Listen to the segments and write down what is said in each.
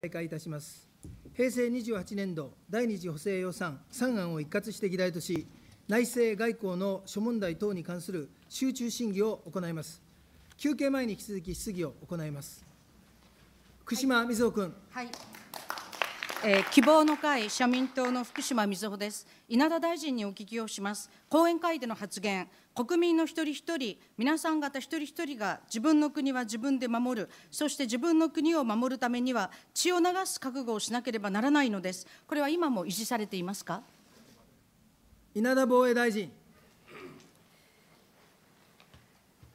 再開いたします平成28年度第2次補正予算3案を一括して議題とし内政外交の諸問題等に関する集中審議を行います休憩前に引き続き質疑を行います福島みずほ君、はい、えー、希望の会社民党の福島みずほです稲田大臣にお聞きをします講演会での発言国民の一人一人、皆さん方一人一人が自分の国は自分で守る、そして自分の国を守るためには、血を流す覚悟をしなければならないのです。これは今も維持されていますか稲田防衛大臣。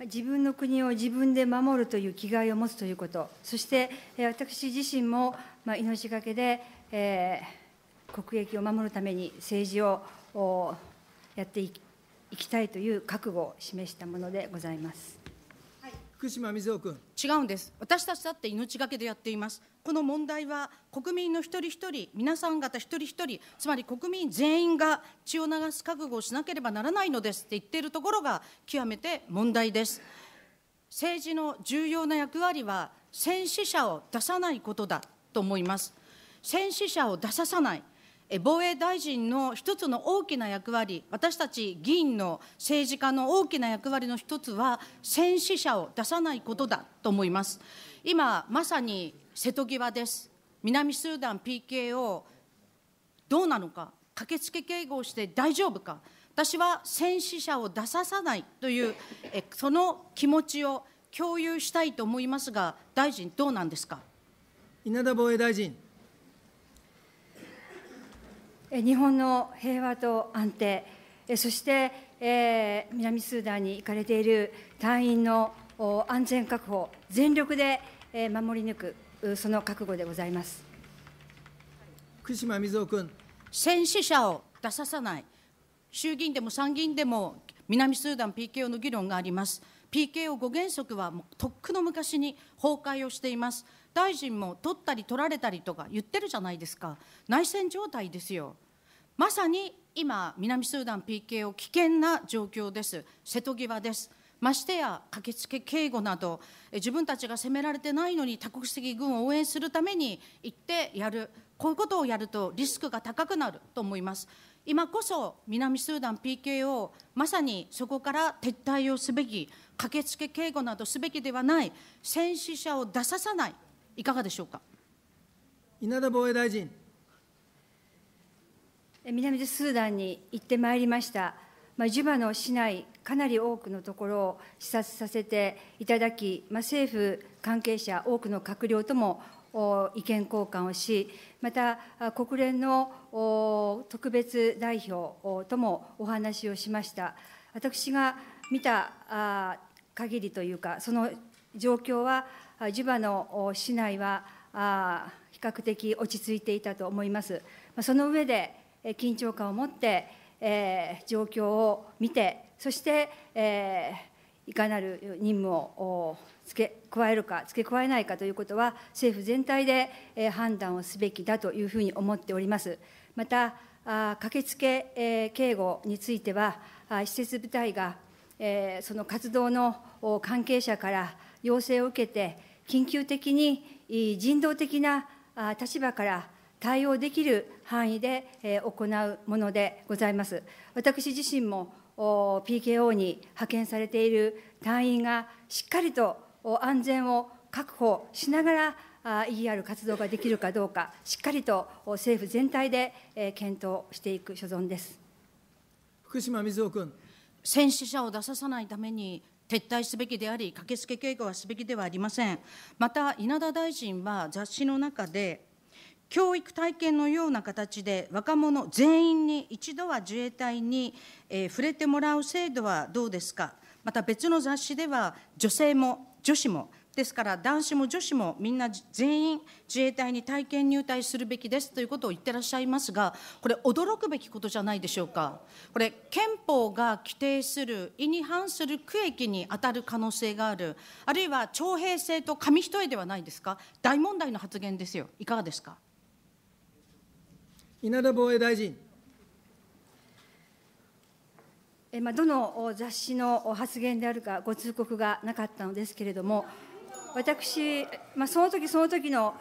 自分の国を自分で守るという気概を持つということ、そして私自身も命がけで、えー、国益を守るために政治をやっていき行きたいという覚悟を示したものでございます。福島瑞穂君違うんです私たちだって命がけでやっていますこの問題は国民の一人一人皆さん方一人一人つまり国民全員が血を流す覚悟をしなければならないのですって言っているところが極めて問題です政治の重要な役割は戦死者を出さないことだと思います戦死者を出ささない防衛大臣の一つの大きな役割、私たち議員の政治家の大きな役割の一つは、戦死者を出さないことだと思います。今、まさに瀬戸際です。南スーダン PKO、どうなのか、駆けつけ警護をして大丈夫か、私は戦死者を出ささないという、えその気持ちを共有したいと思いますが、大臣、どうなんですか。稲田防衛大臣。日本の平和と安定、そして南スーダンに行かれている隊員の安全確保、全力で守り抜く、その覚悟でございます福島みず君。戦死者を出ささない、衆議院でも参議院でも南スーダン PKO の議論があります。PKO5 原則はもうとっくの昔に崩壊をしています。大臣も取ったり取られたりとか言ってるじゃないですか。内戦状態ですよ。まさに今、南スーダン PKO 危険な状況です、瀬戸際です。ましてや駆けつけ警護など自分たちが攻められてないのに多国籍軍を応援するために行ってやるこういうことをやるとリスクが高くなると思います今こそ南スーダン PKO まさにそこから撤退をすべき駆けつけ警護などすべきではない戦死者を出ささないいかがでしょうか稲田防衛大臣南スーダンに行ってまいりました、まあ、ジュバの市内、かなり多くのところを視察させていただき、まあ、政府関係者、多くの閣僚とも意見交換をし、また国連の特別代表ともお話をしました。私が見た限りというか、その状況は、ジュバの市内は比較的落ち着いていたと思います。その上で緊張感を持って、えー、状況を見て、そして、えー、いかなる任務を付け加えるか、付け加えないかということは、政府全体で、えー、判断をすべきだというふうに思っております。また、あ駆けつけ、えー、警護については、あ施設部隊が、えー、その活動の関係者から要請を受けて、緊急的に人道的な立場から対応できる範囲で行うものでございます。私自身も PKO に派遣されている隊員がしっかりと安全を確保しながら ER 活動ができるかどうか、しっかりと政府全体で検討していく所存です。福島瑞穂君。戦死者を出さないために撤退すべきであり、駆けつけ経過はすべきではありません。また、稲田大臣は雑誌の中で、教育体験のような形で若者全員に一度は自衛隊に、えー、触れてもらう制度はどうですかまた別の雑誌では女性も女子もですから男子も女子もみんな全員自衛隊に体験入隊するべきですということを言ってらっしゃいますがこれ驚くべきことじゃないでしょうかこれ憲法が規定する意に反する区域に当たる可能性があるあるいは徴兵制と紙一重ではないですか大問題の発言ですよいかがですか稲田防衛大臣。まあ、どの雑誌の発言であるかご通告がなかったのですけれども、私、まあ、その時その時の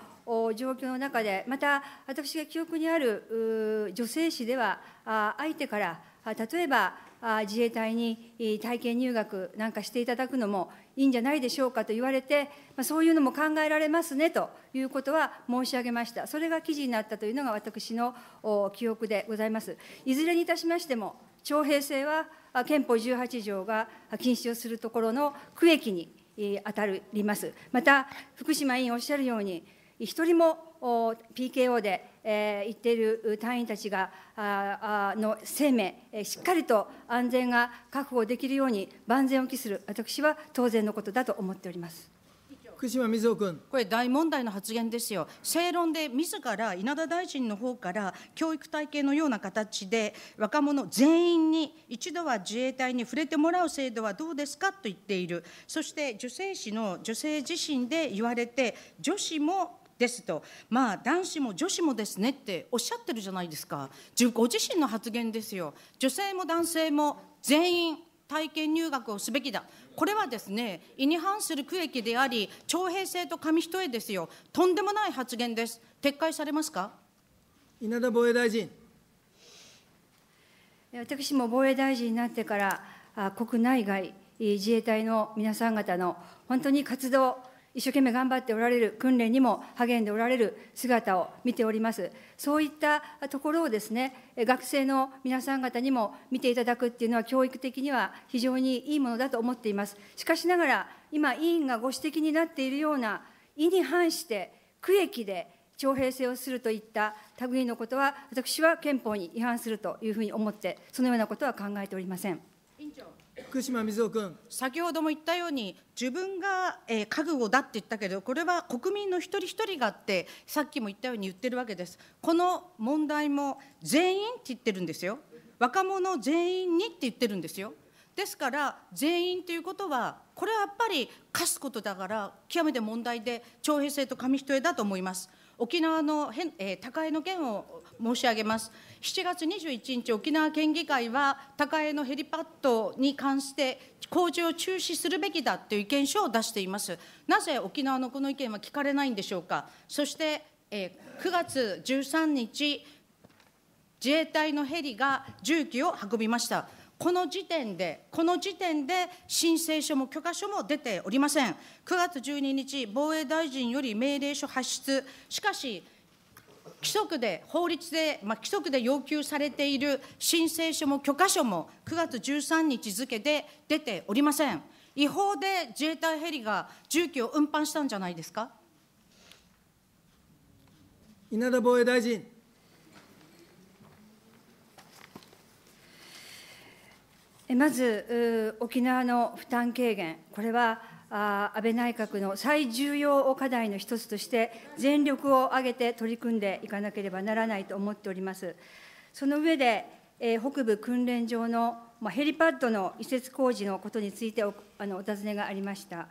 状況の中で、また私が記憶にある女性誌では、相手から例えば自衛隊に体験入学なんかしていただくのもいいんじゃないでしょうかと言われて、そういうのも考えられますねということは申し上げました、それが記事になったというのが私の記憶でございます。いずれにいたしましても、徴兵制は憲法18条が禁止をするところの区域に当たります。また、福島委員おっしゃるように、一人も PKO で、えー、言っている隊員たちがあの生命、しっかりと安全が確保できるように万全を期する、私は当然のことだと思っております。福島みずほ君。これ、大問題の発言ですよ、正論で自ら稲田大臣の方から教育体系のような形で、若者全員に一度は自衛隊に触れてもらう制度はどうですかと言っている、そして女性誌の女性自身で言われて、女子もですと、まあ、男子も女子もですねっておっしゃってるじゃないですか、ご自身の発言ですよ、女性も男性も全員体験入学をすべきだ、これはですね、意に反する区域であり、徴兵制と紙一重ですよ、とんでもない発言です、撤回されますか稲田防衛大臣。私も防衛大臣になってから、国内外、自衛隊の皆さん方の本当に活動、一生懸命頑張っておられる訓練にも励んでおられる姿を見ておりますそういったところをですね学生の皆さん方にも見ていただくっていうのは教育的には非常にいいものだと思っていますしかしながら今委員がご指摘になっているような意に反して区域で徴兵制をするといった類のことは私は憲法に違反するというふうに思ってそのようなことは考えておりません委員長福島みず君。先ほども言ったように自分が、えー、覚悟だって言ったけどこれは国民の一人一人があってさっきも言ったように言ってるわけですこの問題も全員って言ってるんですよ若者全員にって言ってるんですよですから全員ということはこれはやっぱり課すことだから極めて問題で徴兵制と紙一重だと思います沖縄の、えー、高江の件を申し上げます7月21日、沖縄県議会は、高江のヘリパッドに関して、工事を中止するべきだという意見書を出しています。なぜ沖縄のこの意見は聞かれないんでしょうか。そして、え9月13日、自衛隊のヘリが重機を運びました。この時点で、この時点で申請書も許可書も出ておりません。9月12日、防衛大臣より命令書発出、しかし、規則で、法律で、まあ、規則で要求されている申請書も許可書も9月13日付で出ておりません。違法で自衛隊ヘリが重機を運搬したんじゃないですか。稲田防衛大臣。まず沖縄の負担軽減、これは安倍内閣の最重要課題の一つとして、全力を挙げて取り組んでいかなければならないと思っております。その上で、え北部訓練場のまヘリパッドの移設工事のことについておあのお尋ねがありました。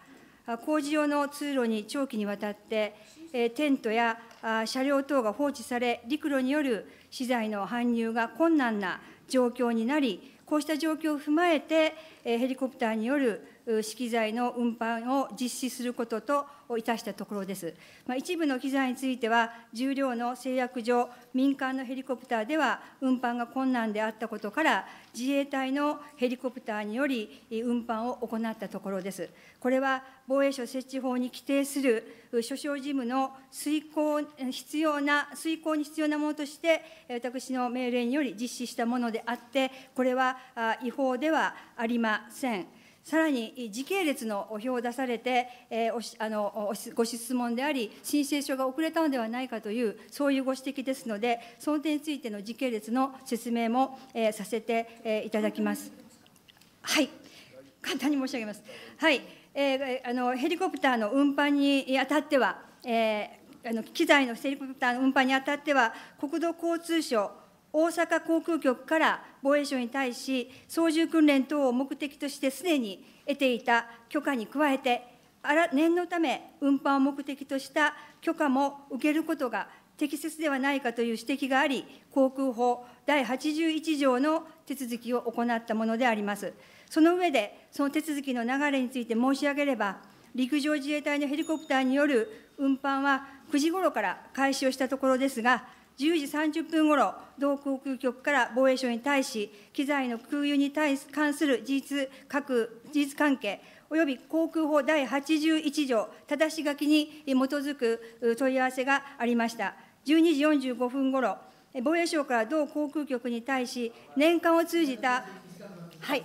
工事用の通路に長期にわたって、えテントやあ車両等が放置され、陸路による資材の搬入が困難な状況になり、こうした状況を踏まえて、えヘリコプターによる資機材の運搬を実施することといたしたところです。まあ、一部の機材については、重量の制約上、民間のヘリコプターでは運搬が困難であったことから、自衛隊のヘリコプターにより運搬を行ったところです。これは防衛省設置法に規定する所掌事務の遂行必要な遂行に必要なものとして、私の命令により実施したものであって、これは違法ではありません。さらに時系列の表を出されて、えー、あのご質問であり、申請書が遅れたのではないかという、そういうご指摘ですので、その点についての時系列の説明も、えー、させて、えー、いただきます。はい、簡単に申し上げます。はい、えー、あのヘリコプターの運搬にあたっては、えー、あの機材のヘリコプターの運搬にあたっては、国土交通省大阪航空局から防衛省に対し、操縦訓練等を目的としてすでに得ていた許可に加えて、念のため、運搬を目的とした許可も受けることが適切ではないかという指摘があり、航空法第81条の手続きを行ったものであります。その上で、その手続きの流れについて申し上げれば、陸上自衛隊のヘリコプターによる運搬は9時ごろから開始をしたところですが、10時30分ごろ、同航空局から防衛省に対し、機材の空輸に対関する事実各事実関係、および航空法第81条、ただし書きに基づく問い合わせがありました。12時45分ごろ、防衛省から同航空局に対し、年間を通じた、はい、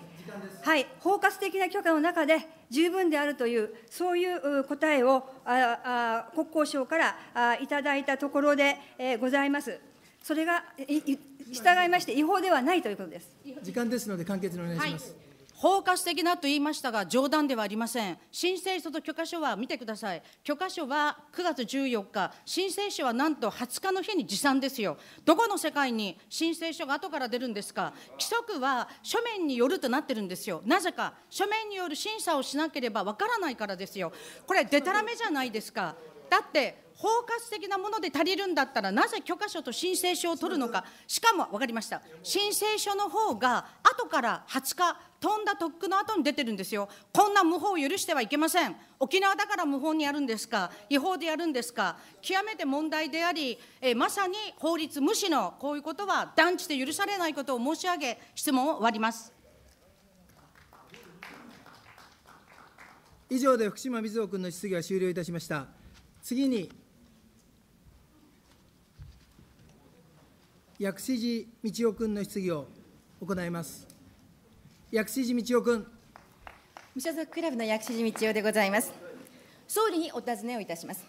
はい、包括的な許可の中で、十分であるという、そういう答えをああ国交省からあいただいたところで、えございます。それが、従いまして、違法ではないということです。時間ですので、簡潔にお願いします。はい包括的なと言いましたが、冗談ではありません。申請書と許可書は見てください。許可書は9月14日、申請書はなんと20日の日に持参ですよ。どこの世界に申請書が後から出るんですか。規則は書面によるとなってるんですよ。なぜか、書面による審査をしなければわからないからですよ。これ、でたらめじゃないですか。だって包括的なもので足りるんだったら、なぜ許可書と申請書を取るのか、しかも分かりました、申請書の方が、後から20日、飛んだ特区の後に出てるんですよ、こんな無法を許してはいけません、沖縄だから無法にやるんですか、違法でやるんですか、極めて問題であり、えまさに法律無視のこういうことは断じて許されないことを申し上げ、質問を終わります。以上で福島瑞穂君の質疑は終了いたしました。次に薬師寺道夫君の質疑を行います。薬師寺道夫君。武者属クラブの薬師寺道夫でございます。総理にお尋ねをいたします。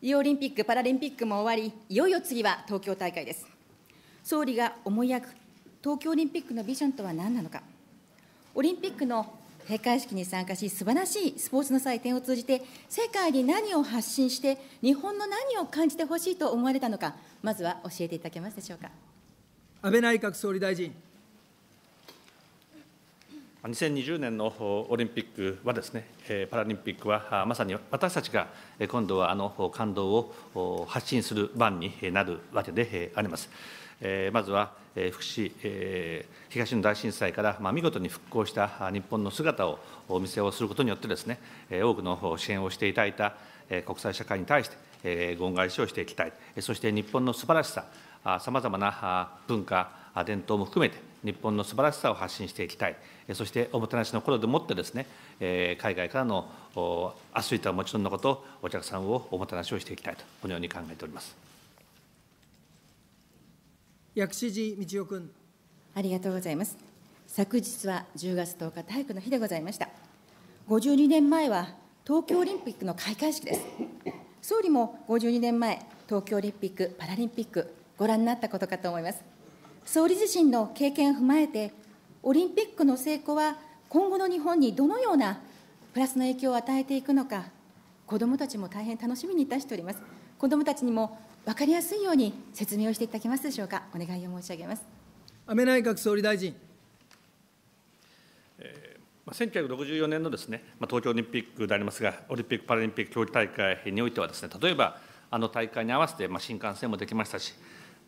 リオオリンピック・パラリンピックも終わり、いよいよ次は東京大会です。総理が思い描く東京オリンピックのビジョンとは何なのか。オリンピックの閉会式に参加し、素晴らしいスポーツの祭典を通じて、世界に何を発信して、日本の何を感じてほしいと思われたのか、まずは教えていただけますでしょうか。安倍内閣総理大臣。2020年のオリンピックはですね、パラリンピックはまさに私たちが今度はあの感動を発信する番になるわけであります。まずは福祉、東の大震災から見事に復興した日本の姿をお見せをすることによってですね、多くの支援をしていただいた国際社会に対して、恩返しをしていきたい、そして日本の素晴らしさ、さまざまな文化、伝統も含めて、日本の素晴らしさを発信していきたい、そしておもてなしの頃でもってですね、海外からのアスリートはもちろんのこと、お客さんをおもてなしをしていきたいと、このように考えております薬師寺道夫君。ありがとうございます。昨日は10月10日、体育の日でございました。52年前は東京オリンピックの開会式です。総理も52年前、東京オリンピック・パラリンピック、ご覧になったことかと思います。総理自身の経験を踏まえて、オリンピックの成功は今後の日本にどのようなプラスの影響を与えていくのか、子どもたちも大変楽しみにいたしております。子どもたちにも分かりやすいように説明をしていただけますでしょうか、お願いを申し上げます。安倍内閣総理大臣。えー1964年のですね、まあ、東京オリンピックでありますが、オリンピック・パラリンピック競技大会においてはですね、例えばあの大会に合わせて、まあ、新幹線もできましたし、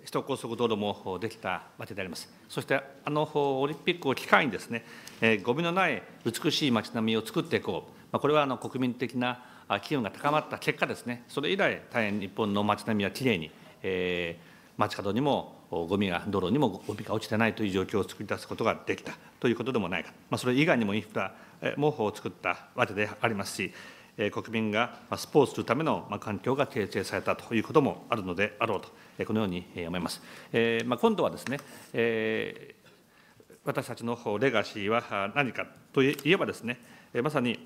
首都高速道路もできたわけであります。そしてあのオリンピックを機会にですね、えー、ゴミのない美しい街並みを作っていこう、まあ、これはあの国民的な機運が高まった結果ですね、それ以来、大変日本の街並みはきれいに、え街角にもゴミが道路にもゴミが落ちてないという状況を作り出すことができたということでもないか、まあ、それ以外にもインフラ布を作ったわけでありますし、国民がスポーツするための環境が形成されたということもあるのであろうと、このように思います。えー、まあ、今度はですね、えー、私たちのレガシーは何かといえばですね、まさに、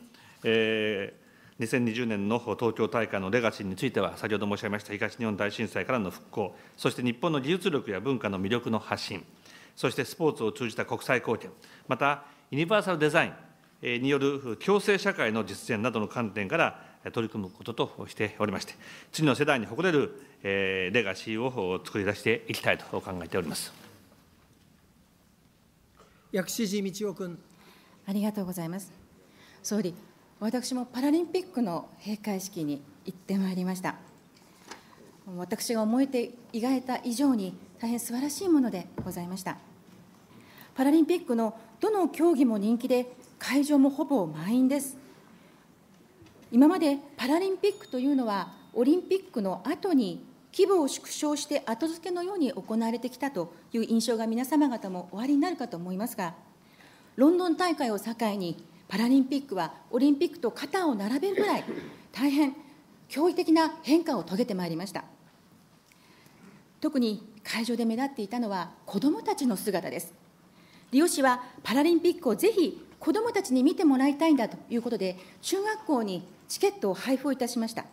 えー2020年の東京大会のレガシーについては、先ほど申し上げました東日本大震災からの復興、そして日本の技術力や文化の魅力の発信、そしてスポーツを通じた国際貢献、またユニバーサルデザインによる共生社会の実現などの観点から、取り組むこととしておりまして、次の世代に誇れるレガシーを作り出していきたいと考えております。薬師寺道夫君。ありがとうございます。総理私もパラリンピックの閉会式に行ってまいりました私が思えて描いた以上に大変素晴らしいものでございましたパラリンピックのどの競技も人気で会場もほぼ満員です今までパラリンピックというのはオリンピックの後に規模を縮小して後付けのように行われてきたという印象が皆様方もおありになるかと思いますがロンドン大会を境にパラリンピックはオリンピックと肩を並べるぐらい、大変驚異的な変化を遂げてまいりました。特に会場で目立っていたのは子どもたちの姿です。利用市はパラリンピックをぜひ子どもたちに見てもらいたいんだということで、中学校にチケットを配布をいたしました。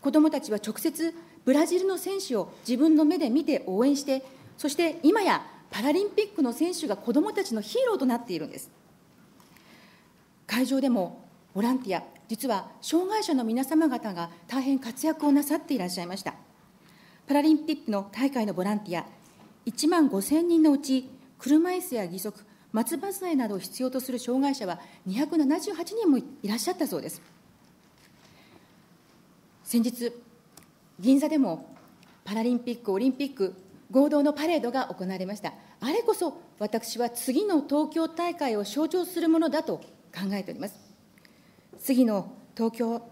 子どもたちは直接、ブラジルの選手を自分の目で見て応援して、そして今やパラリンピックの選手が子どもたちのヒーローとなっているんです。会場でもボランティア、実は障害者の皆様方が大変活躍をなさっていらっしゃいました。パラリンピックの大会のボランティア、1万5000人のうち、車椅子や義足、松葉杖などを必要とする障害者は278人もいらっしゃったそうです。先日、銀座でもパラリンピック、オリンピック、合同のパレードが行われました。あれこそ私は次の東京大会を象徴するものだと考えております。次の東京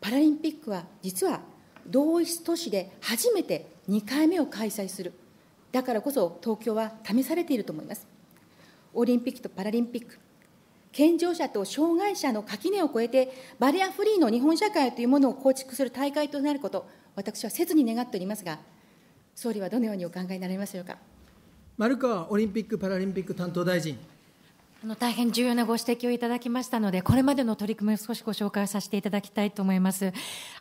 パラリンピックは、実は同一都市で初めて2回目を開催する、だからこそ東京は試されていると思います。オリンピックとパラリンピック、健常者と障害者の垣根を越えて、バリアフリーの日本社会というものを構築する大会となること、私は切に願っておりますが、総理はどのようにお考えになられますでしょうか。丸川オリンピック・パラリンピック担当大臣。あの大変重要なご指摘をいただきましたので、これまでの取り組みを少しご紹介させていただきたいと思います。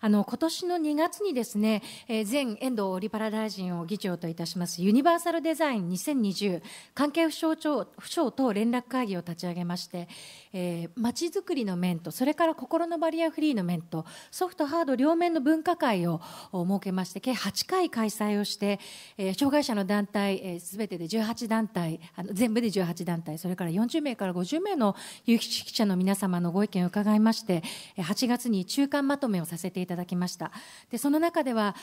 あの今年の2月にですね、えー、前遠藤リパラ大臣を議長といたします、ユニバーサルデザイン2020関係府省庁府省等連絡会議を立ち上げまして、えー、づくりの面と、それから心のバリアフリーの面と、ソフト、ハード両面の分科会を設けまして、計8回開催をして、えー、障害者の団体、す、えー、べ、てで18団体あの、全部で18団体、それから40名名から50名の有識者の皆様のご意見を伺いまして8月に中間まとめをさせていただきましたでその中では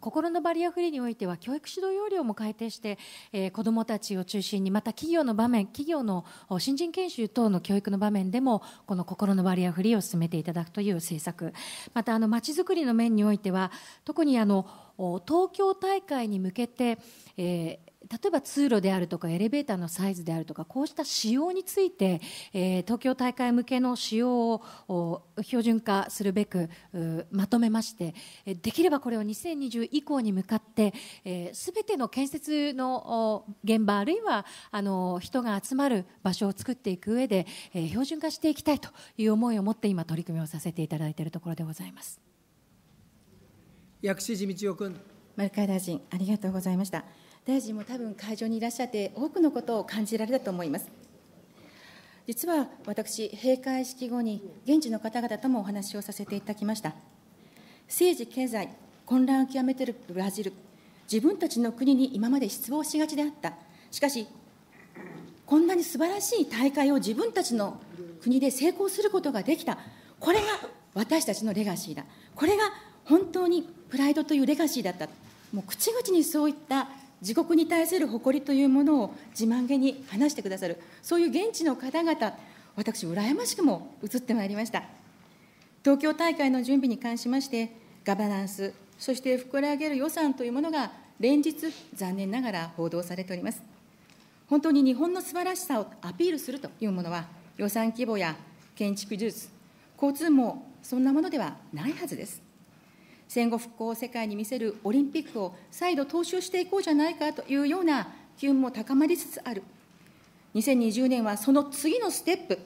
心のバリアフリーにおいては教育指導要領も改定して、え子どもたちを中心にまた企業の場面企業の新人研修等の教育の場面でもこの心のバリアフリーを進めていただくという政策またあのまちづくりの面においては特にあの東京大会に向けて、えー例えば通路であるとかエレベーターのサイズであるとかこうした仕様について、えー、東京大会向けの仕様を標準化するべくまとめましてできればこれを2020以降に向かってすべ、えー、ての建設の現場あるいはあの人が集まる場所を作っていく上で、えー、標準化していきたいという思いを持って今取り組みをさせていただいているところでございます。薬師寺道夫君丸川大臣ありがとうございました。大臣も多分会場にいらっしゃって多くのことを感じられたと思います実は私閉会式後に現地の方々ともお話をさせていただきました政治経済混乱を極めているブラジル自分たちの国に今まで失望しがちであったしかしこんなに素晴らしい大会を自分たちの国で成功することができたこれが私たちのレガシーだこれが本当にプライドというレガシーだったもう口々にそういった自国に対する誇りというものを自慢げに話してくださる、そういう現地の方々、私、羨ましくも移ってまいりました。東京大会の準備に関しまして、ガバナンス、そして膨れ上げる予算というものが連日、残念ながら報道されております。本当に日本の素晴らしさをアピールするというものは、予算規模や建築技術、交通網、そんなものではないはずです。戦後復興を世界に見せるオリンピックを再度踏襲していこうじゃないかというような機運も高まりつつある。2020年はその次のステップ、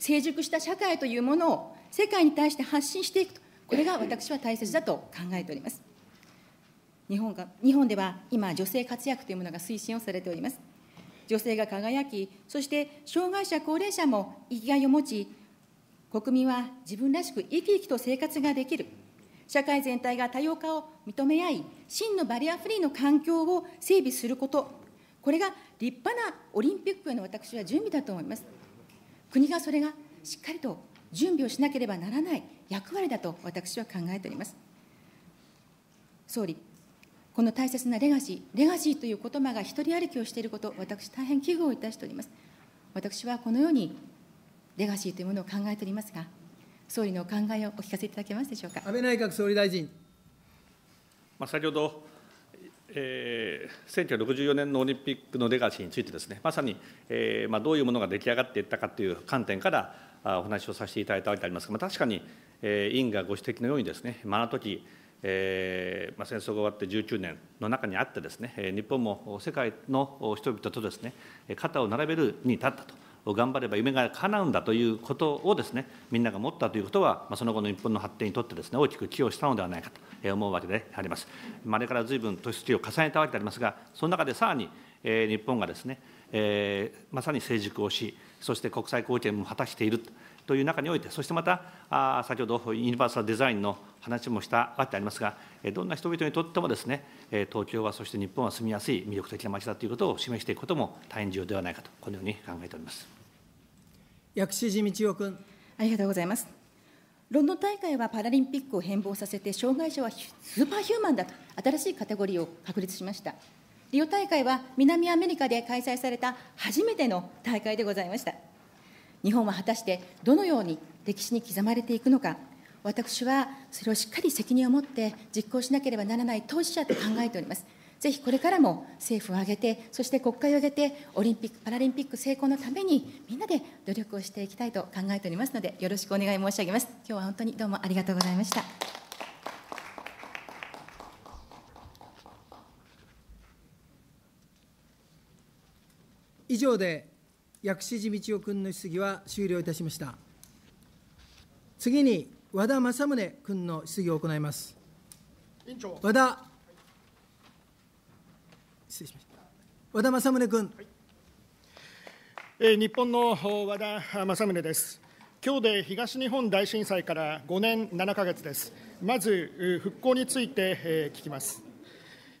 成熟した社会というものを世界に対して発信していくと、これが私は大切だと考えております。日本が日本では今、女性活躍というものが推進をされております。女性が輝き、そして障害者、高齢者も生きがいを持ち、国民は自分らしく生き生きと生活ができる。社会全体が多様化を認め合い、真のバリアフリーの環境を整備すること、これが立派なオリンピックへの私は準備だと思います。国がそれがしっかりと準備をしなければならない役割だと私は考えております。総理、この大切なレガシー、レガシーという言葉が一人歩きをしていること、私、大変危惧をいたしております。私はこのようにレガシーというものを考えておりますが、総理のお考えをお聞かせいただけますでしょうか安倍内閣総理大臣。まあ、先ほど、えー、1964年のオリンピックのレガシーについてですね、まさに、えーまあ、どういうものが出来上がっていったかという観点からあお話をさせていただいたわけでありますが、まあ、確かに、えー、委員がご指摘のようにですね、まあ、あの時えーまあ、戦争が終わって19年の中にあってですね、日本も世界の人々とですね、肩を並べるに至ったと。頑張れば夢が叶うんだということをですねみんなが持ったということは、まあ、その後の日本の発展にとってですね大きく寄与したのではないかと思うわけであります。まあ、れからずい随分年月を重ねたわけでありますがその中でさらに、えー、日本がですね、えー、まさに成熟をしそして国際貢献も果たしているという中においてそしてまたあ先ほどユニバーサルデザインの話もしたわけでありますがどんな人々にとってもですね東京はそして日本は住みやすい魅力的な街だということを示していくことも大変重要ではないかとこのように考えております。薬師寺道夫君。ありがとうございます。ロンドン大会はパラリンピックを変貌させて、障害者はスーパーヒューマンだと、新しいカテゴリーを確立しました。リオ大会は南アメリカで開催された初めての大会でございました。日本は果たしてどのように歴史に刻まれていくのか、私はそれをしっかり責任を持って実行しなければならない当事者と考えております。ぜひこれからも政府を挙げて、そして国会を挙げて、オリンピック・パラリンピック成功のために、みんなで努力をしていきたいと考えておりますので、よろしくお願い申し上げます。今日は本当にどうもありがとうございました。以上で、薬師寺道夫君の質疑は終了いたしました。次に和田政宗君の質疑を行います。委員長和田失礼しました。和田政宗君。はい、え日本の和田政宗です。今日で東日本大震災から5年7ヶ月です。まず復興についてえ聞きます。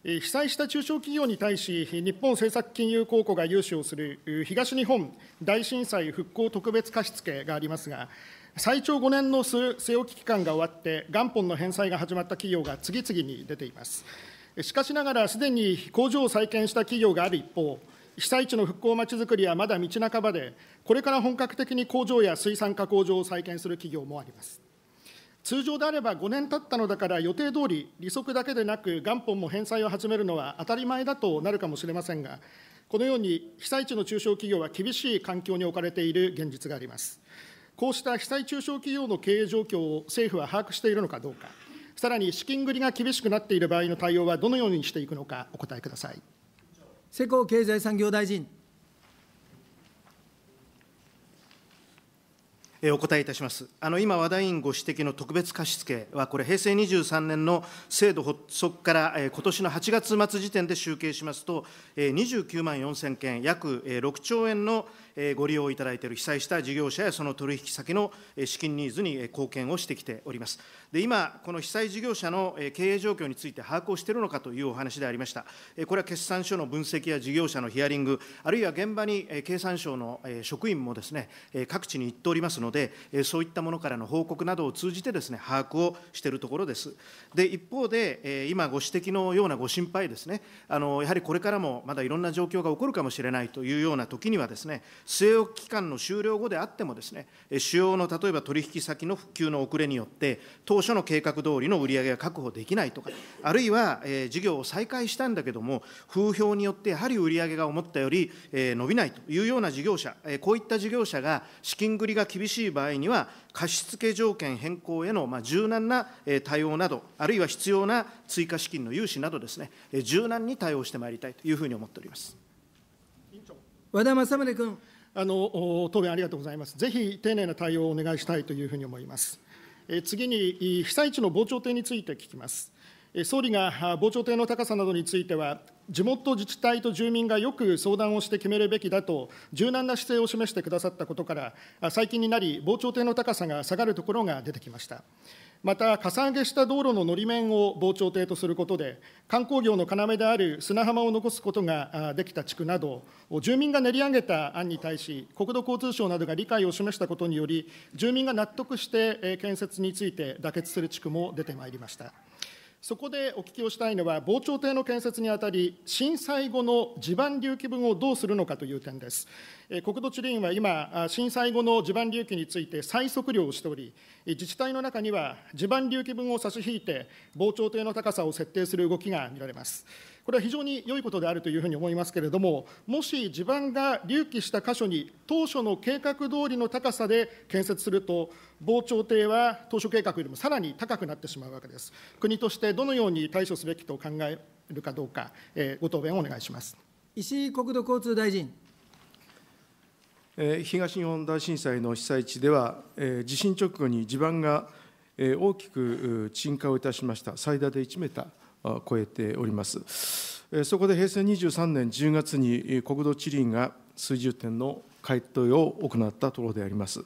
被災した中小企業に対し、日本政策金融公庫が融資をする東日本大震災復興特別貸付がありますが、最長5年の据え置き期間が終わって、元本の返済が始まった企業が次々に出ています。しかしながら、すでに工場を再建した企業がある一方、被災地の復興まちづくりはまだ道半ばで、これから本格的に工場や水産加工場を再建する企業もあります。通常であれば5年経ったのだから予定通り利息だけでなく元本も返済を始めるのは当たり前だとなるかもしれませんが、このように被災地の中小企業は厳しい環境に置かれている現実があります。こうした被災中小企業の経営状況を政府は把握しているのかどうか。さらに資金繰りが厳しくなっている場合の対応はどのようにしていくのか、お答えください。世耕経済産業大臣。お答えいたします。あの今、和田委員ご指摘の特別貸付は、これ、平成23年の制度発足から、え今年の8月末時点で集計しますと、29万4000件、約6兆円のご利用いただいている被災した事業者やその取引先の資金ニーズに貢献をしてきております。で今、この被災事業者の経営状況について把握をしているのかというお話でありました。これは決算書の分析や事業者のヒアリング、あるいは現場に経産省の職員もですね、各地に行っておりますので、そういったものからの報告などを通じてですね、把握をしているところです。で、一方で、今ご指摘のようなご心配ですね、あのやはりこれからもまだいろんな状況が起こるかもしれないというようなときにはですね、据え置き期間の終了後であってもですね、主要の例えば取引先の復旧の遅れによって、当初の計画通りの売り上げが確保できないとか、あるいは、えー、事業を再開したんだけども、風評によってやはり売り上げが思ったより、えー、伸びないというような事業者、えー、こういった事業者が資金繰りが厳しい場合には、貸付条件変更への、まあ、柔軟な、対応など、あるいは必要な追加資金の融資などですね、柔軟に対応してまいりたいというふうに思っております。和田政宗君。あの答弁ありがとうございます。ぜひ丁寧な対応をお願いしたいというふうに思います。次に、被災地の防潮堤について聞きます。総理が防潮堤の高さなどについては、地元自治体と住民がよく相談をして決めるべきだと、柔軟な姿勢を示してくださったことから、最近になり、防潮堤の高さが下がるところが出てきました。また、かさ上げした道路ののり面を防潮堤とすることで、観光業の要である砂浜を残すことができた地区など、住民が練り上げた案に対し、国土交通省などが理解を示したことにより、住民が納得して建設について妥結する地区も出てまいりました。そこでお聞きをしたいのは、防潮堤の建設にあたり、震災後の地盤隆起分をどうするのかという点です。国土地理院は今、震災後の地盤隆起について再測量をしており、自治体の中には地盤隆起分を差し引いて、防潮堤の高さを設定する動きが見られます。これは非常に良いことであるというふうに思いますけれども、もし地盤が隆起した箇所に当初の計画通りの高さで建設すると、防潮堤は当初計画よりもさらに高くなってしまうわけです。国としてどのように対処すべきと考えるかどうか、えー、ご答弁をお願いします。石井国土交通大臣。東日本大震災の被災地では、地震直後に地盤が大きく沈下をいたしました、最大で1メーター超えております。そこで平成23年10月に国土地理院が水準点の回答を行ったところであります。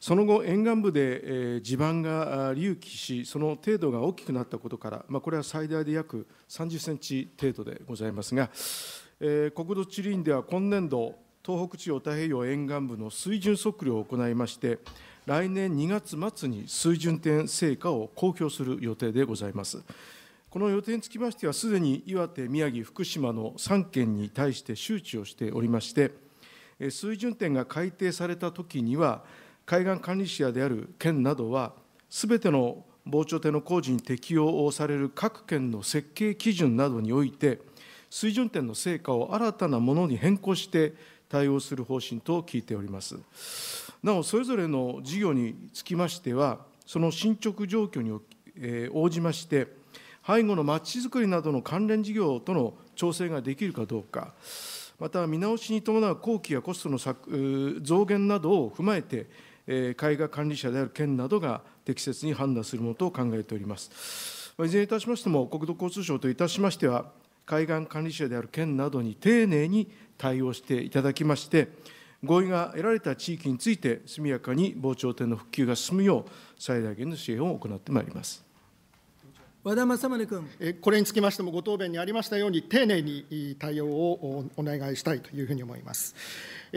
その後、沿岸部で地盤が隆起し、その程度が大きくなったことから、まあ、これは最大で約30センチ程度でございますが、国土地理院では今年度、東北地方太平洋沿岸部の水準測量を行いまして、来年2月末に水準点成果を公表する予定でございます。この予定につきましては、すでに岩手、宮城、福島の3県に対して周知をしておりまして、水準点が改定されたときには、海岸管理者である県などは、すべての防潮堤の工事に適用をされる各県の設計基準などにおいて、水準点の成果を新たなものに変更して対応する方針と聞いております。なお、それぞれの事業につきましては、その進捗状況に、応じまして、背後のまちづくりなどの関連事業との調整ができるかどうか、また見直しに伴う工期やコストの増減などを踏まえて、絵画管理者である県などが適切に判断するものと考えております。いずれにいたしましても、国土交通省といたしましては、海岸管理者である県などに丁寧に対応していただきまして、合意が得られた地域について、速やかに防潮堤の復旧が進むよう、最大限の支援を行ってまいります。和田政宗君。これにつきましても、ご答弁にありましたように、丁寧に対応をお願いしたいというふうに思います。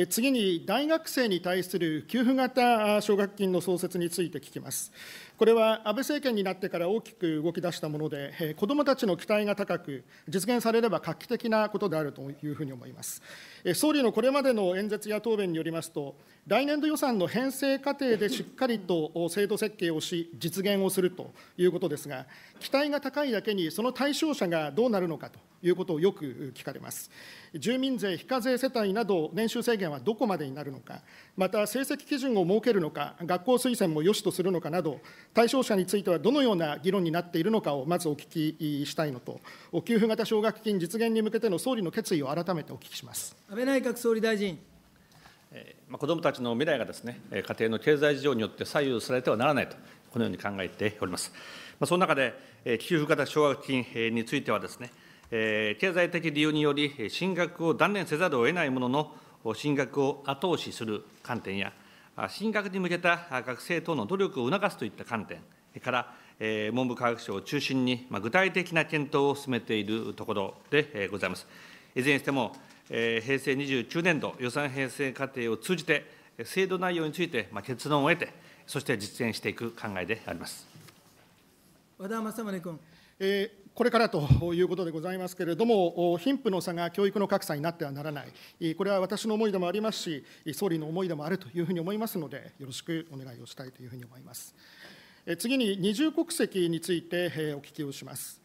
次に、大学生に対する給付型奨学金の創設について聞きます。これは安倍政権になってから大きく動き出したもので、子どもたちの期待が高く、実現されれば画期的なことであるというふうに思います。総理のこれまでの演説や答弁によりますと、来年度予算の編成過程でしっかりと制度設計をし、実現をするということですが、期待が高いだけに、その対象者がどうなるのかということをよく聞かれます。住民税非課税世帯など、年収制限はどこまでになるのか、また成績基準を設けるのか、学校推薦も良しとするのかなど、対象者についてはどのような議論になっているのかをまずお聞きしたいのと、給付型奨学金実現に向けての総理の決意を改めてお聞きします安倍内閣総理大臣。子どもたちの未来がですね家庭の経済事情によって左右されてはならないと、このように考えております。その中で、給付型奨学金についてはですね、経済的理由により、進学を断念せざるを得ないものの、進学を後押しする観点や、進学に向けた学生等の努力を促すといった観点から、文部科学省を中心に具体的な検討を進めているところでございます。いずれにしても、平成29年度予算編成過程を通じて、制度内容について結論を得て、そして実現していく考えであります和田政宗君。えーこれからということでございますけれども、貧富の差が教育の格差になってはならない、これは私の思いでもありますし、総理の思いでもあるというふうに思いますので、よろしくお願いをしたいというふうに思います。次に、二重国籍についてお聞きをします。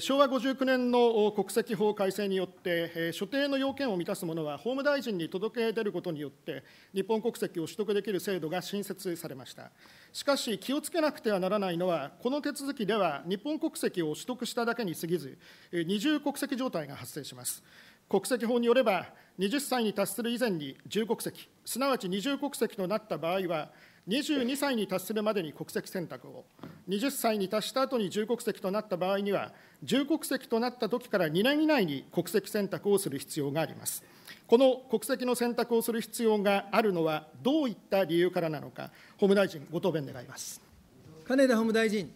昭和59年の国籍法改正によって、所定の要件を満たす者は法務大臣に届け出ることによって、日本国籍を取得できる制度が新設されました。しかし、気をつけなくてはならないのは、この手続きでは日本国籍を取得しただけに過ぎず、二重国籍状態が発生します。国籍法によれば、20歳に達する以前に重国籍、すなわち二重国籍となった場合は、22歳に達するまでに国籍選択を、20歳に達した後に重国籍となった場合には、重国籍となった時から2年以内に国籍選択をする必要があります。この国籍の選択をする必要があるのは、どういった理由からなのか、法務大臣、ご答弁願います。金田法務大臣。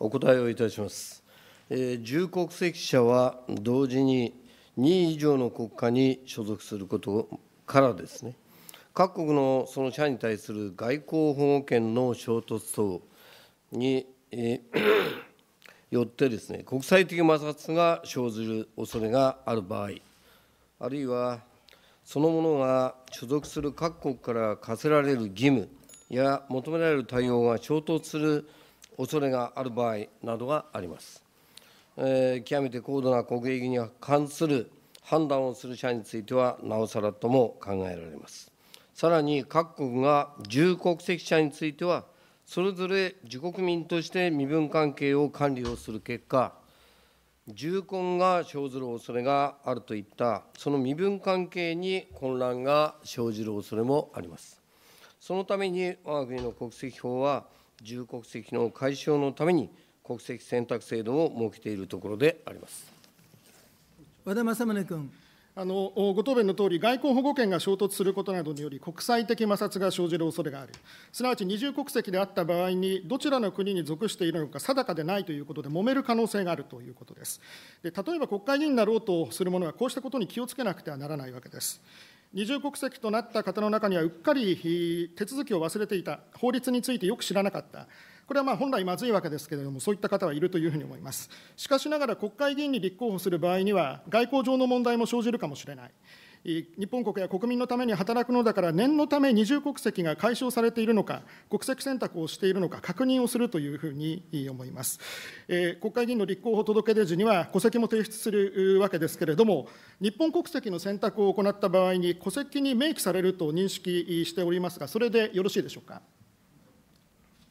お答えをいたします。えー、重国籍者は同時に2位以上の国家に所属することからですね、各国のその社に対する外交保護権の衝突等に、えー よってですね国際的摩擦が生ずる恐れがある場合あるいはそのものが所属する各国から課せられる義務や求められる対応が衝突する恐れがある場合などがあります、えー、極めて高度な国益に関する判断をする社についてはなおさらとも考えられますさらに各国が重国籍者については、それぞれ自国民として身分関係を管理をする結果、重婚が生ずる恐れがあるといった、その身分関係に混乱が生じる恐れもあります。そのために、我が国の国籍法は、重国籍の解消のために、国籍選択制度を設けているところであります。和田政宗君。あのご答弁のとおり、外交保護権が衝突することなどにより、国際的摩擦が生じる恐れがある、すなわち二重国籍であった場合に、どちらの国に属しているのか定かでないということで、揉める可能性があるということです。で例えば国会議員になろうとする者は、こうしたことに気をつけなくてはならないわけです。二重国籍となった方の中には、うっかり手続きを忘れていた、法律についてよく知らなかった。これはまあ本来まずいわけですけれども、そういった方はいるというふうに思います。しかしながら、国会議員に立候補する場合には、外交上の問題も生じるかもしれない。日本国や国民のために働くのだから、念のため二重国籍が解消されているのか、国籍選択をしているのか、確認をするというふうに思います。国会議員の立候補届出時には、戸籍も提出するわけですけれども、日本国籍の選択を行った場合に、戸籍に明記されると認識しておりますが、それでよろしいでしょうか。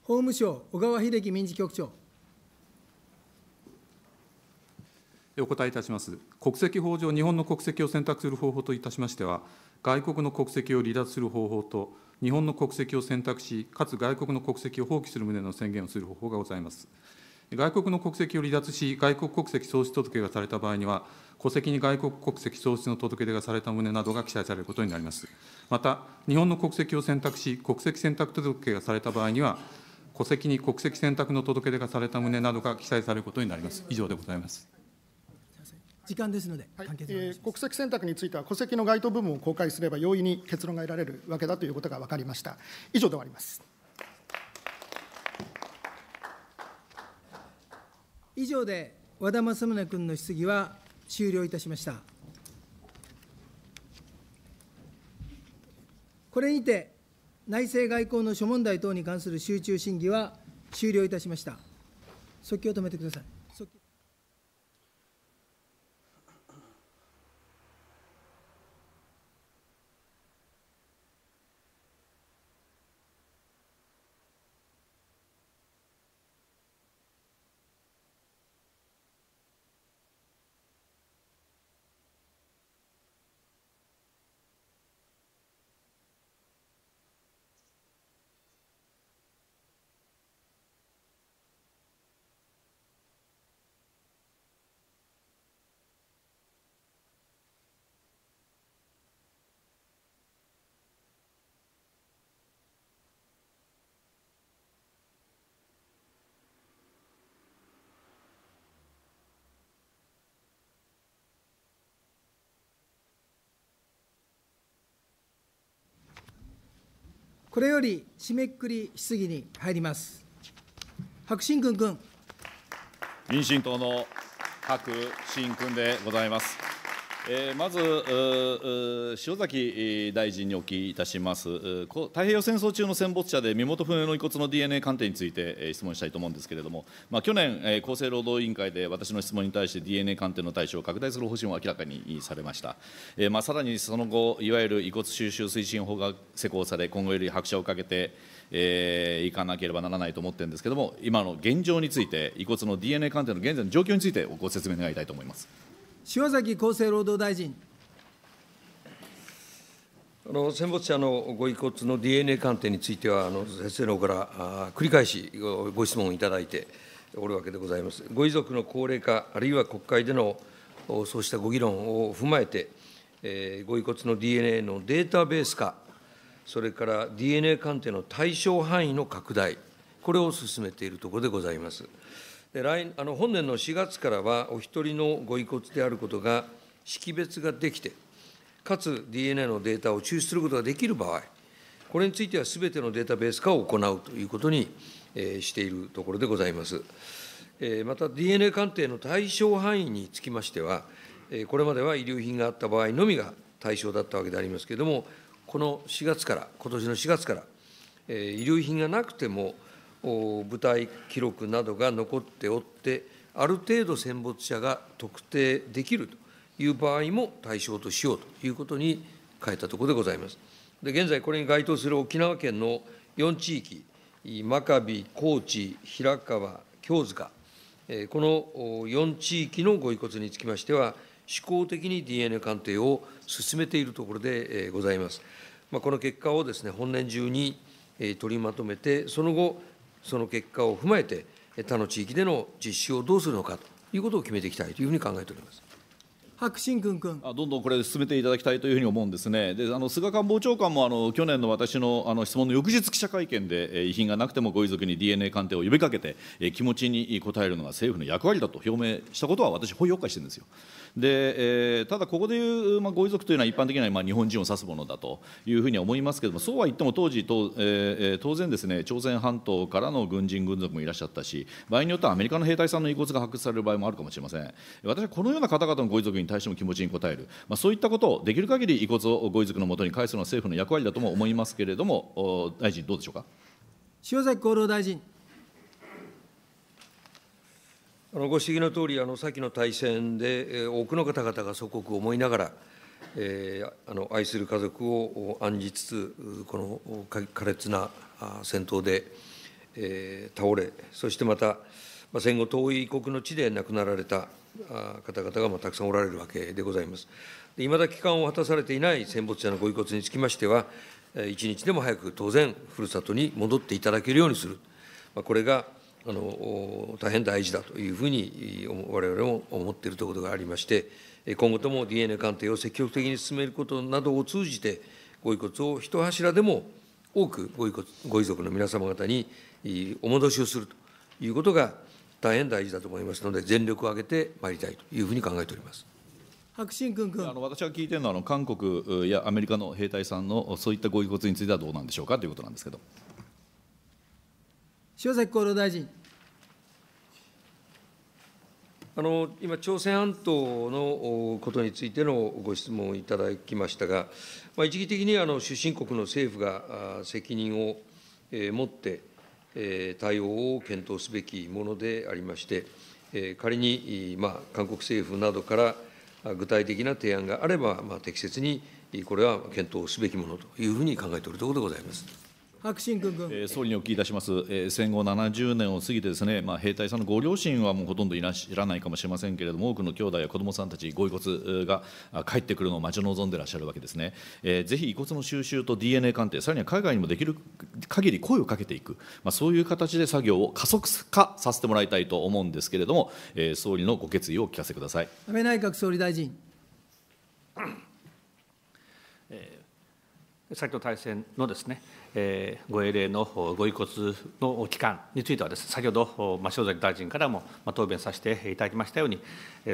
法務省、小川秀樹民事局長。お答えいたします。国籍法上、日本の国籍を選択する方法といたしましては、外国の国籍を離脱する方法と、日本の国籍を選択し、かつ外国の国籍を放棄する旨の宣言をする方法がございます。外国の国籍を離脱し、外国国籍喪失届がされた場合には、戸籍に外国国籍喪失の届け出がされた旨などが記載されることになります。また、日本の国籍を選択し、国籍選択届がされた場合には、戸籍に国籍選択の届け出がされた旨などが記載されることになります。以上でございます。時間ですので、はいえー、国籍選択については、戸籍の該当部分を公開すれば容易に結論が得られるわけだということが分かりました。以上で終わります。以上で和田政宗君の質疑は終了いたしました。これにて内政外交の諸問題等に関する集中審議は終了いたしました。即興を止めてください。これより締めくくり質疑に入ります。白新君君。民進党の白新君でございます。えまず塩崎大臣にお聞きいたします太平洋戦争中の戦没者で身元不明の遺骨の DNA 鑑定について、え質問したいと思うんですけれども、まあ、去年、え厚生労働委員会で私の質問に対して DNA 鑑定の対象を拡大する方針を明らかにされました、えまあ、さらにその後いわゆる遺骨収集推進法が施行され今後より拍車をかけてえー、いかなければならないと思ってるんですけれども、今の現状について、遺骨の DNA 鑑定の現在の状況についてご説明願いたいと思います。塩崎厚生労働大臣。あの戦没者のご遺骨の DNA 鑑定については、あの先生の方からあ繰り返しご質問をいただいておるわけでございます。ご遺族の高齢化、あるいは国会でのそうしたご議論を踏まえて、えー、ご遺骨の DNA のデータベース化、それから DNA 鑑定の対象範囲の拡大、これを進めているところでございます。来あの本年の4月からは、お一人のご遺骨であることが識別ができて、かつ DNA のデータを抽出することができる場合、これについてはすべてのデータベース化を行うということに、えー、しているところでございます。えー、また DNA 鑑定の対象範囲につきましては、えー、これまでは遺留品があった場合のみが対象だったわけでありますけれども、この4月から、今年の4月から、えー、遺留品がなくても、舞台記録などが残っておって、ある程度戦没者が特定できるという場合も対象としようということに変えたところでございます。で現在、これに該当する沖縄県の4地域、真壁、高知、平川、京塚、この4地域のご遺骨につきましては、試行的に DNA 鑑定を進めているところでございます。まあ、この結果をです、ね、本年中に取りまとめて、その後、その結果を踏まえて、他の地域での実施をどうするのかということを決めていきたいというふうに考えております。白新君君あどんどんこれ、進めていただきたいというふうに思うんですね、であの菅官房長官もあの去年の私のあの質問の翌日記者会見で、えー、遺品がなくてもご遺族に DNA 鑑定を呼びかけて、えー、気持ちに応えるのが政府の役割だと表明したことは、私、ほ保っかしてるんですよ。でえー、ただ、ここでいう、まあ、ご遺族というのは一般的には、まあ、日本人を指すものだというふうには思いますけれども、そうは言っても当時、とえー、当然です、ね、朝鮮半島からの軍人、軍属もいらっしゃったし、場合によってはアメリカの兵隊さんの遺骨が発掘される場合もあるかもしれません。私はこのような方々のご遺族にに対しても気持ちに応える、まあ、そういったことをできる限り遺骨をご遺族のもとに返すのは政府の役割だとも思いますけれども、大臣、どうでしょうか。塩崎厚労大臣あのご指摘の通り、あの先の大戦で、えー、多くの方々が祖国を思いながら、えー、あの愛する家族を案じつつ、この苛烈な戦闘で、えー、倒れ、そしてまた、まあ、戦後、遠い異国の地で亡くなられた方々がまたくさんおられるわけでございます。いまだ帰還を果たされていない戦没者のご遺骨につきましては、一日でも早く当然、ふるさとに戻っていただけるようにする、まこれがあの大変大事だというふうに、われわれも思っているということがありまして、今後とも DNA 鑑定を積極的に進めることなどを通じて、ご遺骨を一柱でも多くご遺ご遺族の皆様方にお戻しをするということが、大変大事だと思いますので、全力を挙げてまいりたいというふうに考えております。白新君君あの私が聞いてるのはあの、韓国やアメリカの兵隊さんのそういったご遺骨についてはどうなんでしょうかということなんですけど。塩崎厚労大臣。あの今、朝鮮半島のことについてのご質問をいただきましたが、まあ、一義的にあの出身国の政府が責任を持って、対応を検討すべきものでありまして、仮に、まあ、韓国政府などから具体的な提案があれば、まあ、適切にこれは検討すべきものというふうに考えておるところでございます。白新君君、えー、総理にお聞きいたします、えー、戦後70年を過ぎてですね、まあ、兵隊さんのご両親はもうほとんどいらっしゃらないかもしれませんけれども、多くの兄弟や子どもさんたち、ご遺骨が帰ってくるのを待ち望んでらっしゃるわけですね、えー、ぜひ遺骨の収集と DNA 鑑定、さらには海外にもできる限り声をかけていく、まあ、そういう形で作業を加速化させてもらいたいと思うんですけれども、えー、総理のご決意をお聞かせください安倍内閣総理大臣。先ど大戦のですね、えご英霊のご遺骨の期間についてはです、ね、先ほど、まあ、塩崎大臣からも、まあ、答弁させていただきましたように、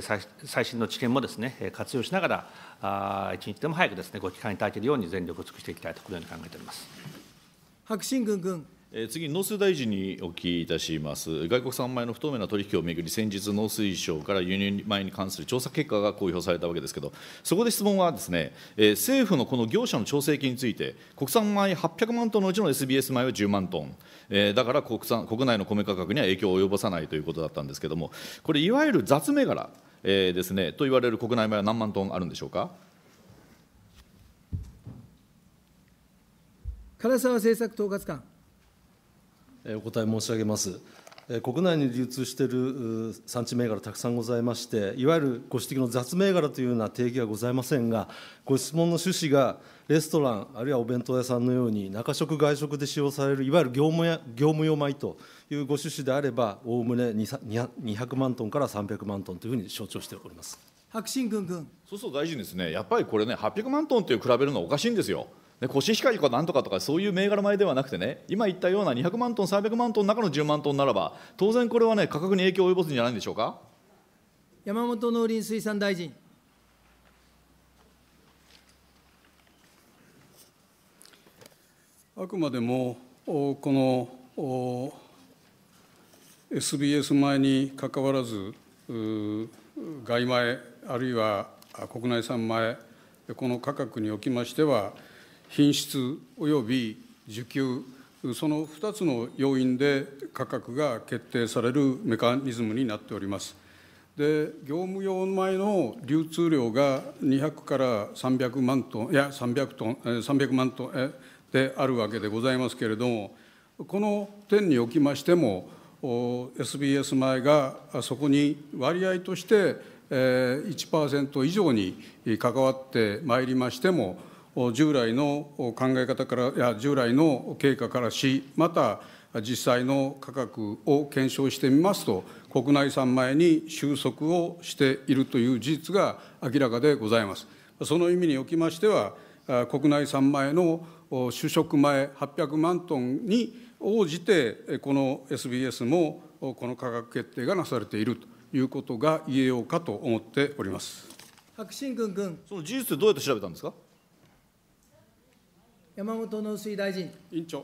最最新の知見もです、ね、活用しながら、あ一日でも早くです、ね、ご帰還いただけるように全力を尽くしていきたいと、このように考えております白新軍君。次農水大臣にお聞きいたします。外国産米の不透明な取引をめぐり、先日、農水省から輸入米に関する調査結果が公表されたわけですけど、そこで質問はですね、え政府のこの業者の調整金について、国産米800万トンのうちの SBS 米は10万トン、えだから国産国内の米価格には影響を及ぼさないということだったんですけれども、これ、いわゆる雑銘柄、えですね、と言われる国内米は何万トンあるんでしょうか。唐沢政策統括官。お答え申し上げます。国内に流通している産地銘柄、たくさんございまして、いわゆるご指摘の雑銘柄というような定義はございませんが、ご質問の趣旨が、レストラン、あるいはお弁当屋さんのように、中食、外食で使用される、いわゆる業務や業務用米というご趣旨であれば、おおむね200万トンから300万トンというふうに象徴しております白新君君。そうそう、大臣ですね、やっぱりこれね、800万トンという比べるのはおかしいんですよ。でコシヒカリとかなんとかとかそういう銘柄米ではなくてね今言ったような200万トン300万トンの中の10万トンならば当然これはね価格に影響を及ぼすんじゃないんでしょうか山本農林水産大臣あくまでもこの SBS 前にかかわらず外米あるいは国内産米この価格におきましては品質および需給その2つの要因で価格が決定されるメカニズムになっております。で業務用米の流通量が200から300万トンいや300トン300万トンであるわけでございますけれどもこの点におきましても SBS 米がそこに割合として1%以上に関わってまいりましても従来の考え方から、や従来の経過からし、また実際の価格を検証してみますと、国内産米に収束をしているという事実が明らかでございます。その意味におきましては、国内産米の主食米800万トンに応じて、この SBS もこの価格決定がなされているということが言えようかと思っております。白新君君その事実どうやって調べたんですか山本農水大臣。委員長、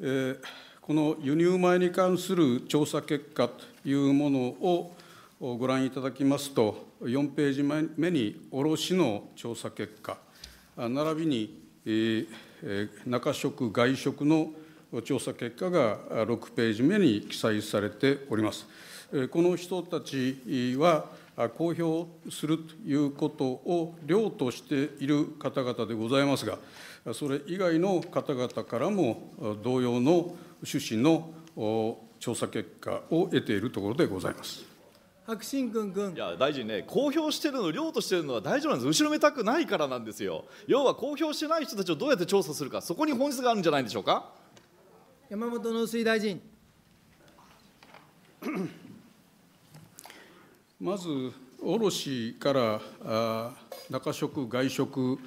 えー、この輸入米に関する調査結果というものをご覧いただきますと、4ページ目に卸の調査結果、並びに、えー、中食、外食の調査結果が6ページ目に記載されております。この人たちは、公表するということを量としている方々でございますが、それ以外の方々からも同様の趣旨の調査結果を得ているところでございます。白新君君いや大臣ね、公表してるの、量としてるのは大丈夫なんです、後ろめたくないからなんですよ、要は公表してない人たちをどうやって調査するか、そこに本質があるんじゃないでしょうか山本農水大臣。まず卸から中食、外食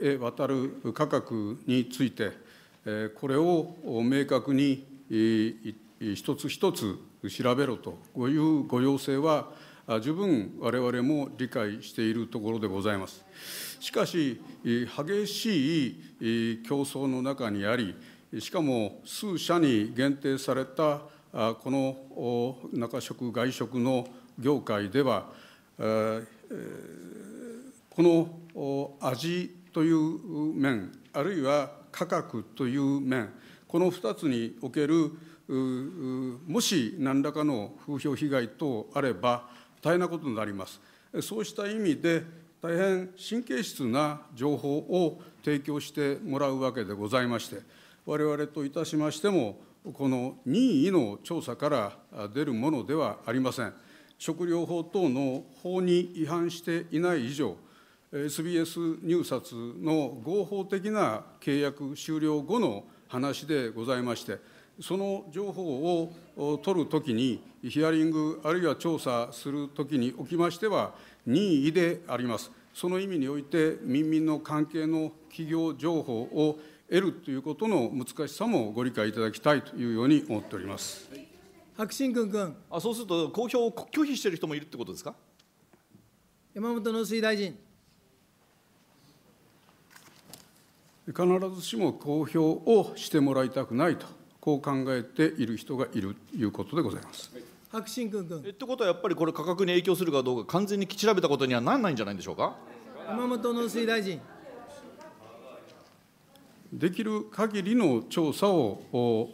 へ渡る価格について、これを明確に一つ一つ調べろというご要請は、十分われわれも理解しているところでございます。しかし、激しい競争の中にあり、しかも数社に限定されたこの中食、外食の業界では、この味という面、あるいは価格という面、この2つにおける、もし何らかの風評被害等あれば、大変なことになります。そうした意味で、大変神経質な情報を提供してもらうわけでございまして、我々といたしましても、この任意の調査から出るものではありません。食料法等の法に違反していない以上、SBS 入札の合法的な契約終了後の話でございまして、その情報を取るときに、ヒアリングあるいは調査するときにおきましては、任意であります。その意味において、民民の関係の企業情報を得るということの難しさもご理解いただきたいというように思っております。白新君君。あ、そうすると公表を拒否している人もいるってことですか。山本農水大臣。必ずしも公表をしてもらいたくないと、こう考えている人がいるということでございます。白新君君。えってことは、やっぱりこれ、価格に影響するかどうか、完全に調べたことにはならないんじゃないでしょうか。山本農水大臣。できる限りの調査を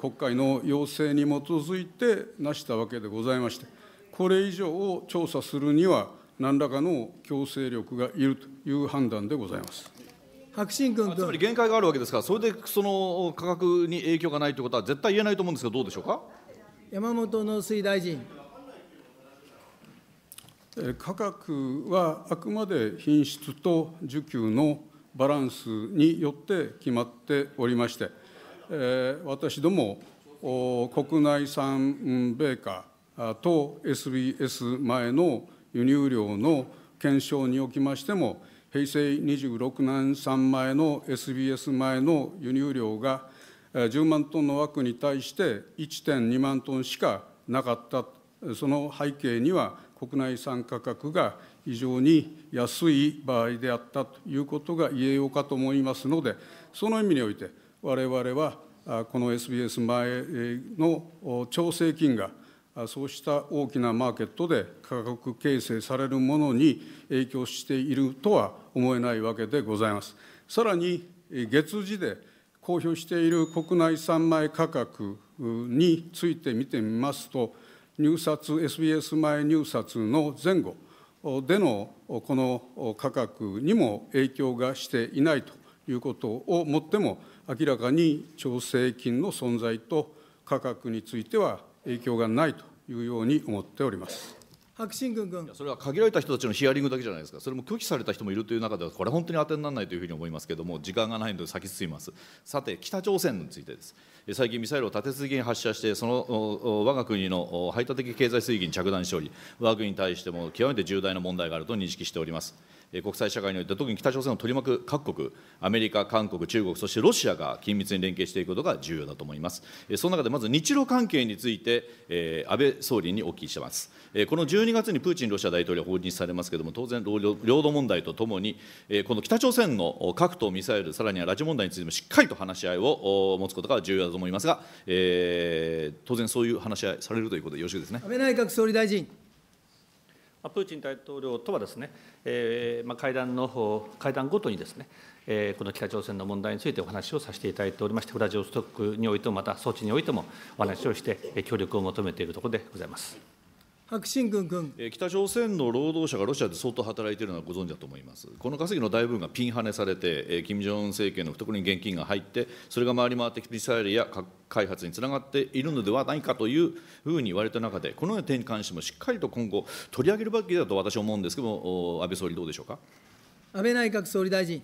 国会の要請に基づいてなしたわけでございまして、これ以上を調査するには、何らかの強制力がいるという判断でございます。白新君つまり限界があるわけですから、それでその価格に影響がないということは、絶対言えないと思うんですが、どうでしょうか山本農水大臣。価格はあくまで品質と需給のバランスによって決まっておりまして、私ども国内産米価と SBS 前の輸入量の検証におきましても、平成26年産前の SBS 前の輸入量が10万トンの枠に対して1.2万トンしかなかった、その背景には国内産価格が非常に安い場合であったということが言えようかと思いますので、その意味において、我々はこの SBS 前の調整金がそうした大きなマーケットで価格形成されるものに影響しているとは思えないわけでございます。さらに月次で公表している国内産米価格について見てみますと、入札、SBS 前入札の前後でのこの価格にも影響がしていないということをもっても、明らかに調整金の存在と価格については影響がないというように思っております。白新軍軍それは限られた人たちのヒアリングだけじゃないですか、それも拒否された人もいるという中では、これ、本当に当てにならないというふうに思いますけれども、時間がないので先進みます、さて、北朝鮮についてです、最近、ミサイルを立て続けに発射して、その我が国の排他的経済水域に着弾しており、我が国に対しても極めて重大な問題があると認識しております。国際社会において、特に北朝鮮を取り巻く各国、アメリカ、韓国、中国、そしてロシアが緊密に連携していくことが重要だと思います。その中でまず日露関係について、安倍総理にお聞きします。この12月にプーチンロシア大統領が訪日されますけれども、当然、領土問題とともに、この北朝鮮の核とミサイル、さらには拉致問題についてもしっかりと話し合いを持つことが重要だと思いますが、当然そういう話し合いされるということでよろしいですね。安倍内閣総理大臣。プーチン大統領とはですね、えま会談の会談ごとにですね、えこの北朝鮮の問題についてお話をさせていただいておりまして、ウラジオストックにおいても、また装置においてもお話をして、協力を求めているところでございます。白新君君。北朝鮮の労働者がロシアで相当働いているのはご存知だと思います。この稼ぎの大部分がピンハネされて、金正恩政権の懐に現金が入って、それが回り回ってミサイルや核開発につながっているのではないかというふうに言われた中で、このような点に関してもしっかりと今後、取り上げるべきだと私は思うんですけども、安倍総理、どうでしょうか。安倍内閣総理大臣。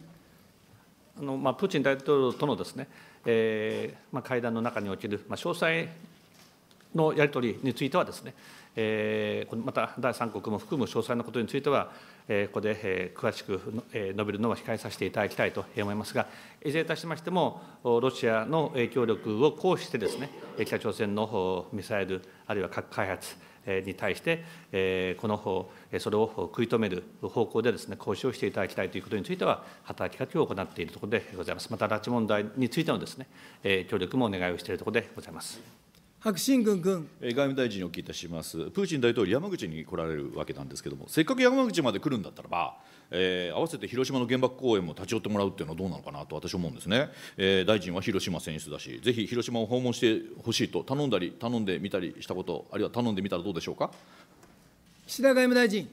あのまあ、プーチン大統領とのですね、えーまあ、会談の中における、まあ、詳細のやり取りについてはですねまた第三国も含む詳細なことについては、ここで詳しく述べるのは控えさせていただきたいと思いますが、いずれいたしましても、ロシアの影響力を行使してですね、北朝鮮のミサイル、あるいは核開発に対して、このそれを食い止める方向でですね、交渉していただきたいということについては、働きかけを行っているところでございます。また拉致問題についてのですね、協力もお願いをしているところでございます。白新軍君。外務大臣にお聞きいたします。プーチン大統領、山口に来られるわけなんですけれども、せっかく山口まで来るんだったらば、えー、合わせて広島の原爆公園も立ち寄ってもらうっていうのはどうなのかなと私は思うんですね、えー、大臣は広島選出だし、ぜひ広島を訪問してほしいと頼んだり、頼んでみたりしたこと、あるいは頼んでみたらどうでしょうか。岸田外務大臣。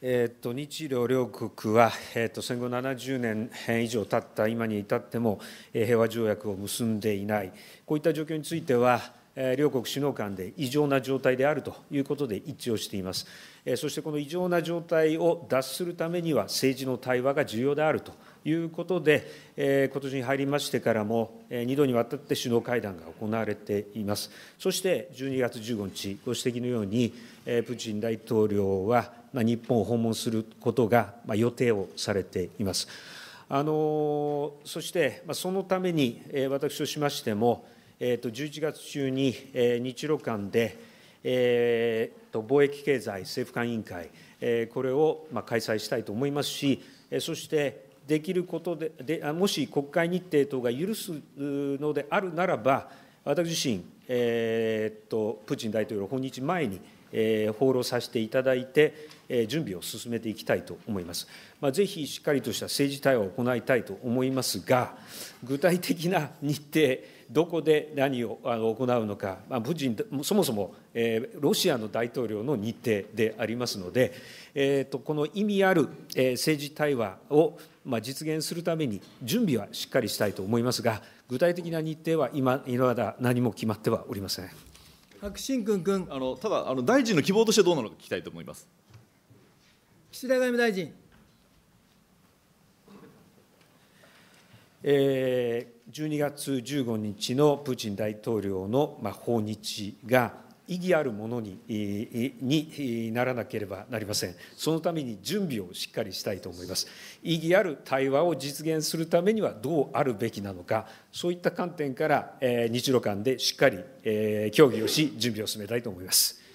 えーと、日露両国は、えーと戦後70年以上経った今に至っても、えー、平和条約を結んでいない、こういった状況については、えー、両国首脳間で異常な状態であるということで一致をしています。えー、そしてこの異常な状態を脱するためには、政治の対話が重要であるということで、えー、今年に入りましてからも、えー、2度にわたって首脳会談が行われています。そして12月15日、ご指摘のように、えー、プーチン大統領は、日本を訪問することが予定をされています。あのそして、そのために私としましても、えと11月中に日露間で、えと貿易経済政府間委員会、えこれをま開催したいと思いますし、そしてできることで、でもし国会日程等が許すのであるならば、私自身、えとプーチン大統領訪日前に、え放浪させていただいて、え準備を進めていきたいと思います。まあ、ぜひしっかりとした政治対話を行いたいと思いますが、具体的な日程、どこで何を行うのか、まあ、プーそもそも、えロシアの大統領の日程でありますので、えーと、この意味ある、え政治対話を、まあ、実現するために、準備はしっかりしたいと思いますが、具体的な日程は今、いまだ何も決まってはおりません。白新君君。あのただあの大臣の希望としてどうなのか聞きたいと思います。岸田外務大臣。えー、12月15日のプーチン大統領の、まあ、訪日が、意義あるものににならなければなりませんそのために準備をしっかりしたいと思います意義ある対話を実現するためにはどうあるべきなのかそういった観点から日露間でしっかり協議をし準備を進めたいと思います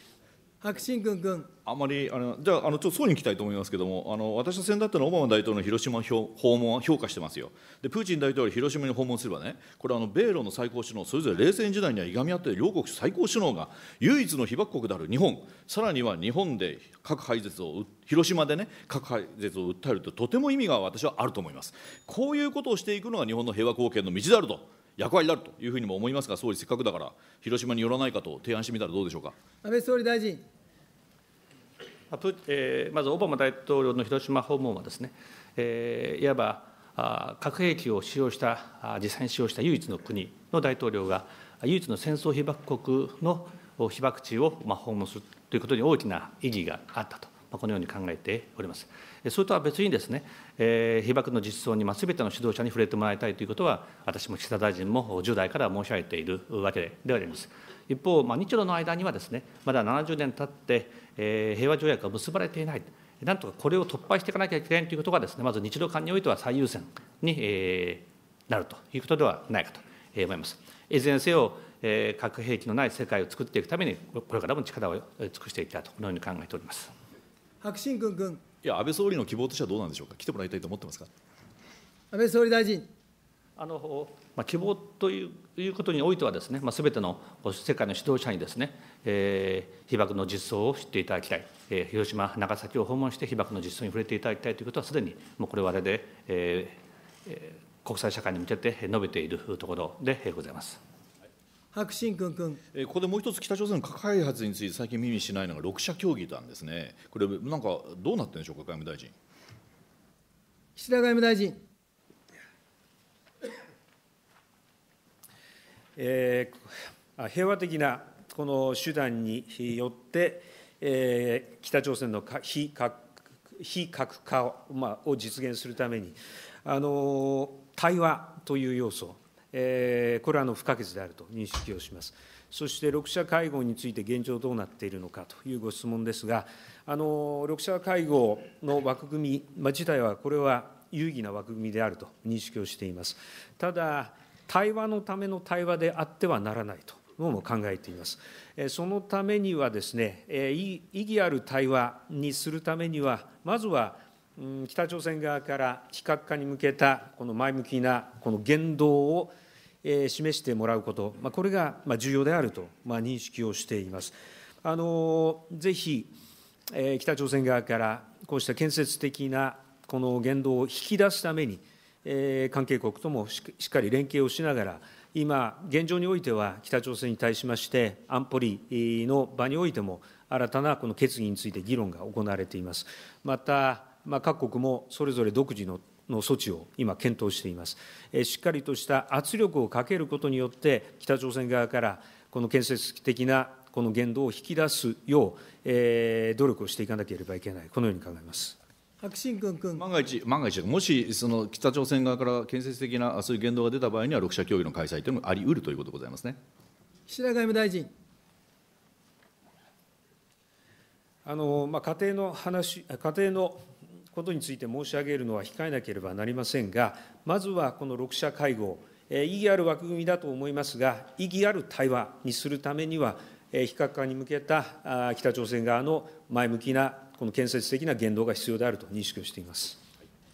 白新君君。あまりあのじゃああのちょっと総理に聞きたいと思いますけれどもあの私の先だったのはオバマ大統領の広島訪問は評価してますよでプーチン大統領広島に訪問すればねこれはあの米ロの最高首脳それぞれ冷戦時代にはいがみ合って両国最高首脳が唯一の被爆国である日本さらには日本で核廃絶を広島でね核廃絶を訴えるととても意味が私はあると思いますこういうことをしていくのが日本の平和貢献の道であると役割であるというふうにも思いますが総理せっかくだから広島に寄らないかと提案してみたらどうでしょうか安倍総理大臣まずオバマ大統領の広島訪問は、いわば核兵器を使用した、実際に使用した唯一の国の大統領が、唯一の戦争被爆国の被爆地を訪問するということに大きな意義があったと、このように考えております。それとは別にですね、被爆の実相にすべての指導者に触れてもらいたいということは、私も岸田大臣も10代から申し上げているわけであります。一方、日露の間にはですね、まだ70年経って、平和条約が結ばれていない、なんとかこれを突破していかなきゃいけないということがです、ね、まず日ロ間においては最優先になるということではないかと思います。いずれにせよ核兵器のない世界を作っていくために、これからも力を尽くしていきたいと、このように考えております白新君君。いや、安倍総理の希望としてはどうなんでしょうか、来てもらいたいと思ってますか安倍総理大臣。あのまあ、希望ということにおいてはですね、まあ、全ての世界の指導者にですね、えー、被爆の実相を知っていただきたい、えー、広島、長崎を訪問して被爆の実相に触れていただきたいということはすでにもうこれまでで、えー、国際社会に向けて述べているところでございます。白新君君、えここでもう一つ、北朝鮮の核開発について、最近耳にしないのが、6者協議なんですね、これ、なんかどうなってるんでしょうか、外務大臣。岸田外務大臣。え平和的なこの手段によって、え北朝鮮の非核非核化を,、まあ、を実現するためにあの対話という要素、えこれはあの不可欠であると認識をします。そして6者会合について現状どうなっているのかというご質問ですが、あの6者会合の枠組み、まあ、自体はこれは有意義な枠組みであると認識をしています。ただ対話のための対話であってはならないと。も考えていますそのためにはですね意義ある対話にするためにはまずは北朝鮮側から非核化に向けたこの前向きなこの言動を示してもらうこと、まあ、これが重要であると、まあ、認識をしています。あのぜひ、え北朝鮮側からこうした建設的なこの言動を引き出すために、関係国ともしっかり連携をしながら、今、現状においては北朝鮮に対しまして、安保理の場においても、新たなこの決議について議論が行われています。また、まあ、各国もそれぞれ独自のの措置を今、検討しています。しっかりとした圧力をかけることによって、北朝鮮側からこの建設的なこの言動を引き出すよう、えー、努力をしていかなければいけない、このように考えます。白君君万が一、万が一、もしその北朝鮮側から建設的なそういう言動が出た場合には、6者協議の開催というのもありうるということでございますね岸田外務大臣。あのまあ、家庭の話、家庭のことについて申し上げるのは控えなければなりませんが、まずはこの6者会合、え意義ある枠組みだと思いますが、意義ある対話にするためには、非核化に向けた北朝鮮側の前向きなこの建設的な言動が必要であると認識をしています。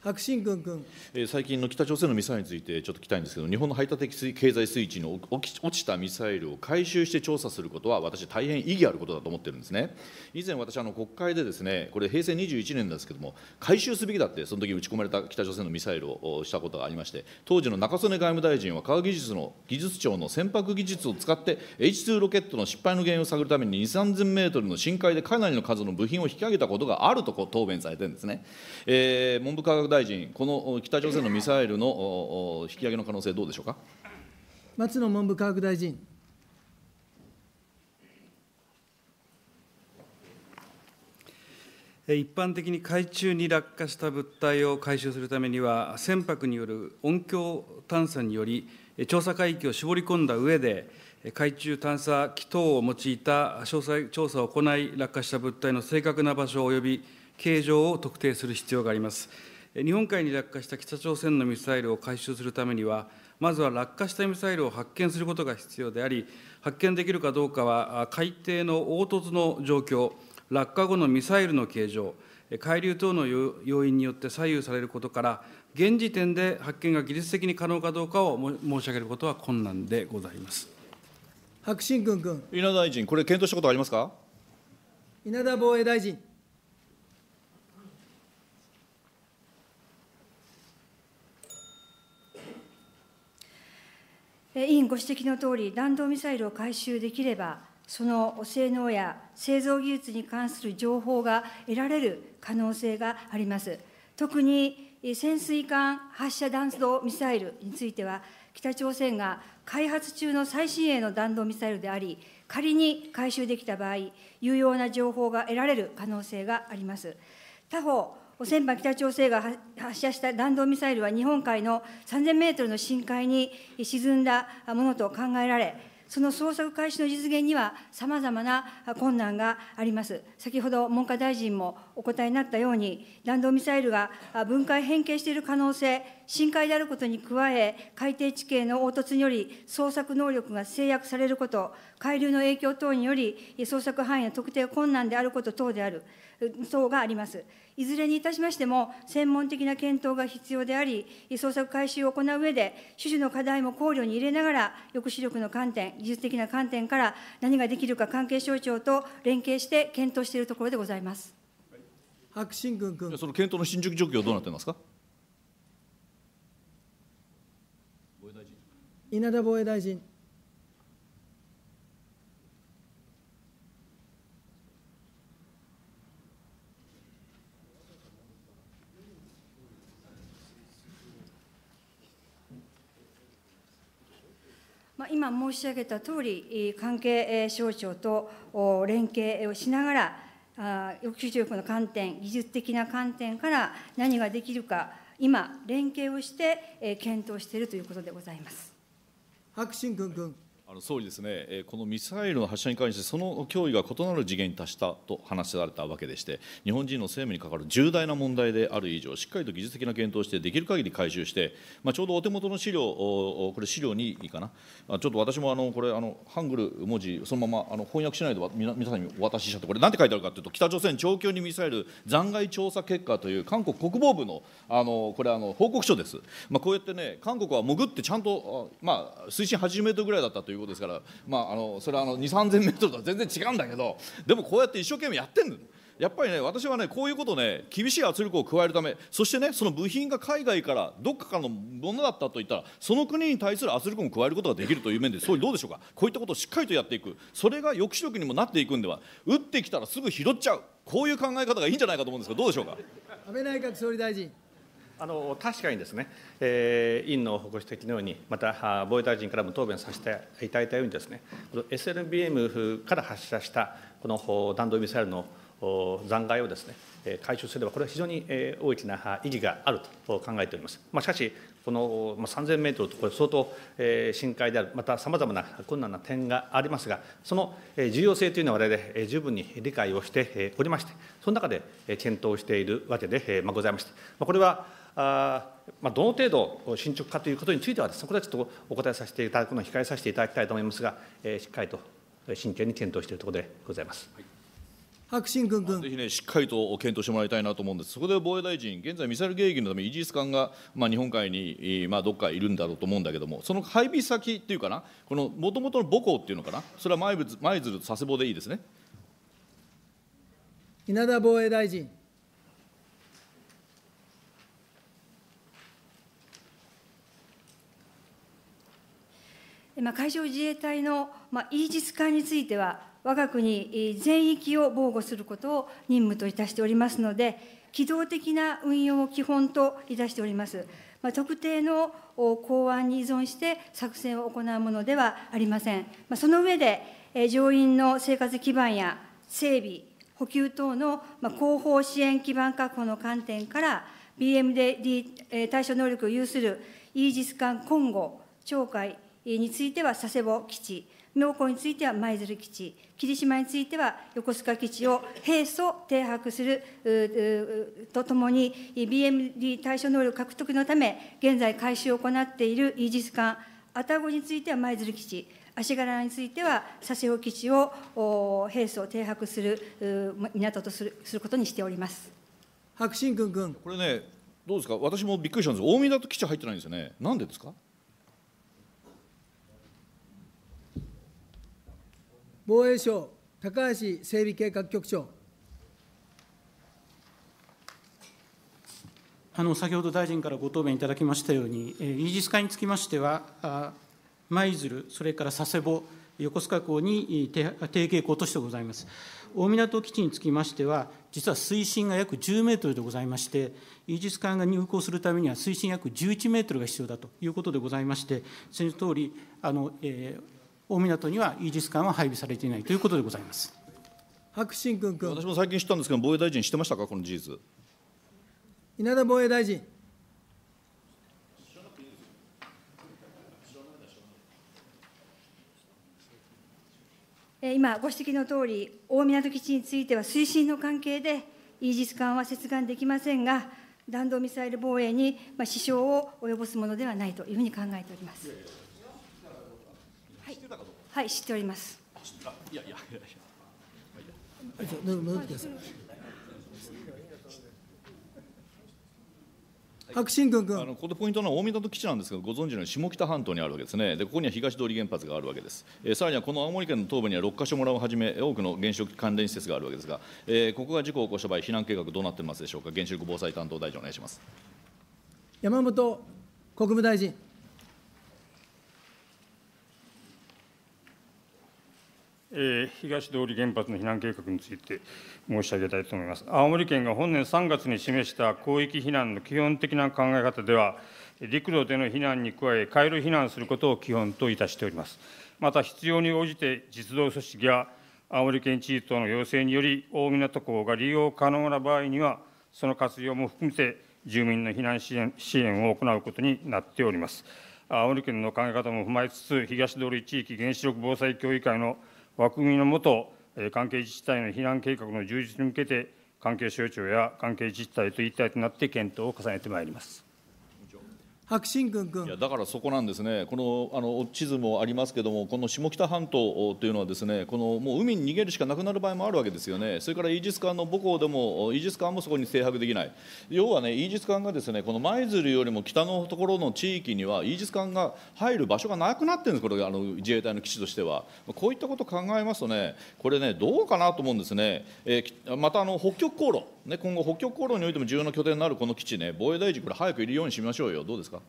白新君君。最近の北朝鮮のミサイルについてちょっと聞きたいんですけど、日本の排他的経済水域に落ちたミサイルを回収して調査することは、私、大変意義あることだと思ってるんですね。以前、私、あの国会でですね、これ、平成21年ですけども、回収すべきだって、その時打ち込まれた北朝鮮のミサイルをしたことがありまして、当時の中曽根外務大臣は、科学技術の技術庁の船舶技術を使って、H2 ロケットの失敗の原因を探るために2、3000メートルの深海でかなりの数の部品を引き上げたことがあると答弁されてるんですね。えー、文部科学大臣、この北朝鮮のミサイルの引き上げの可能性、どうでしょうか松野文部科学大臣。一般的に海中に落下した物体を回収するためには、船舶による音響探査により、調査海域を絞り込んだ上で、海中探査機等を用いた詳細調査を行い、落下した物体の正確な場所及び形状を特定する必要があります。日本海に落下した北朝鮮のミサイルを回収するためには、まずは落下したミサイルを発見することが必要であり、発見できるかどうかは、海底の凹凸の状況、落下後のミサイルの形状、海流等の要因によって左右されることから、現時点で発見が技術的に可能かどうかを申し上げることは困難でございます白新君君稲田大臣、これ、検討したことありますか稲田防衛大臣。委員ご指摘のとおり、弾道ミサイルを回収できれば、その性能や製造技術に関する情報が得られる可能性があります。特に潜水艦発射弾道ミサイルについては、北朝鮮が開発中の最新鋭の弾道ミサイルであり、仮に回収できた場合、有用な情報が得られる可能性があります。他方お船北朝鮮が発射した弾道ミサイルは日本海の3000メートルの深海に沈んだものと考えられ、その捜索開始の実現にはさまざまな困難があります。先ほど文科大臣もお答えになったように、弾道ミサイルが分解変形している可能性、深海であることに加え、海底地形の凹凸により捜索能力が制約されること、海流の影響等により捜索範囲の特定が困難であること等である。等があります。いずれにいたしましても、専門的な検討が必要であり、捜索開始を行う上で、種々の課題も考慮に入れながら、抑止力の観点、技術的な観点から何ができるか関係省庁と連携して検討しているところでございます。白新君君その検討の進捗状況、どうなってますか。稲田防衛大臣。まあ、今申し上げたとおり、関係省庁と連携をしながら、抑止力の観点、技術的な観点から何ができるか、今、連携をして検討しているということでございます。白新君君あの総理ですね、このミサイルの発射に関して、その脅威が異なる次元に達したと話されたわけでして、日本人の生命に関わる重大な問題である以上、しっかりと技術的な検討をして、できる限り回収して、まあ、ちょうどお手元の資料、これ、資料2かな、ちょっと私もあのこれあの、ハングル文字、そのままあの翻訳しないで皆さんにお渡ししちゃって、これ、なんて書いてあるかというと、北朝鮮長距離ミサイル残骸調査結果という、韓国国防部のあのこれあの、報告書です。まあ、こうやってね、韓国は潜ってちゃんと、まあ、水深80メートルぐらいだったといういうことですから、まあ、あのそれはあの2 3 0 0 0メートルとは全然違うんだけどでもこうやって一生懸命やってんの。やっぱりね私はねこういうことね厳しい圧力を加えるためそしてねその部品が海外からどっかからのものだったといったらその国に対する圧力も加えることができるという面で総理どうでしょうかこういったことをしっかりとやっていくそれが抑止力にもなっていくんでは打ってきたらすぐ拾っちゃうこういう考え方がいいんじゃないかと思うんですがどうでしょうか安倍内閣総理大臣あの確かにですね、えー、委員のご指摘のように、また防衛大臣からも答弁させていただいたようにですね、SLBM から発射したこの弾道ミサイルの残骸をですね、回収すれば、これは非常に大きな意義があると考えております。まあ、しかし、この3000メートルと、これ、相当深海である、またさまざまな困難な点がありますが、その重要性というのは、われわれ十分に理解をしておりまして、その中で検討しているわけでございまして、これはあまあ、どの程度進捗かということについては、ね、そこでちょっとお答えさせていただくのを控えさせていただきたいと思いますが、えー、しっかりと真剣に検討しているところでございます。はい白新君君ぜひね、しっかりと検討してもらいたいなと思うんです、そこで防衛大臣、現在、ミサイル迎撃のため、イージス艦が、まあ、日本海に、まあ、どっかいるんだろうと思うんだけども、その配備先っていうかな、このもともとの母港っていうのかな、それは舞鶴と佐世保でいいですね稲田防衛大臣。海上自衛隊の、まイージス艦については、我が国全域を防護することを任務といたしておりますので、機動的な運用を基本といたしております。まあ、特定の港湾に依存して作戦を行うものではありません。まあ、その上で、乗員の生活基盤や整備、補給等の後方支援基盤確保の観点から、BMD 対処能力を有するイージス艦今後、懲戒、については佐世保基地、妙高については舞鶴基地、霧島については横須賀基地を平素停泊するとともに、BMD 対処能力獲得のため、現在改修を行っているイージス艦、愛宕については舞鶴基地、足柄については佐世保基地を平素を停泊する港とするすることにしております白新君君。これね、どうですか、私もびっくりしたんです大と基地入ってないんですよね、なんでですか防衛省、高橋整備計画局長。あの先ほど大臣からご答弁いただきましたように、イージス艦につきましては、舞鶴、それから佐世保、横須賀港に提携港としてございます。大港基地につきましては、実は水深が約10メートルでございまして、イージス艦が入港するためには水深約11メートルが必要だということでございまして、先のとおり、あのえー大港にはイージス艦は配備されていないということでございます。白新君君私も最近知ったんですけど、防衛大臣、知ってましたか、この事実。稲田防衛大臣。今、ご指摘のとおり、大港基地については推進の関係で、イージス艦は接岸できませんが、弾道ミサイル防衛に支障を及ぼすものではないというふうに考えております。はい、知っております。いやいやいやいや。い。白新君君あのここでポイントの大湊基地なんですけど、ご存知のように下北半島にあるわけですね、でここには東通原発があるわけです、えー、さらにはこの青森県の東部には6か所村をはじめ、多くの原子力関連施設があるわけですが、えー、ここが事故を起こした場合、避難計画、どうなってますでしょうか、原子力防災担当大臣、お願いします山本国務大臣。えー、東通り原発の避難計画について申し上げたいと思います青森県が本年3月に示した広域避難の基本的な考え方では陸路での避難に加え回路避難することを基本といたしておりますまた必要に応じて実動組織や青森県知事等の要請により大港港が利用可能な場合にはその活用も含めて住民の避難支援支援を行うことになっております青森県の考え方も踏まえつつ東通り地域原子力防災協議会の枠組みのもと、関係自治体の避難計画の充実に向けて、関係省庁や関係自治体と一体となって検討を重ねてまいります。白新君君いやだからそこなんですね、このあの地図もありますけども、この下北半島というのは、ですねこのもう海に逃げるしかなくなる場合もあるわけですよね、それからイージス艦の母港でも、イージス艦もそこに停泊できない、要はね、イージス艦がですねこの舞鶴よりも北のところの地域には、イージス艦が入る場所がなくなってるんです、これ、あの自衛隊の基地としては。こういったことを考えますとね、これね、どうかなと思うんですね、えー、またあの北極航路ね、今後、北極航路においても重要な拠点のなるこの基地ね、防衛大臣、これ、早くいるようにしましょうよ、どうですか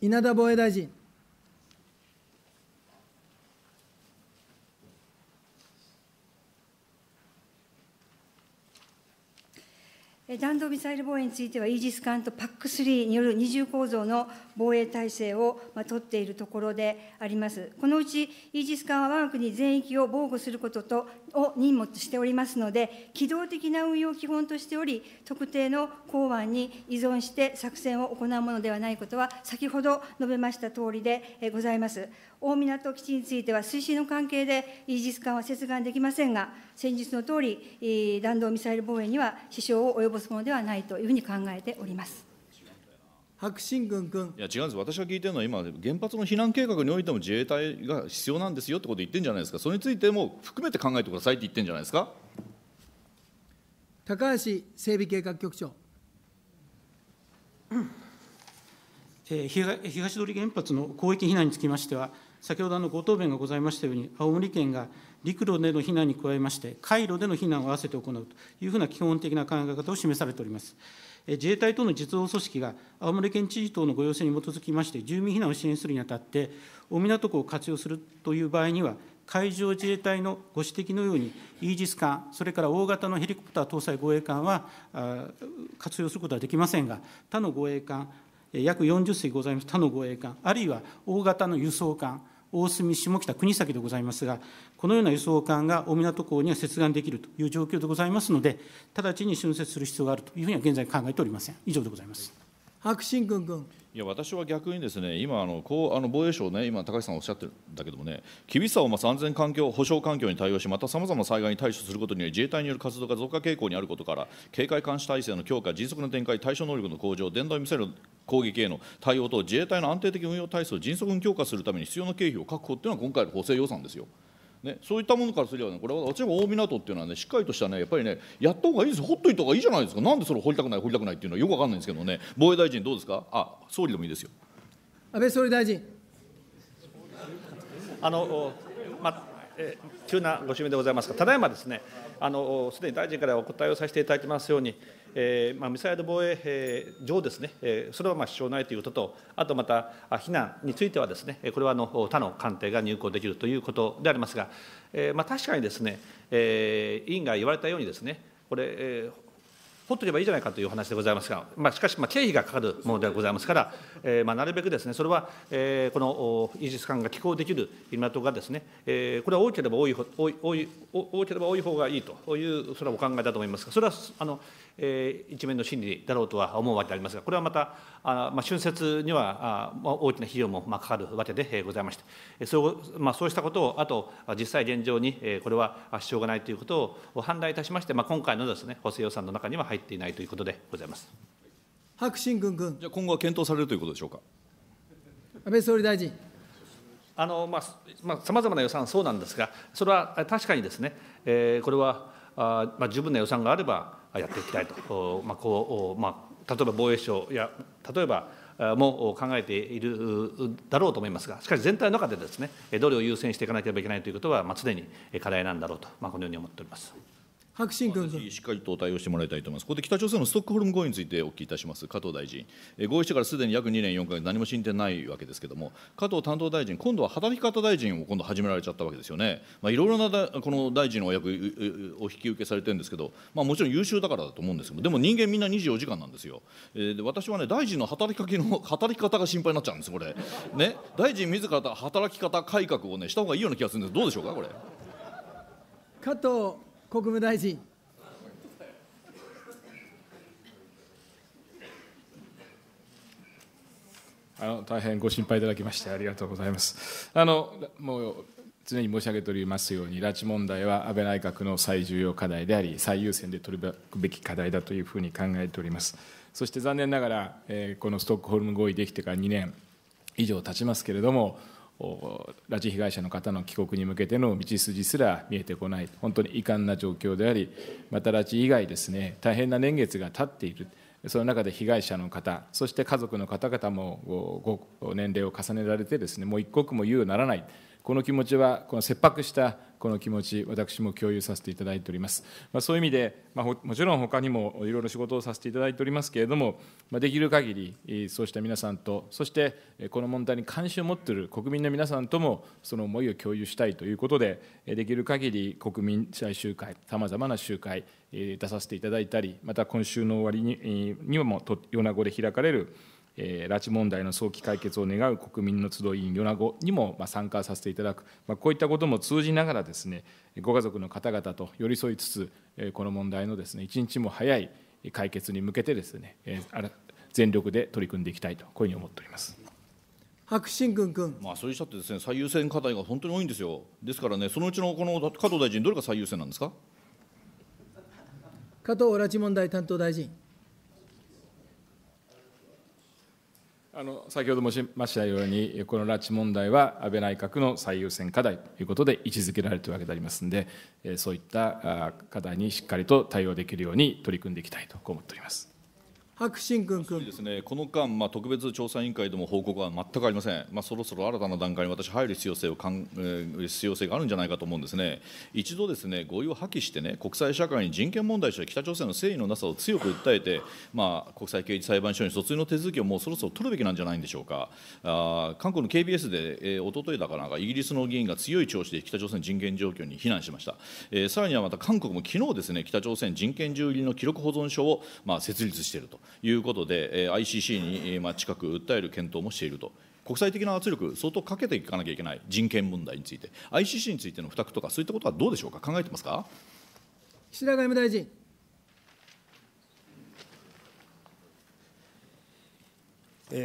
稲田防衛大臣。弾道ミサイル防衛については、イージス艦と PAC3 による二重構造の防衛体制を取っているところであります。このうち、イージス艦は我が国全域を防護することとを任務としておりますので、機動的な運用を基本としており、特定の港湾に依存して作戦を行うものではないことは、先ほど述べましたとおりでございます。大港基地については推進の関係でイージス艦は接岸できませんが、先日のとおり、弾道ミサイル防衛には支障を及ぼすものではないというふうに考えております。白新軍君いや違うんです、私が聞いてるのは、今、原発の避難計画においても自衛隊が必要なんですよってこと言ってるんじゃないですか、それについても含めて考えてくださいって言ってるんじゃないですか。高橋整備計画局長。えー、東通原発の広域避難につきましては、先ほどのご答弁がございましたように、青森県が陸路での避難に加えまして、海路での避難を合わせて行うというふうな基本的な考え方を示されております。自衛隊等の実動組織が青森県知事等のご要請に基づきまして、住民避難を支援するにあたって、大港港を活用するという場合には、海上自衛隊のご指摘のように、イージス艦、それから大型のヘリコプター搭載護衛艦は活用することはできませんが、他の護衛艦、約40隻ございます他の護衛艦、あるいは大型の輸送艦、大隅、下北、国崎でございますが、このような輸送艦が大湊港には接岸できるという状況でございますので、直ちに浚渫する必要があるというふうには現在考えておりません。以上でございます。白新君君。いや私は逆にですね今あのこうあの防衛省ね今高橋さんおっしゃってるんだけどもね厳しさを増す安全環境保障環境に対応しまたさまざまな災害に対処することにより自衛隊による活動が増加傾向にあることから警戒監視体制の強化迅速な展開対処能力の向上電動ミサイル攻撃への対応と自衛隊の安定的運用体制を迅速に強化するために必要な経費を確保というのは今回の補正予算ですよ。ね、そういったものからすればね、これは私は大港っていうのはね、しっかりとしたね、やっぱりね、やった方がいいです、ほっといた方がいいじゃないですか、なんでそれを掘りたくない、掘りたくないっていうのはよくわかんないんですけどね、防衛大臣、どうですか、あ総理でもいいですよ。安倍総理大臣あの、まえ急なご指名でございますが、ただいまですね、あのすでに大臣からお答えをさせていただきますように、えーまあ、ミサイル防衛、え上ですね、えー、それはまあ支障ないということと、あとまた、避難についてはですね、これはあの他の官邸が入港できるということでありますが、えーまあ、確かにですね、えー、委員が言われたようにですね、これ、えーほっとけばいいじゃないかという話でございますが、まあ、しかし、まあ、経費がかかるものでございますから、えーまあ、なるべくですねそれは、えー、このイージス艦が寄港できる港がですね、えー、これは多ければ多い多い多い多ければ多い方がいいという、それはお考えだと思いますが、それはあのえ一面の真理だろうとは思うわけでありますが、これはまた、あまあ、春節にはあ、まあ、大きな費用もまあかかるわけでございまして、そうまあ、そうしたことを、あと実際現状にえこれは支障がないということを判断いたしまして、まあ、今回のです、ね、補正予算の中には入っていないということでございます白新君君。じゃ今後は検討されるということでしょうか。安倍総理大臣。あのまあ、さまざ、まな予算、そうなんですが、それは確かにですね、えー、これはあ、まあ、十分な予算があれば、やっていきたいと、まあこうまあ、例えば防衛省や例えばも考えているだろうと思いますが、しかし全体の中でですね、どれを優先していかなければいけないということは、まあ、常に課題なんだろうと、まあ、このように思っております。白新君しっかりと対応してもらいたいと思います、ここで北朝鮮のストックホルム合意についてお聞きいたします、加藤大臣、合意してからすでに約2年4か月、何も進展ないわけですけれども、加藤担当大臣、今度は働き方大臣を今度始められちゃったわけですよね、まあ、いろいろなだこの大臣のお役お引き受けされてるんですけど、まあ、もちろん優秀だからだと思うんですけど、でも人間みんな24時間なんですよ、えー、で私はね、大臣の働きかけの 働き方が心配になっちゃうんです、これ、ね、大臣自ら働き方改革を、ね、した方がいいような気がするんです、どうでしょうか、これ。加藤国務大臣。あの大変ご心配いただきましてありがとうございます。あのもう常に申し上げておりますように、拉致問題は安倍内閣の最重要課題であり、最優先で取るべき課題だというふうに考えております。そして残念ながら、このストックホルム合意できてから2年以上経ちますけれども、拉致被害者の方の帰国に向けての道筋すら見えてこない、本当に遺憾な状況であり、また拉致以外ですね、大変な年月が経っている、その中で被害者の方、そして家族の方々もご年齢を重ねられてですね、もう一刻も猶予ならない、この気持ちはこの切迫したこの気持ち、私も共有させていただいております。まあ、そういう意味で、まあ、もちろん他にもいろいろ仕事をさせていただいておりますけれども、まあ、できる限り、そうした皆さんと、そしてこの問題に関心を持っている国民の皆さんとも、その思いを共有したいということで、できる限り国民最集会、さまざまな集会、出させていただいたり、また今週の終わりににも、米子で開かれるえー、拉致問題の早期解決を願う国民の集い員米子にも、まあ、参加させていただく、まあ、こういったことも通じながらですねご家族の方々と寄り添いつつ、えー、この問題のですね一日も早い解決に向けてですね、えー、全力で取り組んでいきたいとこういうふうに思っております。白新君君、まあ、そういう人ってですね最優先課題が本当に多いんですよですからねそのうちのこの加藤大臣どれが最優先なんですか加藤拉致問題担当大臣あの先ほど申しましたように、この拉致問題は安倍内閣の最優先課題ということで位置づけられているわけでありますので、そういった課題にしっかりと対応できるように取り組んでいきたいと思っております。白新君君です、ね、この間、まあ、特別調査委員会でも報告は全くありません、まあ、そろそろ新たな段階に私、入る必要性をん、必要性があるんじゃないかと思うんですね、一度です、ね、合意を破棄して、ね、国際社会に人権問題として北朝鮮の誠意のなさを強く訴えて、まあ、国際刑事裁判所に訴追の手続きをもうそろそろ取るべきなんじゃないんでしょうか、あ韓国の KBS で、えー、一昨日だからイギリスの議員が強い調子で北朝鮮人権状況に非難しました、えー、さらにはまた韓国も昨日ですね北朝鮮人権住入りの記録保存所を、まあ、設立していると。いうことで、ICC に近く訴える検討もしていると。国際的な圧力、相当かけていかなきゃいけない人権問題について、ICC についての付託とか、そういったことはどうでしょうか、考えてますか岸田外務大臣。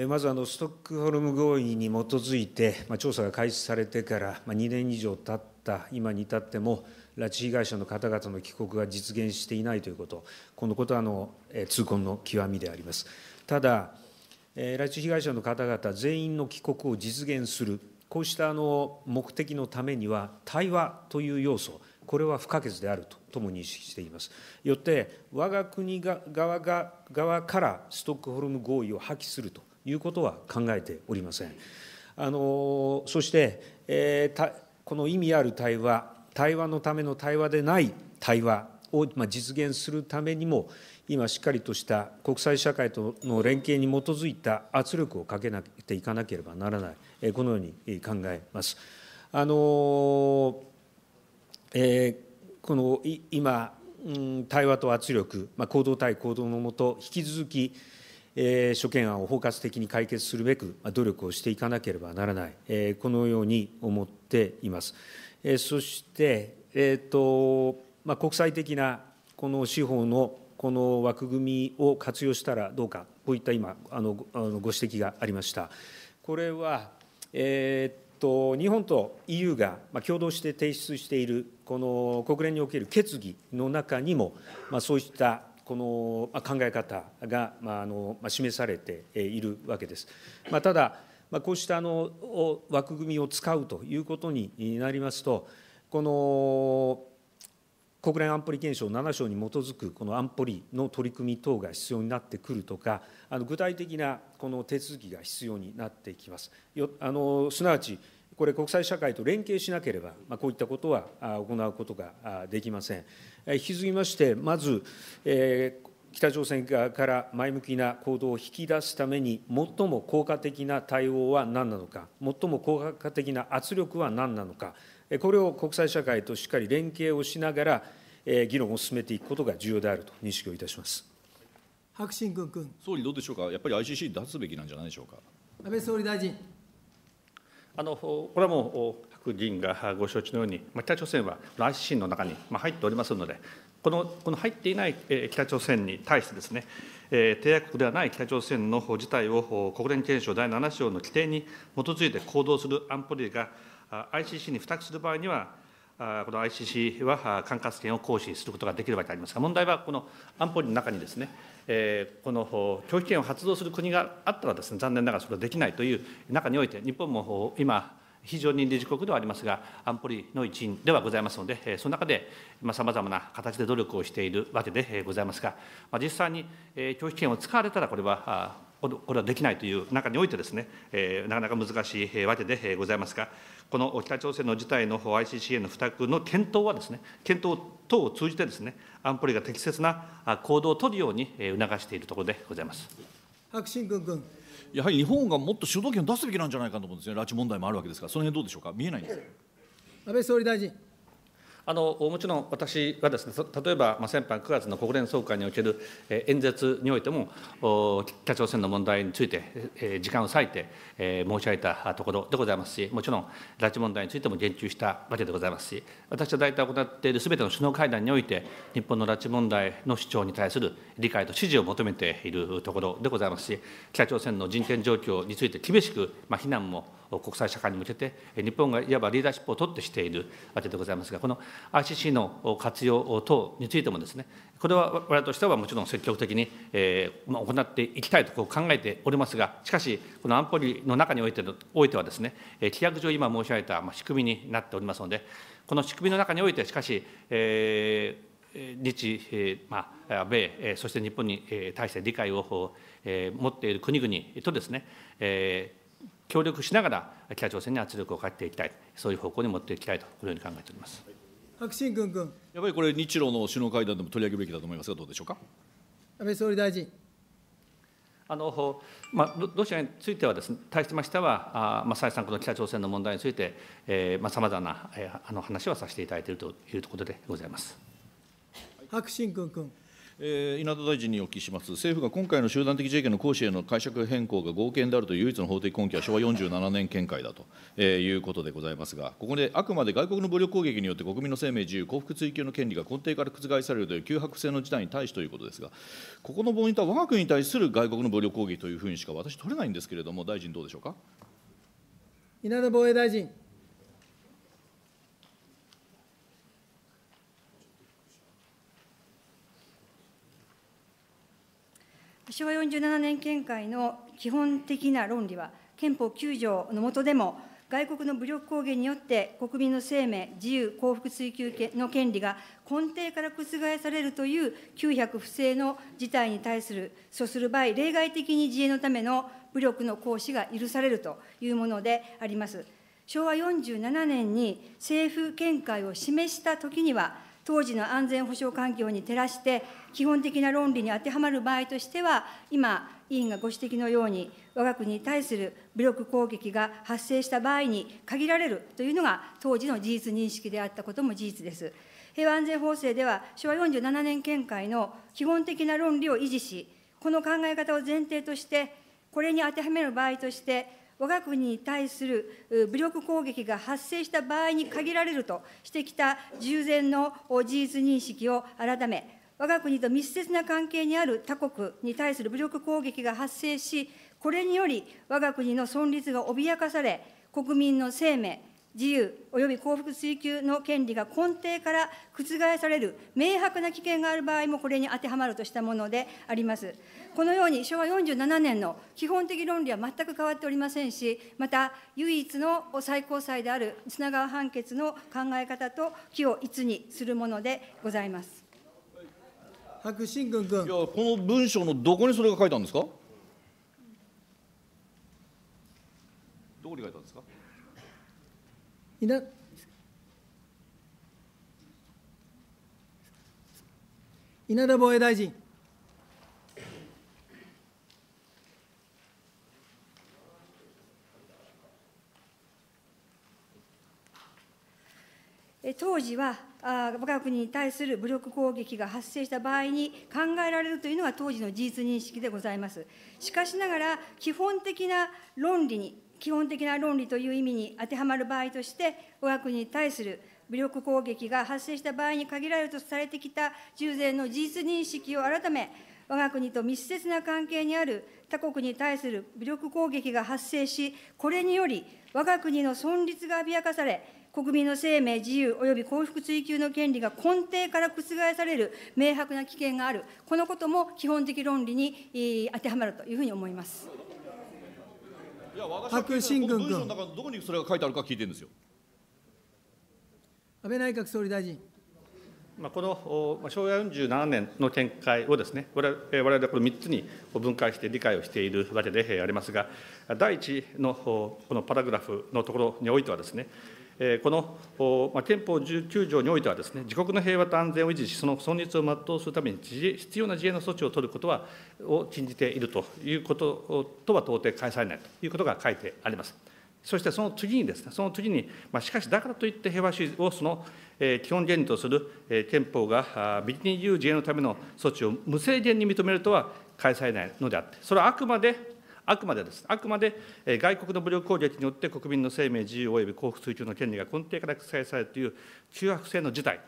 まずあのストックホルム合意に基づいて、まあ、調査が開始されてから、まあ、2年以上経った今に至っても、拉致被害者の方々の帰国が実現していないということ、このことはあの痛恨の極みであります。ただ、え拉致被害者の方々全員の帰国を実現する、こうしたあの目的のためには、対話という要素、これは不可欠であるととも認識しています。よって、我が国が側が側からストックホルム合意を破棄するということは考えておりません。あのそして、えー、この意味ある対話対話のための対話でない対話を実現するためにも今しっかりとした国際社会との連携に基づいた圧力をかけなていかなければならないこのように考えます。あのえー、この今対話と圧力、まあ、行動対行動のもと引き続きえー、諸懸案を包括的に解決するべく努力をしていかなければならない、えー、このように思っています。そして、えーとまあ、国際的なこの司法のこの枠組みを活用したらどうか、こういった今、あのご指摘がありました。これは、えーと、日本と EU が共同して提出しているこの国連における決議の中にも、まあ、そういったこの考え方が、まあのま示されているわけです。まあ、ただまこうしたあの枠組みを使うということになりますと、この国連安保理憲章7章に基づくこの安保理の取り組み等が必要になってくるとか、あの具体的なこの手続きが必要になってきます。よあのすなわちこれ、国際社会と連携しなければ、まあ、こういったことは行うことができません。引き続きまして、まず、え北朝鮮側から前向きな行動を引き出すために、最も効果的な対応は何なのか、最も効果的な圧力は何なのか、これを国際社会としっかり連携をしながら、議論を進めていくことが重要であると認識をいたします白新君君。総理、どうでしょうか、やっぱり ICC 出すべきなんじゃないでしょうか。安倍総理大臣あのこれはもう、白人がご承知のように、北朝鮮は ICC の中に入っておりますので、このこの入っていない北朝鮮に対してですね、え締約国ではない北朝鮮の事態を国連憲章第7章の規定に基づいて行動する安保理が ICC に付託する場合には、この ICC は管轄権を行使することができるわけでありますが、問題はこの安保理の中にですね、えこの拒否権を発動する国があったらですね、残念ながらそれはできないという中において、日本も今、非常に理事国ではありますが、安保理の一員ではございますので、その中でさまざまな形で努力をしているわけでございますが、実際に拒否権を使われたら、これは、これはできないという中においてですね、なかなか難しいわけでございますが、この北朝鮮の事態の ICC への付託の検討はですね、検討等を通じてですね、安保理が適切な行動を取るように促しているところでございます。白新君君。やはり日本がもっと主導権を出すべきなんじゃないかと思うんですね、拉致問題もあるわけですから、その辺どうでしょうか、見えないんです安倍総理大臣。あのもちろん私はですね、例えば、まあ、先般9月の国連総会における、え演説においても、北朝鮮の問題について、え時間を割いて、え申し上げたところでございますし、もちろん拉致問題についても言及したわけでございますし、私は大体行っているすべての首脳会談において、日本の拉致問題の主張に対する理解と支持を求めているところでございますし、北朝鮮の人権状況について厳しく、まあ、非難も国際社会に向けて、日本がいわばリーダーシップを取ってしているわけでございますが、この ICC の活用等についてもですね、これは我々としてはもちろん積極的に行っていきたいとこう考えておりますが、しかし、この安保理の中においておいてはですね、規約上今申し上げた仕組みになっておりますので、この仕組みの中において、しかし、えー日、まあ、米、そして日本に対して理解を持っている国々とですね、え協力しながら、北朝鮮に圧力をかけていきたい、そういう方向に持っていきたいと、このように考えております白新君君。やっぱりこれ、日露の首脳会談でも取り上げるべきだと思いますが、どうでしょうか。安倍総理大臣。あのまあ、ロシアについてはです、ね、対しましては、あまあ、再三、この北朝鮮の問題について、さまざ、あ、まな、えー、あの話はさせていただいているというところでございます白新君君。えー、稲田大臣にお聞きします、政府が今回の集団的自衛権の行使への解釈変更が合憲であるという唯一の法的根拠は昭和47年見解だと、えー、いうことでございますが、ここであくまで外国の武力攻撃によって国民の生命、自由、幸福追求の権利が根底から覆されるという急迫性の事態に対しということですが、ここのポイントは我が国に対する外国の武力攻撃というふうにしか私、取れないんですけれども、大臣、どうでしょうか。稲田防衛大臣。昭和47年見解の基本的な論理は、憲法9条の下でも、外国の武力攻撃によって国民の生命、自由、幸福追求の権利が根底から覆されるという900不正の事態に対する、うする場合、例外的に自衛のための武力の行使が許されるというものであります。昭和47年に政府見解を示したときには、当時の安全保障環境に照らして、基本的な論理に当てはまる場合としては、今、委員がご指摘のように、我が国に対する武力攻撃が発生した場合に限られるというのが、当時の事実認識であったことも事実です。平和安全法制では、昭和47年見解の基本的な論理を維持し、この考え方を前提として、これに当てはめる場合として、我が国に対する武力攻撃が発生した場合に限られるとしてきた従前の事実認識を改め、我が国と密接な関係にある他国に対する武力攻撃が発生し、これにより我が国の存立が脅かされ、国民の生命、自由及び幸福追求の権利が根底から覆される明白な危険がある場合もこれに当てはまるとしたものであります。このように昭和47年の基本的論理は全く変わっておりませんし、また唯一の最高裁である砂川判決の考え方と木を一にするものでございます。白新君君いやこの文章のどこにそれが書いたんですかどこに書いたんです稲田防衛大臣。当時は、我が国に対する武力攻撃が発生した場合に考えられるというのが当時の事実認識でございます。しかしながら、基本的な論理に基本的な論理という意味に当てはまる場合として、我が国に対する武力攻撃が発生した場合に限られるとされてきた従前の事実認識を改め、我が国と密接な関係にある他国に対する武力攻撃が発生し、これにより、我が国の存立が脅かされ、国民の生命、自由及び幸福追求の権利が根底から覆される明白な危険がある、このことも基本的論理に当てはまるというふうに思います。書の中君。どこにそれが書いてあるか聞いてるんですよ。安倍内閣総理大臣。まあ、この昭和47年の見解をですね、われわれはこの3つに分解して理解をしているわけでありますが、第1のこのパラグラフのところにおいてはですね、この憲法19条においてはです、ね、自国の平和と安全を維持し、その存立を全うするために必要な自衛の措置を取ることはを禁じているということとは到底返されないということが書いてあります。そしてその次にですね、その次に、まあ、しかしだからといって平和主義をその、え基本原理とする、え憲法がビリニ自衛のための措置を無制限に認めるとは返されないのであって、それはあくまであくまでです、ね、あくまで外国の武力攻撃によって国民の生命、自由及び幸福追求の権利が根底から覆されるという中悪性の事態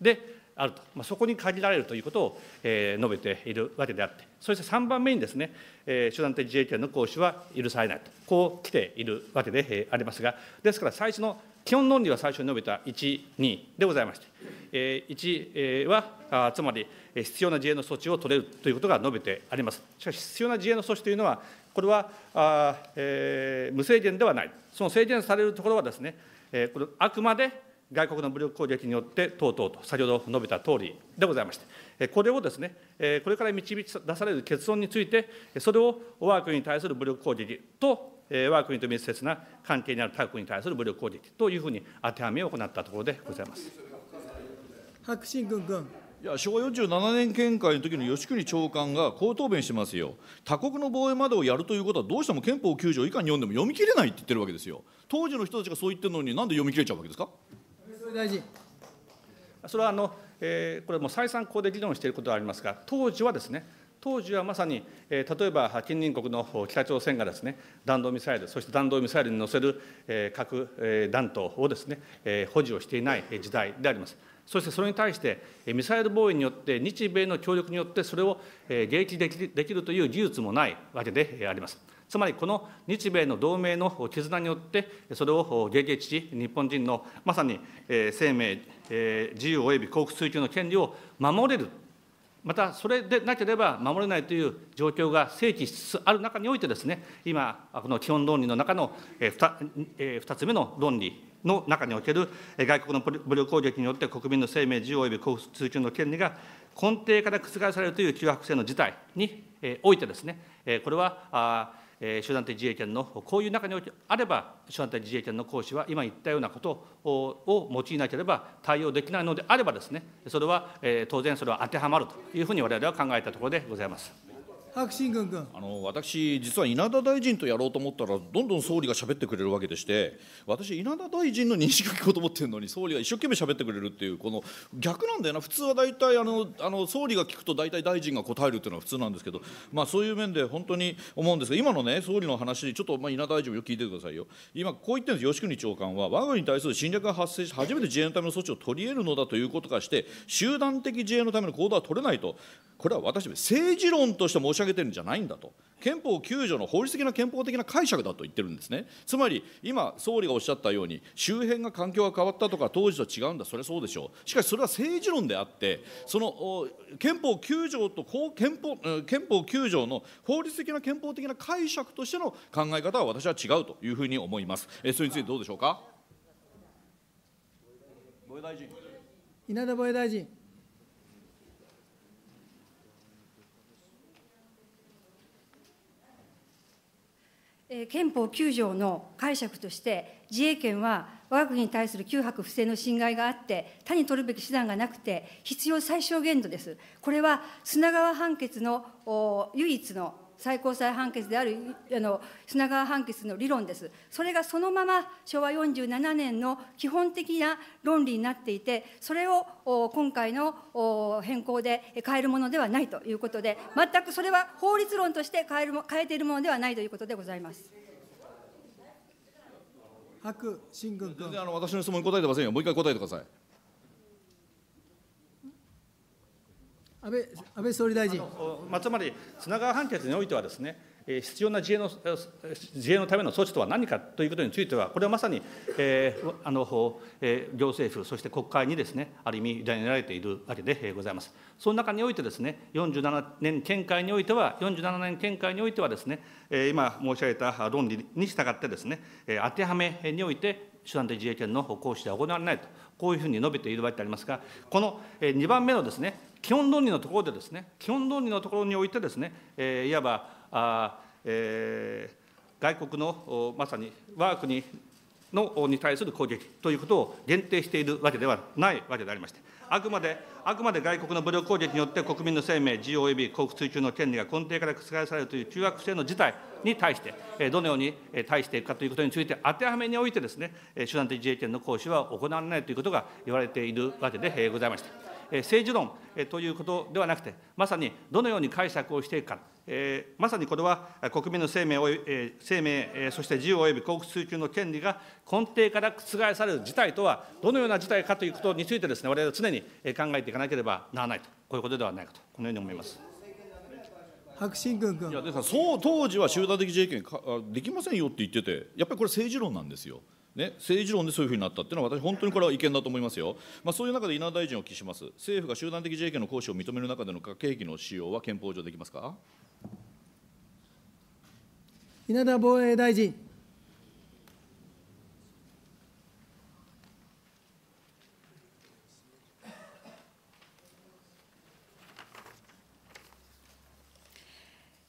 であると、まあ、そこに限られるということを、え述べているわけであって、そして3番目にですね、えー、的自衛権の行使は許されないと、こう来ているわけでありますが、ですから最初の基本論理は最初に述べた1、2でございまして、え1は、つまり必要な自衛の措置を取れるということが述べてあります。しかし、必要な自衛の措置というのは、これはあ、え無制限ではない、その制限されるところはですね、えこれあくまで外国の武力攻撃によってとうとうと、先ほど述べたとおりでございまして、これをですね、これから導き出される結論について、それを我が国に対する武力攻撃と我が国と密接な関係にある他国に対する武力攻撃というふうに当てはめを行ったところでございます。白新君君いや昭和47年見解の時の吉国長官がこう答弁してますよ、他国の防衛までをやるということは、どうしても憲法9条以下に読んでも読み切れないって言ってるわけですよ、当時の人たちがそう言ってるのに、なんで読み切れちゃうわけですか。大臣それはあの、えー、これも再三、ここで議論していることはありますが、当時はですね、当時はまさに、えー、例えば近隣国の北朝鮮がですね弾道ミサイルそして弾道ミサイルに載せる、えー、核、えー、弾頭をですね、えー、保持をしていない時代であります。そしてそれに対して、ミサイル防衛によって、日米の協力によって、それを迎撃できるという技術もないわけであります。つまり、この日米の同盟の絆によって、それを迎撃し、日本人のまさに生命、自由及び幸福追求の権利を守れるまたそれでなければ守れないという状況が正規しつつある中においてですね、今、この基本論理の中の 2, 2つ目の論理の中における外国の武力攻撃によって国民の生命、自由及び交通中の権利が根底から覆されるという急迫性の事態においてですね、これは、え集団的自衛権のこういう中においてあれば、集団的自衛権の行使は今言ったようなことを用いなければ対応できないのであればですね、それは、え当然それは当てはまるというふうに我々は考えたところでございます。白新君君あの私、実は稲田大臣とやろうと思ったら、どんどん総理が喋ってくれるわけでして、私、稲田大臣の認識を聞こうと思ってるのに、総理が一生懸命喋ってくれるっていう、この逆なんだよな、普通は大体あのあの、総理が聞くと大体大臣が答えるっていうのは普通なんですけど、まあ、そういう面で本当に思うんですが、今のね、総理の話、ちょっと、まあ、稲田大臣もよく聞いてくださいよ、今、こう言ってるんです、吉国長官は、我が国に対する侵略が発生し、初めて自衛のための措置を取り得るのだということからして、集団的自衛のための行動は取れないと、これは私、政治論として申し上げ上げてるんじゃないんだと。憲法9条の法律的な憲法的な解釈だと言ってるんですね。つまり、今、総理がおっしゃったように、周辺が環境が変わったとか、当時と違うんだ、それはそうでしょう。しかし、それは政治論であって、その憲法9条と憲法憲法9条の法律的な憲法的な解釈としての考え方は私は違うというふうに思います。えそれについてどうでしょうか。防衛大臣稲田防衛大臣。憲法9条の解釈として、自衛権は我が国に対する旧白不正の侵害があって、他に取るべき手段がなくて、必要最小限度です。これは砂川判決の唯一の最高裁判決であるあの砂川判決の理論です。それがそのまま昭和47年の基本的な論理になっていて、それを今回の変更で変えるものではないということで、全くそれは法律論として変えるも変えているものではないということでございます。白新君全然あの私の質問に答えてませんよ、もう一回答えてください。安倍安倍総理大臣。まあ、つまり、砂川判決においてはですね、必要な自衛の自衛のための措置とは何かということについては、これはまさに、えー、あの、えー、行政府、そして国会にですね、ある意味、委ねられているわけでございます。その中においてですね、47年見解においては、47年見解においてはですね、今申し上げた論理に従ってですね、当てはめにおいて、手段で自衛権の行使は行われないと、こういうふうに述べているわけでありますが、この2番目のですね、基本論理のところでですね、基本論理のところにおいてですね、えー、いわばあ、えー、外国のまさに我が国のに対する攻撃ということを限定しているわけではないわけでありまして、あくまであくまで外国の武力攻撃によって国民の生命、自由及び幸福追求の権利が根底から覆されるという中学生の事態に対して、どのように対していくかということについて、当てはめにおいてですね、集団的自衛権の行使は行われないということが言われているわけでございました。政治論ということではなくて、まさにどのように解釈をしていくか、まさにこれは国民の生命、生命そして自由及び幸福追求の権利が根底から覆される事態とは、どのような事態かということについてです、ね、我々は常に考えていかなければならないと、こういうことではないかと、このように思います。白新君君いやでそう当時は集団的自衛権できませんよって言っててやっぱりこれ政治論なんですよね、政治論でそういうふうになったっていうのは、私、本当にこれは違憲だと思いますよ、まあ、そういう中で稲田大臣をお聞きします、政府が集団的自衛権の行使を認める中での核兵器の使用は憲法上できますか稲田防衛大臣。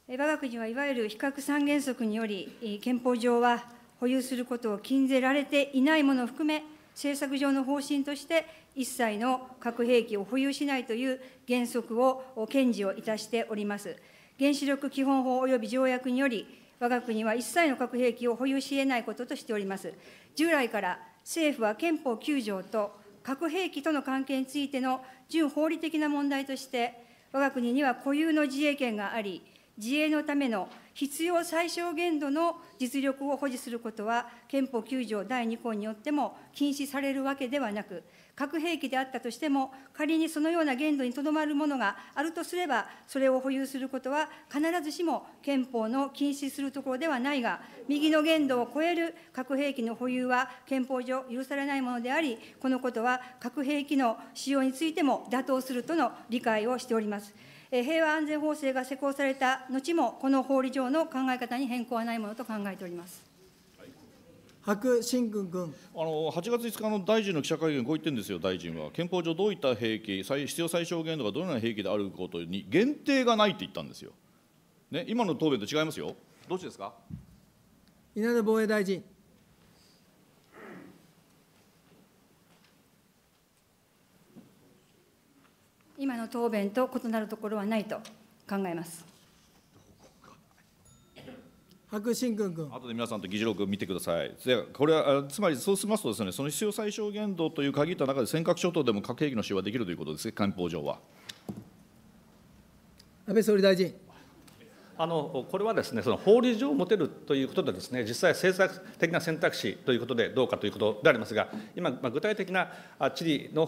我が国はいわゆる非核三原則により、憲法上は保有することを禁ぜられていないものを含め、政策上の方針として、一切の核兵器を保有しないという原則を堅持をいたしております。原子力基本法及び条約により、我が国は一切の核兵器を保有し得ないこととしております。従来から政府は憲法9条と核兵器との関係についての純法理的な問題として、我が国には固有の自衛権があり、自衛のための必要最小限度の実力を保持することは、憲法9条第2項によっても禁止されるわけではなく、核兵器であったとしても、仮にそのような限度にとどまるものがあるとすれば、それを保有することは必ずしも憲法の禁止するところではないが、右の限度を超える核兵器の保有は憲法上許されないものであり、このことは核兵器の使用についても妥当するとの理解をしております。平和安全法制が施行された後も、この法理上の考え方に変更はないものと考えております。白新君君あの8月5日の大臣の記者会見、こう言ってるんですよ、大臣は、憲法上、どういった兵器、必要最小限度がどのような兵器であることに限定がないって言ったんですよ、ね、今の答弁と違いますよ、どっちですか稲田防衛大臣。今の答弁と異なるところはないと考えます。白新君君後で皆さんと議事録を見てください、でこれはつまりそうしますとです、ね、その必要最小限度という限った中で、尖閣諸島でも核兵器の使用はできるということですね、憲法上は。安倍総理大臣。あのこれはですねその法律上持てるということでですね実際政策的な選択肢ということでどうかということでありますが今、まあ、具体的な地理の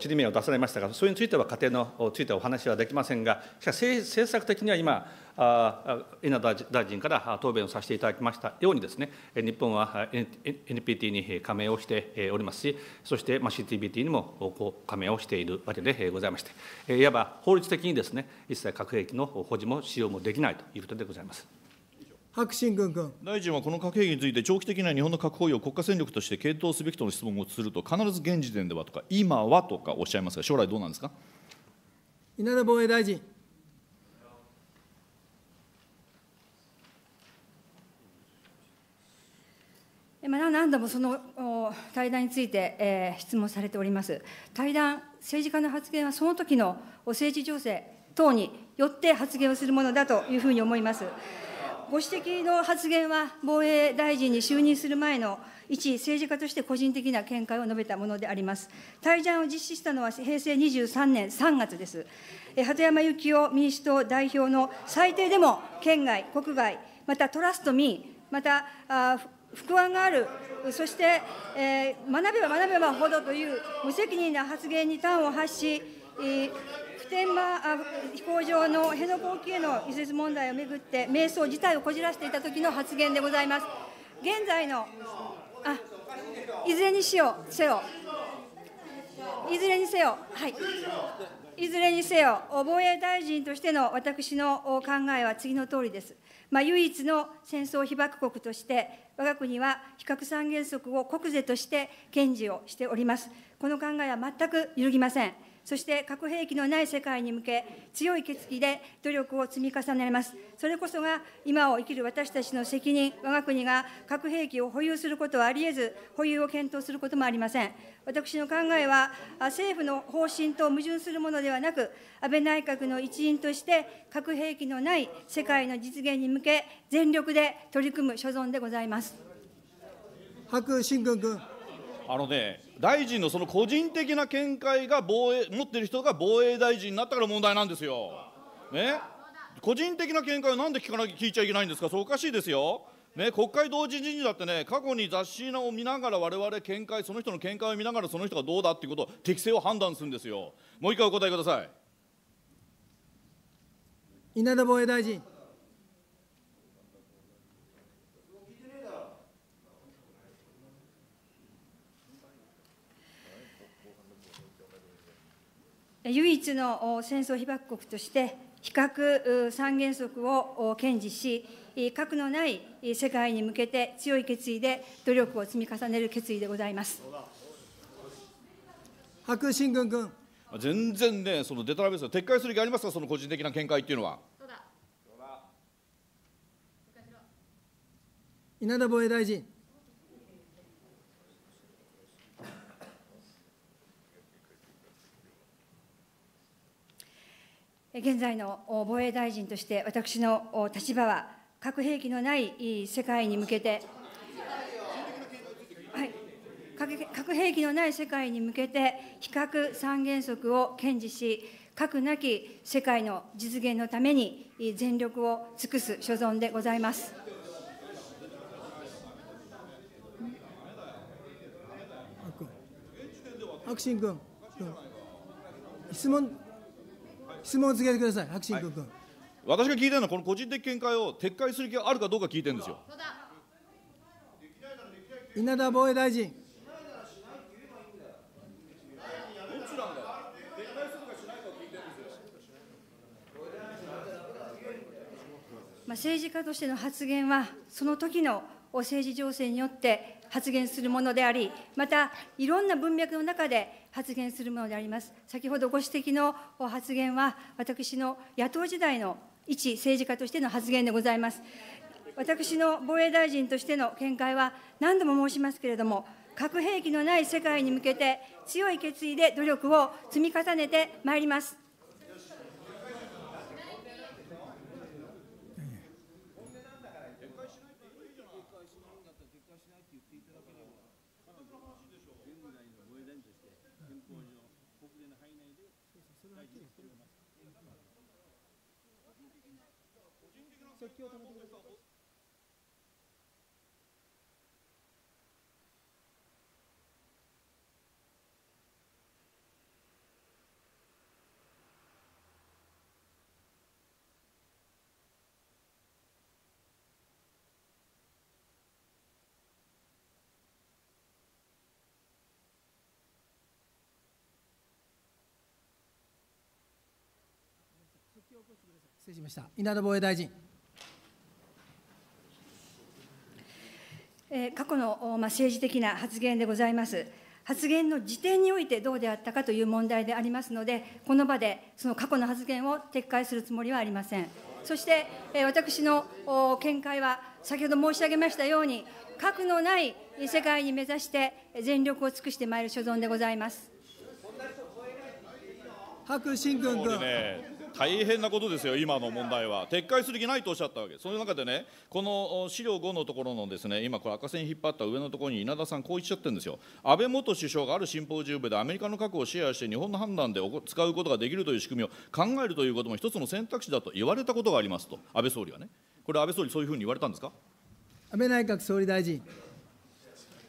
地理名を出されましたがそれについては仮定のついてお話はできませんがしかし政策的には今稲田大臣から答弁をさせていただきましたようにです、ね、日本は NPT に加盟をしておりますし、そして CTBT にも加盟をしているわけでございまして、いわば法律的にです、ね、一切核兵器の保持も使用もできないということでございます。白新君君大臣はこの核兵器について、長期的な日本の核保有を国家戦力として検討すべきとの質問をすると、必ず現時点ではとか、今はとかおっしゃいますが、将来どうなんですか稲田防衛大臣。何度もその対談について、質問されております。対談、政治家の発言はその時の政治情勢等によって発言をするものだというふうに思います。ご指摘の発言は、防衛大臣に就任する前の一政治家として個人的な見解を述べたものであります。対談を実施したのは平成23年3月です。鳩山幸夫民主党代表の最低でも県外、国外、またトラストミー、また不安がある、そして、えー、学べば学べばほどという無責任な発言に端を発し、えー、普天間飛行場の辺野古沖への移設問題をめぐって、迷走自体をこじらせていた時の発言でございます。現在のあいずれにしよせよ、いずれにせよ、はい、いずれにせよ、防衛大臣としての私の考えは次のとおりです。まあ、唯一の戦争被爆国として、我が国は非核三原則を国是として堅持をしております。この考えは全く揺るぎません。そして核兵器のない世界に向け、強い決意で努力を積み重ねます。それこそが今を生きる私たちの責任、我が国が核兵器を保有することはありえず、保有を検討することもありません。私の考えは、政府の方針と矛盾するものではなく、安倍内閣の一員として、核兵器のない世界の実現に向け、全力で取り組む所存でございます。白新君君。あのね、大臣のその個人的な見解が防衛持ってる人が防衛大臣になったから問題なんですよ。ね、個人的な見解をなんで聞かな聞いちゃいけないんですか、そうおかしいですよ。ね、国会同時人事だってね、過去に雑誌を見ながら、われわれ見解、その人の見解を見ながら、その人がどうだっていうことを、適正を判断するんですよ。もう一回お答えください。稲田防衛大臣。唯一の戦争被爆国として、非核三原則を堅持し、核のない世界に向けて強い決意で努力を積み重ねる決意でございます。白新軍君。全然ね、そのデタラメですよ、撤回する気ありますか、その個人的な見解っていうのは。稲田防衛大臣。現在の防衛大臣として私の立場は核兵器のない世界に向けて、はい、核兵器のない世界に向けて非核三原則を堅持し核なき世界の実現のために全力を尽くす所存でございます。白真君、質問。質問を続けてください、白新君、はい、私が聞いたのは、この個人的見解を撤回する気があるかどうか聞いてるんですよ。稲田防衛大臣。まあ、政治家としての発言は、その時の政治情勢によって発言するものであり、またいろんな文脈の中で発言するものであります。先ほどご指摘の発言は、私の野党時代の一政治家としての発言でございます。私の防衛大臣としての見解は、何度も申しますけれども、核兵器のない世界に向けて、強い決意で努力を積み重ねてまいります。失礼しました稲田防衛大臣。過去の政治的な発言でございます。発言の時点においてどうであったかという問題でありますので、この場でその過去の発言を撤回するつもりはありません。そして、私の見解は、先ほど申し上げましたように、核のない世界に目指して全力を尽くしてまいる所存でございます。白真君君。大変なことですよ、今の問題は。撤回する気ないとおっしゃったわけです。その中でね、この資料5のところのですね、今、これ赤線引っ張った上のところに稲田さん、こう言っちゃってるんですよ。安倍元首相があるシンポジウムでアメリカの核をシェアして日本の判断で使うことができるという仕組みを考えるということも一つの選択肢だと言われたことがありますと、安倍総理はね。これ、安倍総理、そういうふうに言われたんですか安倍内閣総理大臣。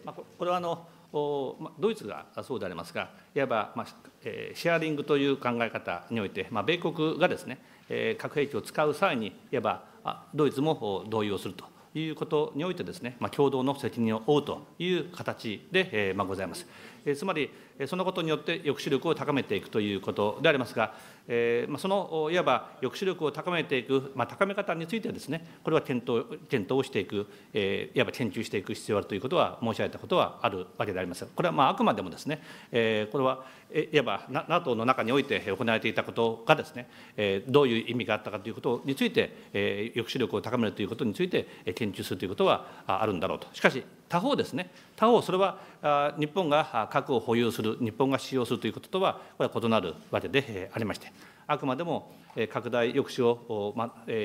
まあ、これはあのドイツがそうでありますが、いわば、まあえシェアリングという考え方において、まあ、米国がですね、え核兵器を使う際に、いわばドイツも同意をするということにおいてですね、まあ、共同の責任を負うという形で、えまあ、ございます。つまり、そのことによって抑止力を高めていくということでありますが、そのいわば抑止力を高めていく、まあ、高め方についてはです、ね、これは検討検討をしていく、いわば研究していく必要があるということは申し上げたことはあるわけでありますこれはまああくまでもです、ね、これはいわば NATO の中において行われていたことがです、ね、どういう意味があったかということについて、抑止力を高めるということについて、研究するということはあるんだろうと。しかし他方ですね他方それは日本が核を保有する日本が使用するということとはこれは異なるわけでありましてあくまでも拡大抑止を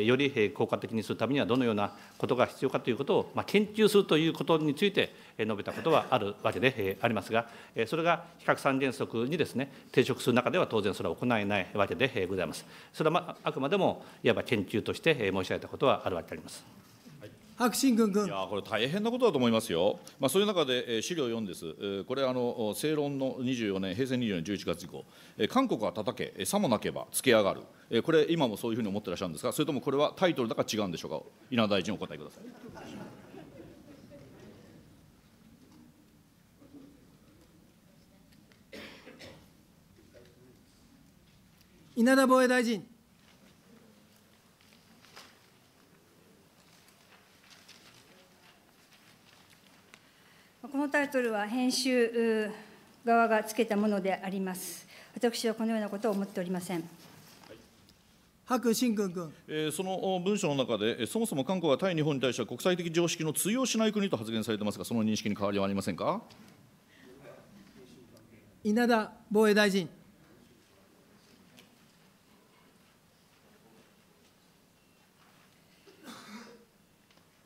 より効果的にするためにはどのようなことが必要かということを研究するということについて述べたことはあるわけでありますがそれが非核三原則にですね抵触する中では当然それは行えないわけでございます。それはあくまでもいわば研究として申し上げたことはあるわけであります。白新君君いやこれ大変なことだと思いますよ、まあ、そういう中で、え資料4です、えこれあの正論の24年平成24年11月以降、え韓国は叩け、えさもなけばつけ上がる、えこれ今もそういうふうに思ってらっしゃるんですかそれともこれはタイトルだから違うんでしょうか稲大臣お答えください稲田防衛大臣このタイトルは編集側がつけたものであります。私はこのようなことを思っておりません。白新君君、えその文書の中で、そもそも韓国は対日本に対しては国際的常識の通用しない国と発言されてますが、その認識に変わりはありませんか稲田防衛大臣。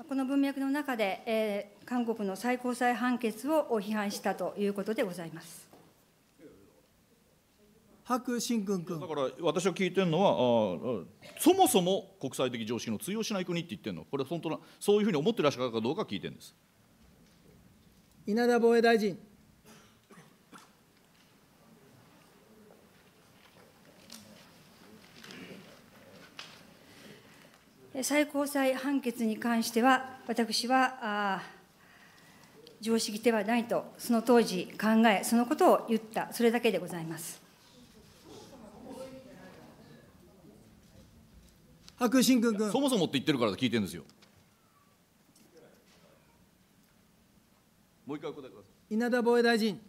この文脈の中で、えー、韓国の最高裁判決を批判したということでございます。白新君君だから私は聞いてるのはあ、そもそも国際的常識の通用しない国って言ってるの、これ、本当な、そういうふうに思ってらっしゃるかどうか聞いてるんです稲田防衛大臣。最高裁判決に関しては、私は常識ではないと、その当時考え、そのことを言った、それだけでございます。白新君君そもそもって言ってるから聞いてるんですよ。もう一回答えください稲田防衛大臣。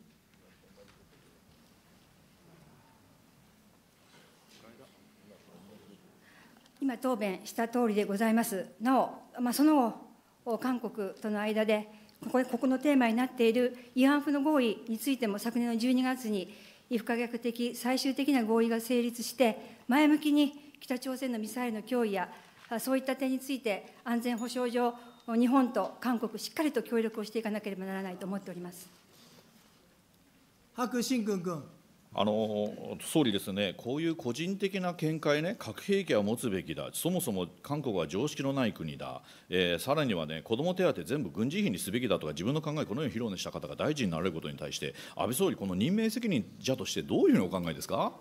今、答弁したとおりでございます。なお、まあ、その後、韓国との間で、ここここのテーマになっている違反不の合意についても、昨年の12月に、不可逆的、最終的な合意が成立して、前向きに北朝鮮のミサイルの脅威や、そういった点について、安全保障上、日本と韓国、しっかりと協力をしていかなければならないと思っております。白新君君。あの総理ですね、こういう個人的な見解ね、核兵器は持つべきだ、そもそも韓国は常識のない国だ、えー、さらにはね、子ども手当全部軍事費にすべきだとか、自分の考え、このように披露した方が大臣になれることに対して、安倍総理、この任命責任者として、どういうふうにお考えですか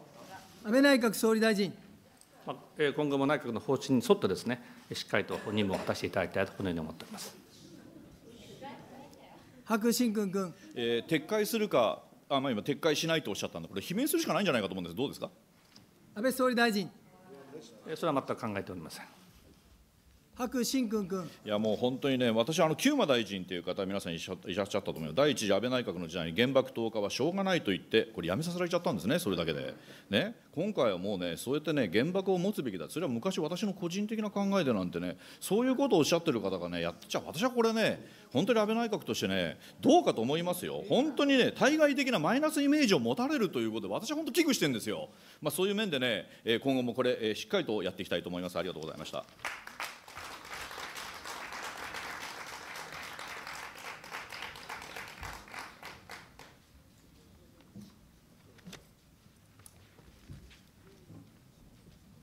安倍内閣総理大臣。今後も内閣の方針に沿ってですね、しっかりと任務を果たしていただきたいと、このように思っております。白新君君、えー、撤回するかあまあ、今、撤回しないとおっしゃったんだ、これ、罷免するしかないんじゃないかと思うんですどうですか安倍総理大臣。それは全く考えておりません。白真君君。いやもう本当にね、私、あの久間大臣という方、皆さんいらっしゃったと思うよ、第一次安倍内閣の時代に原爆投下はしょうがないと言って、これ、やめさせられちゃったんですね、それだけで。ね、今回はもうね、そうやってね、原爆を持つべきだ、それは昔、私の個人的な考えでなんてね、そういうことをおっしゃってる方がね、やっちゃ、私はこれね、本当に安倍内閣としてね、どうかと思いますよ、本当にね、対外的なマイナスイメージを持たれるということで、私は本当、危惧してるんですよ、まあ、そういう面でね、今後もこれ、しっかりとやっていきたいと思います。ありがとうございました。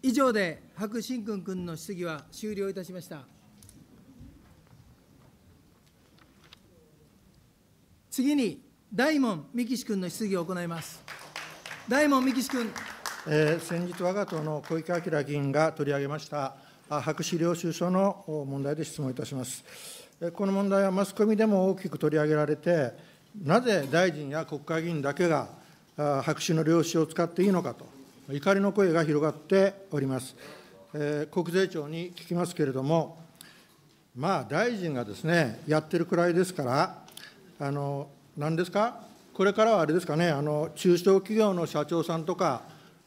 以上で白新君君の質疑は終了いたしました。次に大門三木君の質疑を行います。大門美樹君。えー、先日我が党の小池晃議員が取り上げました白紙領収書の問題で質問いたします。この問題はマスコミでも大きく取り上げられて、なぜ大臣や国会議員だけが白紙の領収を使っていいのかと。怒りの声が広がっております。えー、国税庁に聞きますけれども、まあ、大臣がですね、やってるくらいですから、あの、何ですか、これからはあれですかね、あの、中小企業の社長さんとか、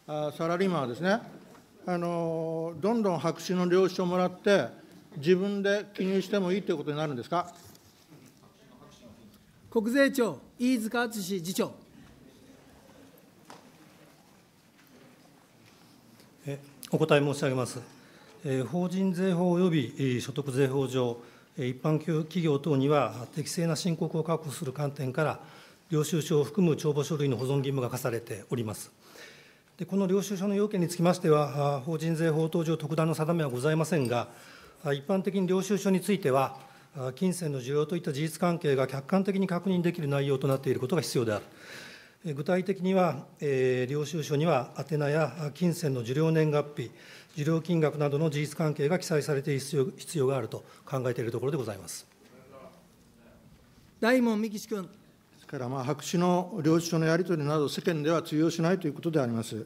あサラリーマンはですね、あの、どんどん白紙の領収書をもらって、自分で記入してもいいということになるんですか。国税庁、飯塚敦次次長。お答え申し上げます。法人税法及び所得税法上、一般企業等には適正な申告を確保する観点から、領収書を含む帳簿書類の保存義務が課されております。でこの領収書の要件につきましては、法人税法等上、特段の定めはございませんが、一般的に領収書については、金銭の需要といった事実関係が客観的に確認できる内容となっていることが必要である。具体的には、え領収書には宛名や金銭の受領年月日、受領金額などの事実関係が記載されている必要があると考えているところでございます。大門美吉君。ですから、まあ、白紙の領収書のやり取りなど、世間では通用しないということであります。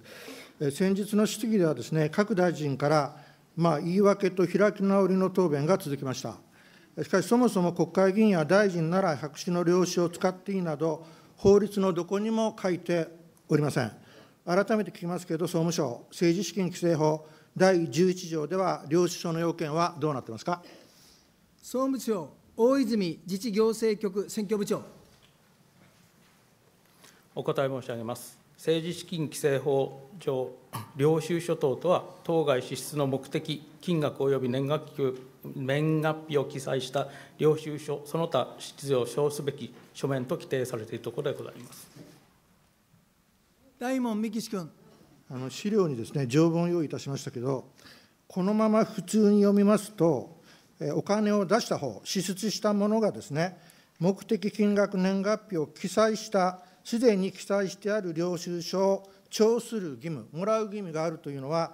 え先日の質疑ではです、ね、各大臣から、まあ、言い訳と開き直りの答弁が続きました。しかし、そもそも国会議員や大臣なら白紙の領収を使っていいなど、法律のどこにも書いておりません。改めて聞きますけど、総務省政治資金規正法第11条では、領収書の要件はどうなってますか。総務省大泉自治行政局選挙部長。お答え申し上げます。政治資金規正法上、領収書等とは、当該支出の目的、金額及び年額年月日を記載した領収書、その他必要を称すべき書面と規定されているところでございます大門美岸君。あの資料にですね条文を用意いたしましたけど、このまま普通に読みますと、お金を出した方、支出したものがですね、目的金額年月日を記載した、すでに記載してある領収書を徴する義務、もらう義務があるというのは、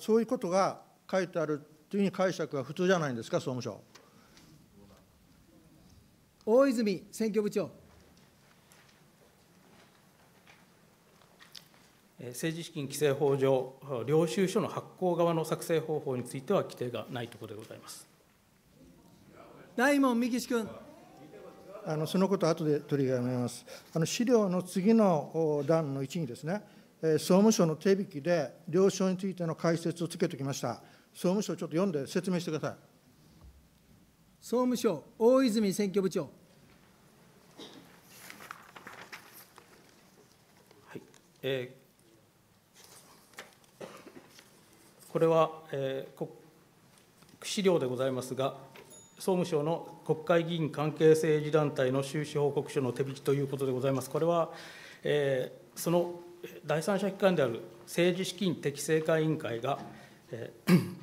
そういうことが書いてあるというふうに解釈は普通じゃないんですか、総務省。大泉選挙部長。政治資金規正法上、領収書の発行側の作成方法については規定がないところでございます。大門三岸君。あのそのことは後で取り上げます。あの資料の次の段の1にですね、総務省の手引きで、領収についての解説をつけておきました。総務省、ちょっと読んで説明してください。総務省、大泉選挙部長。はいえー、これは、えー、国資料でございますが、総務省の国会議員関係政治団体の収支報告書の手引きということでございます。これは、えー、その第三者機関である政治資金適正化委員会が、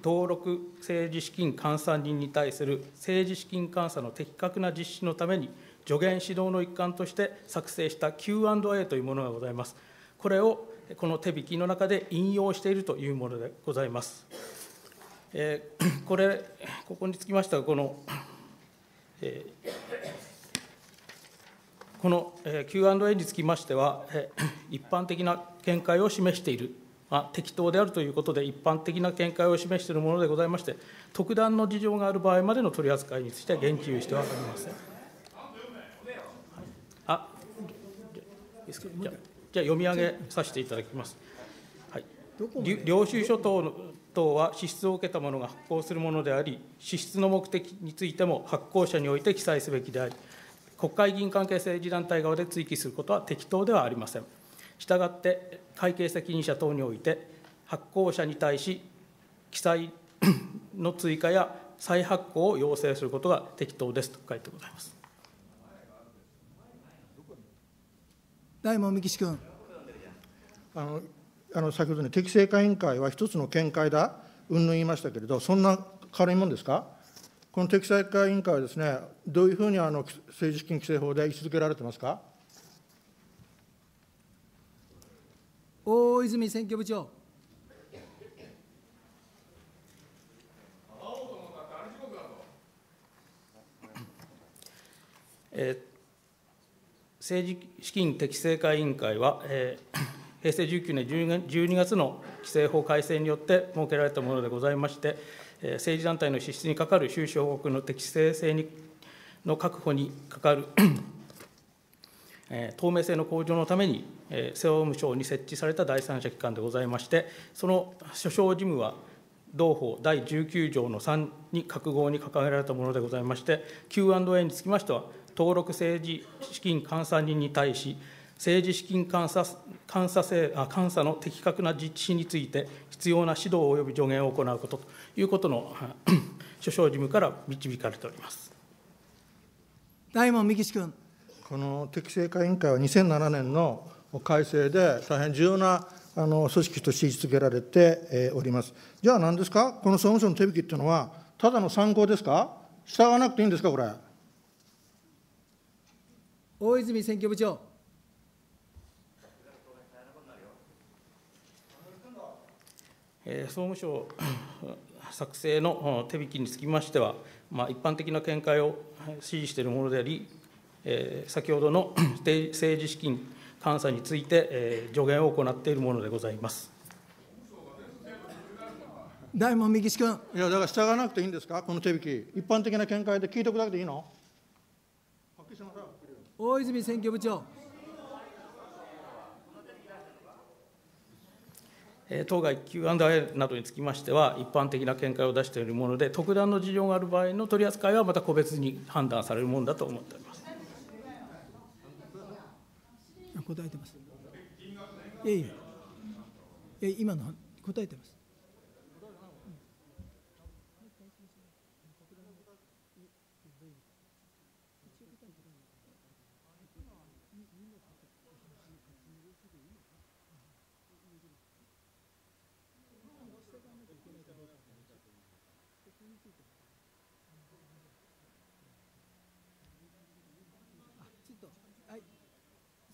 登録政治資金監査人に対する政治資金監査の的確な実施のために、助言指導の一環として作成した Q&A というものがございます。これをこの手引きの中で引用しているというものでございます。えこれ、ここにつきましては、この、えー、この Q&A につきましては、一般的な見解を示しているあ適当であるということで、一般的な見解を示しているものでございまして、特段の事情がある場合までの取り扱いについては言及してはなりません。あじゃじゃ読み上げさせていただきます。はい、領収書等等は支出を受けた者が発行するものであり、支出の目的についても発行者において記載すべきであり、国会議員関係政治団体側で追記することは適当ではありません。したがって会計責任者等において発行者に対し記載 の追加や再発行を要請することが適当ですと書いてございます。大門美樹君あのあの先ほどね、適正化委員会は一つの見解だ、うんぬん言いましたけれど、そんな軽いもんですか、この適正化委員会はです、ね、どういうふうにあの政治資金規正法で位置づけられてますか。大泉選挙部長。えー、政治資金適正化委員会は、えー、平成19年12月の規正法改正によって設けられたものでございまして、えー、政治団体の支出にかかる収支報告の適正性にの確保にかかるえー、透明性の向上のために、政務省に設置された第三者機関でございまして、その所掌事務は、同法第19条の3に閣号に掲げられたものでございまして、Q&A につきましては、登録政治資金監査人に対し、政治資金監査監査制あ監査の的確な実施について、必要な指導及び助言を行うことということの 所掌事務から導かれております大門幹志君。この適正化委員会は2007年の改正で大変重要なあの組織とし位置づけられております。じゃあ何ですか、この総務省の手引きっていうのは、ただの参考ですか、従わなくていいんですか、これ。大泉選挙部長。総務省 作成の手引きにつきましては、まあ、一般的な見解を支持しているものであり、え先ほどの 政治資金監査について、えー、助言を行っているものでございます。大門右吉君。いや、だから従わなくていいんですか、この手引き、一般的な見解で聞いておくだけでいいの大泉選挙部長。当該 Q&A などにつきましては、一般的な見解を出しているもので、特段の事情がある場合の取り扱いはまた個別に判断されるものだと思っております。答えてます。いええ、今の答えてます。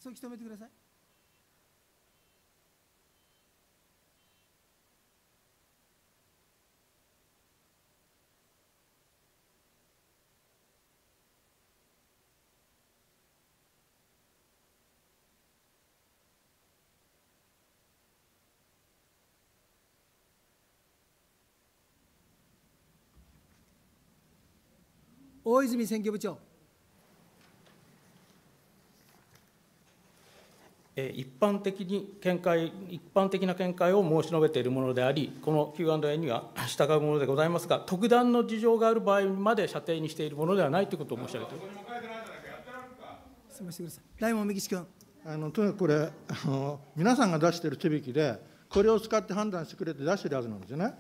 それ引き止めてください大泉選挙部長一般的に見解、一般的な見解を申し述べているものであり、この Q&A には 従うものでございますが、特段の事情がある場合まで射程にしているものではないということを申し上げております。すみません、大門君。あのとにかくこれあの、皆さんが出している手引きで、これを使って判断してくれて出してるはずなんですよね。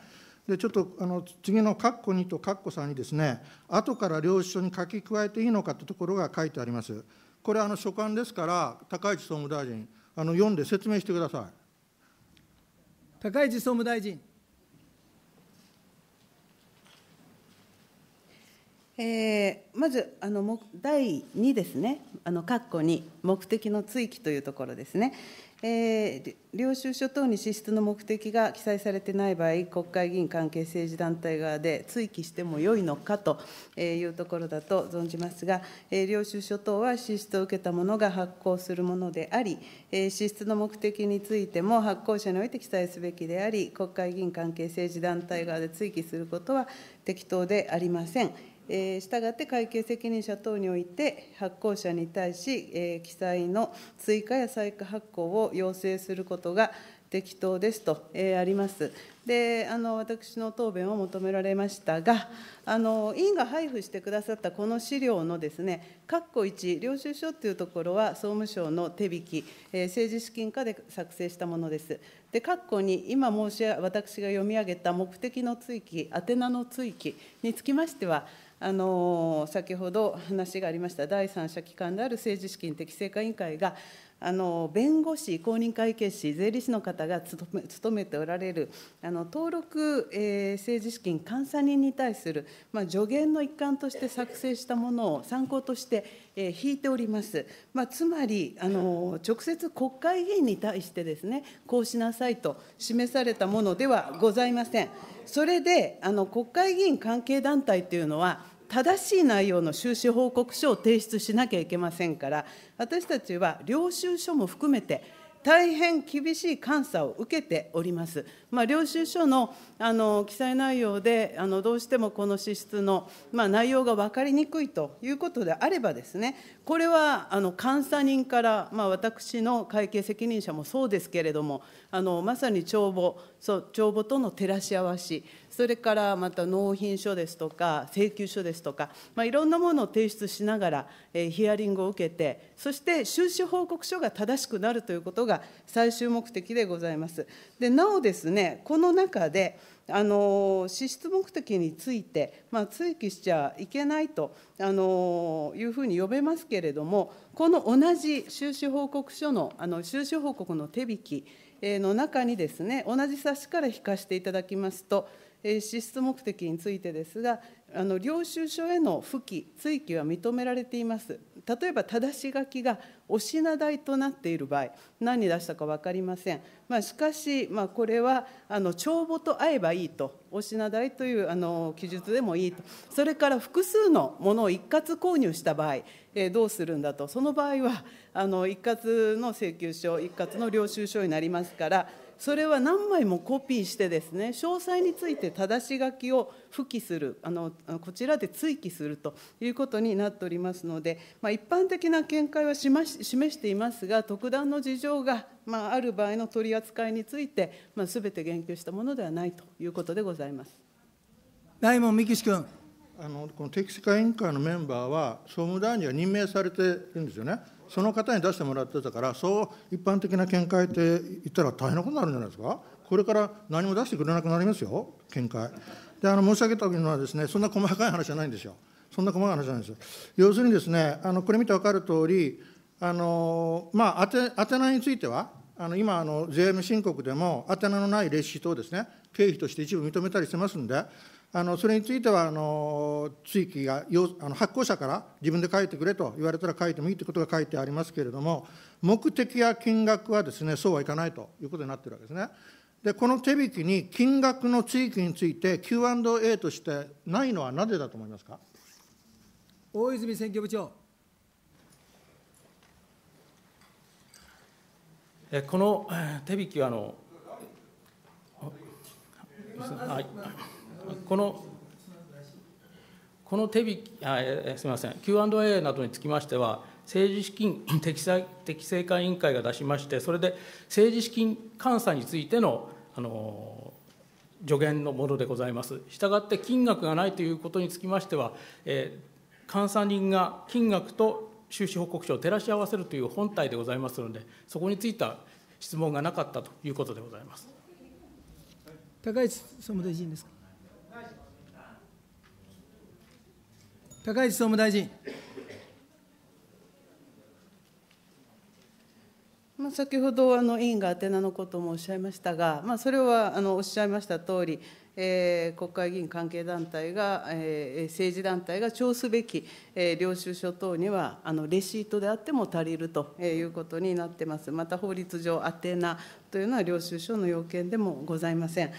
でちょっとあの次の括弧2と括弧3にですね、後から領収書に書き加えていいのかというところが書いてあります。これはあの所管ですから、高市総務大臣、あの読んで説明してください。高市総務大臣。えー、まずあの、第2ですね、あの括弧に目的の追記というところですね、えー、領収書等に支出の目的が記載されてない場合、国会議員関係政治団体側で追記してもよいのかというところだと存じますが、えー、領収書等は支出を受けた者が発行するものであり、えー、支出の目的についても発行者において記載すべきであり、国会議員関係政治団体側で追記することは適当でありません。したがって会計責任者等において、発行者に対し、記載の追加や再発行を要請することが適当ですと、あります。であの私の答弁を求められましたが、あの委員が配布してくださったこの資料のですね、括弧1、領収書というところは総務省の手引き、政治資金課で作成したものです。で、括弧2、今申し私が読み上げた目的の追記、宛名の追記につきましては、あの先ほど話がありました第三者機関である政治資金適正化委員会が、あの弁護士、公認会計士、税理士の方が務めておられる、あの登録、えー、政治資金監査人に対する、まあ、助言の一環として作成したものを参考として、えー、引いております。まあ、つまりあの、直接国会議員に対してですね、こうしなさいと示されたものではございません。それであの国会議員関係団体というのは正しい内容の収支報告書を提出しなきゃいけませんから、私たちは領収書も含めて、大変厳しい監査を受けております。まあ、領収書のあの記載内容であの、どうしてもこの支出の、まあ、内容が分かりにくいということであればですね、これはあの監査人から、まあ、私の会計責任者もそうですけれども、あのまさに帳簿そう、帳簿との照らし合わし、それからまた納品書ですとか、請求書ですとか、まあ、いろんなものを提出しながら、えヒアリングを受けて、そして収支報告書が正しくなるということが最終目的でございます。でなおですね、この中で、あの支出目的について、まあ、追記しちゃいけないとあのいうふうに呼べますけれども、この同じ収支報告書の、あの収支報告の手引きの中にですね、同じ冊子から引かせていただきますと、支出目的についてですが、あの領収書への付記、追記は認められています。例えば、だし書きがお品代となっている場合、何に出したか分かりません。まあ、しかし、まあ、これはあの帳簿と合えばいいと、お品代というあの記述でもいいと、それから複数のものを一括購入した場合、えどうするんだと、その場合はあの一括の請求書、一括の領収書になりますから、それは何枚もコピーしてですね詳細について正し書きを付記するあのこちらで追記するということになっておりますので、まあ、一般的な見解は示していますが特段の事情が、まあ、ある場合の取り扱いについて、まあ、全て言及したものではないということでございます大門三岸君あのこの適正化委員会のメンバーは総務大臣は任命されてるんですよね。その方に出してもらってたからそう一般的な見解って言ったら大変なことになるんじゃないですかこれから何も出してくれなくなりますよ見解であの申し上げたのはですねそんな細かい話じゃないんですよそんな細かい話じゃないんですよ要するにですねあのこれ見て分かる通りあのまあ宛名についてはあの今あの税務申告でも宛名のない列紙等ですね経費として一部認めたりしてますんであのそれについてはあの地域があの発行者から自分で書いてくれと言われたら書いてもいいということが書いてありますけれども、目的や金額はですねそうはいかないということになっているわけですね。で、この手引きに金額の地域について Q&A としてないのはなぜだと思いますか大泉選挙部長。この手引きはあの、はい。このこの手引きあ、すみません、Q&A などにつきましては、政治資金 適正適正化委員会が出しまして、それで政治資金監査についてのあの助言のものでございます。したがって、金額がないということにつきましては、えー、監査人が金額と収支報告書を照らし合わせるという本体でございますので、そこについては質問がなかったということでございます。高市総務大臣ですか。高市総務大臣。まあ、先ほどあの委員が宛名のこともおっしゃいましたが、まあ、それはあのおっしゃいましたとおり、えー、国会議員関係団体が、えー、政治団体が調すべき、えー、領収書等にはあのレシートであっても足りるということになってます、また法律上、宛名というのは領収書の要件でもございません。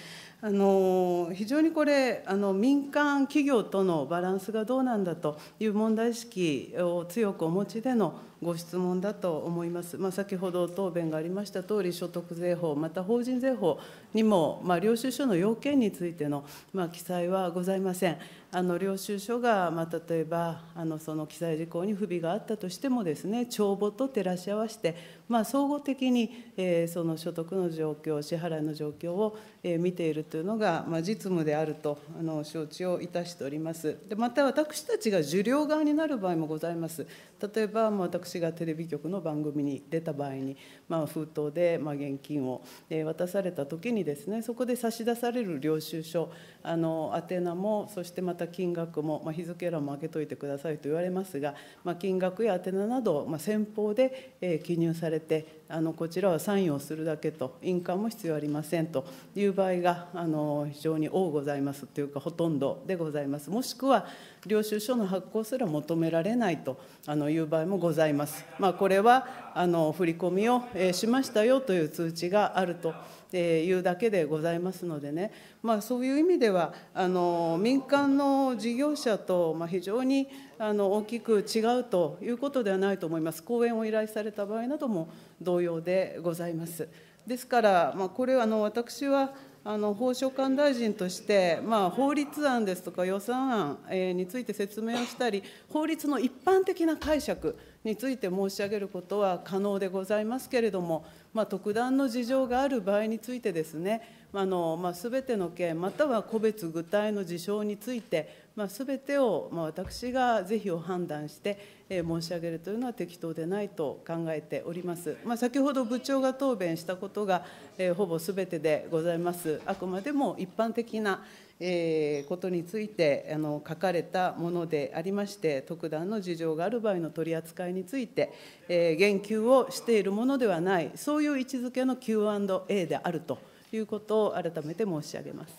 あの非常にこれあの、民間企業とのバランスがどうなんだという問題意識を強くお持ちでのご質問だと思います、まあ、先ほど答弁がありましたとおり、所得税法、また法人税法にも、まあ、領収書の要件についての、まあ、記載はございません。あの領収書が、まあ、例えばあのその記載事項に不備があったとしてもですね帳簿と照らし合わせて、まあ、総合的に、えー、その所得の状況支払いの状況を、えー、見ているというのが、まあ、実務であるとあの承知をいたしておりますでまた私たちが受領側になる場合もございます例えば、まあ、私私がテレビ局の番組に出た場合に、まあ、封筒で、まあ、現金を渡された時にですねそこで差し出される領収書あの宛名もそしてまた金額も、まあ、日付欄も開けといてくださいと言われますが、まあ、金額や宛名など、まあ、先方で、え記入されてあのこちらはサインをするだけと印鑑も必要ありませんという場合があの非常に多ございますというかほとんどでございますもしくは領収書の発行すら求められないとあのいう場合もございます。まあ、これはあの振込を、しましたよという通知があるとえー、いうだけでございますのでね、まあ、そういう意味ではあの民間の事業者と、ま非常にあの大きく違うということではないと思います講演を依頼された場合なども同様でございます。ですから、まあ、これはあの私はあの法務管大臣として、まあ、法律案ですとか予算案、えについて説明をしたり、法律の一般的な解釈について申し上げることは可能でございますけれども、まあ、特段の事情がある場合についてですね、あのまあ、全ての件、または個別具体の事象について、まあ、全てを、まあ、私が是非を判断して、え申し上げるというのは適当でないと考えております。まあ、先ほど部長が答弁したことが、えほぼ全てでございます。あくまでも一般的な、えことについてあの書かれたものでありまして特段の事情がある場合の取り扱いについて、えー、言及をしているものではないそういう位置づけの Q&A であるということを改めて申し上げます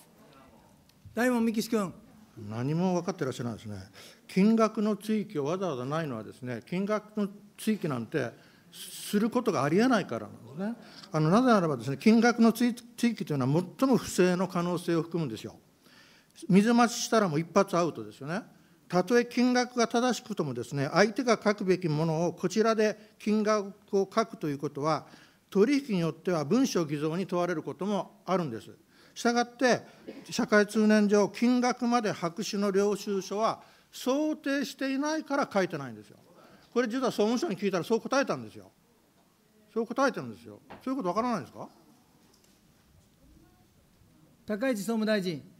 大門美樹君。何も分かってらっしゃらないですね、金額の追記をわざわざないのはです、ね、金額の追記なんてすることがありえないからなんですね。あのなぜならばです、ね、金額の追記というのは最も不正の可能性を含むんですよ。水増ししたらもう一発アウトですよね。たとえ金額が正しくともですね、相手が書くべきものをこちらで金額を書くということは、取引によっては文書偽造に問われることもあるんです。したがって、社会通念上、金額まで白紙の領収書は想定していないから書いてないんですよ。これ実は総務省に聞いたらそう答えたんですよ。そう答えてるんですよ。そういうことわからないですか高市総務大臣。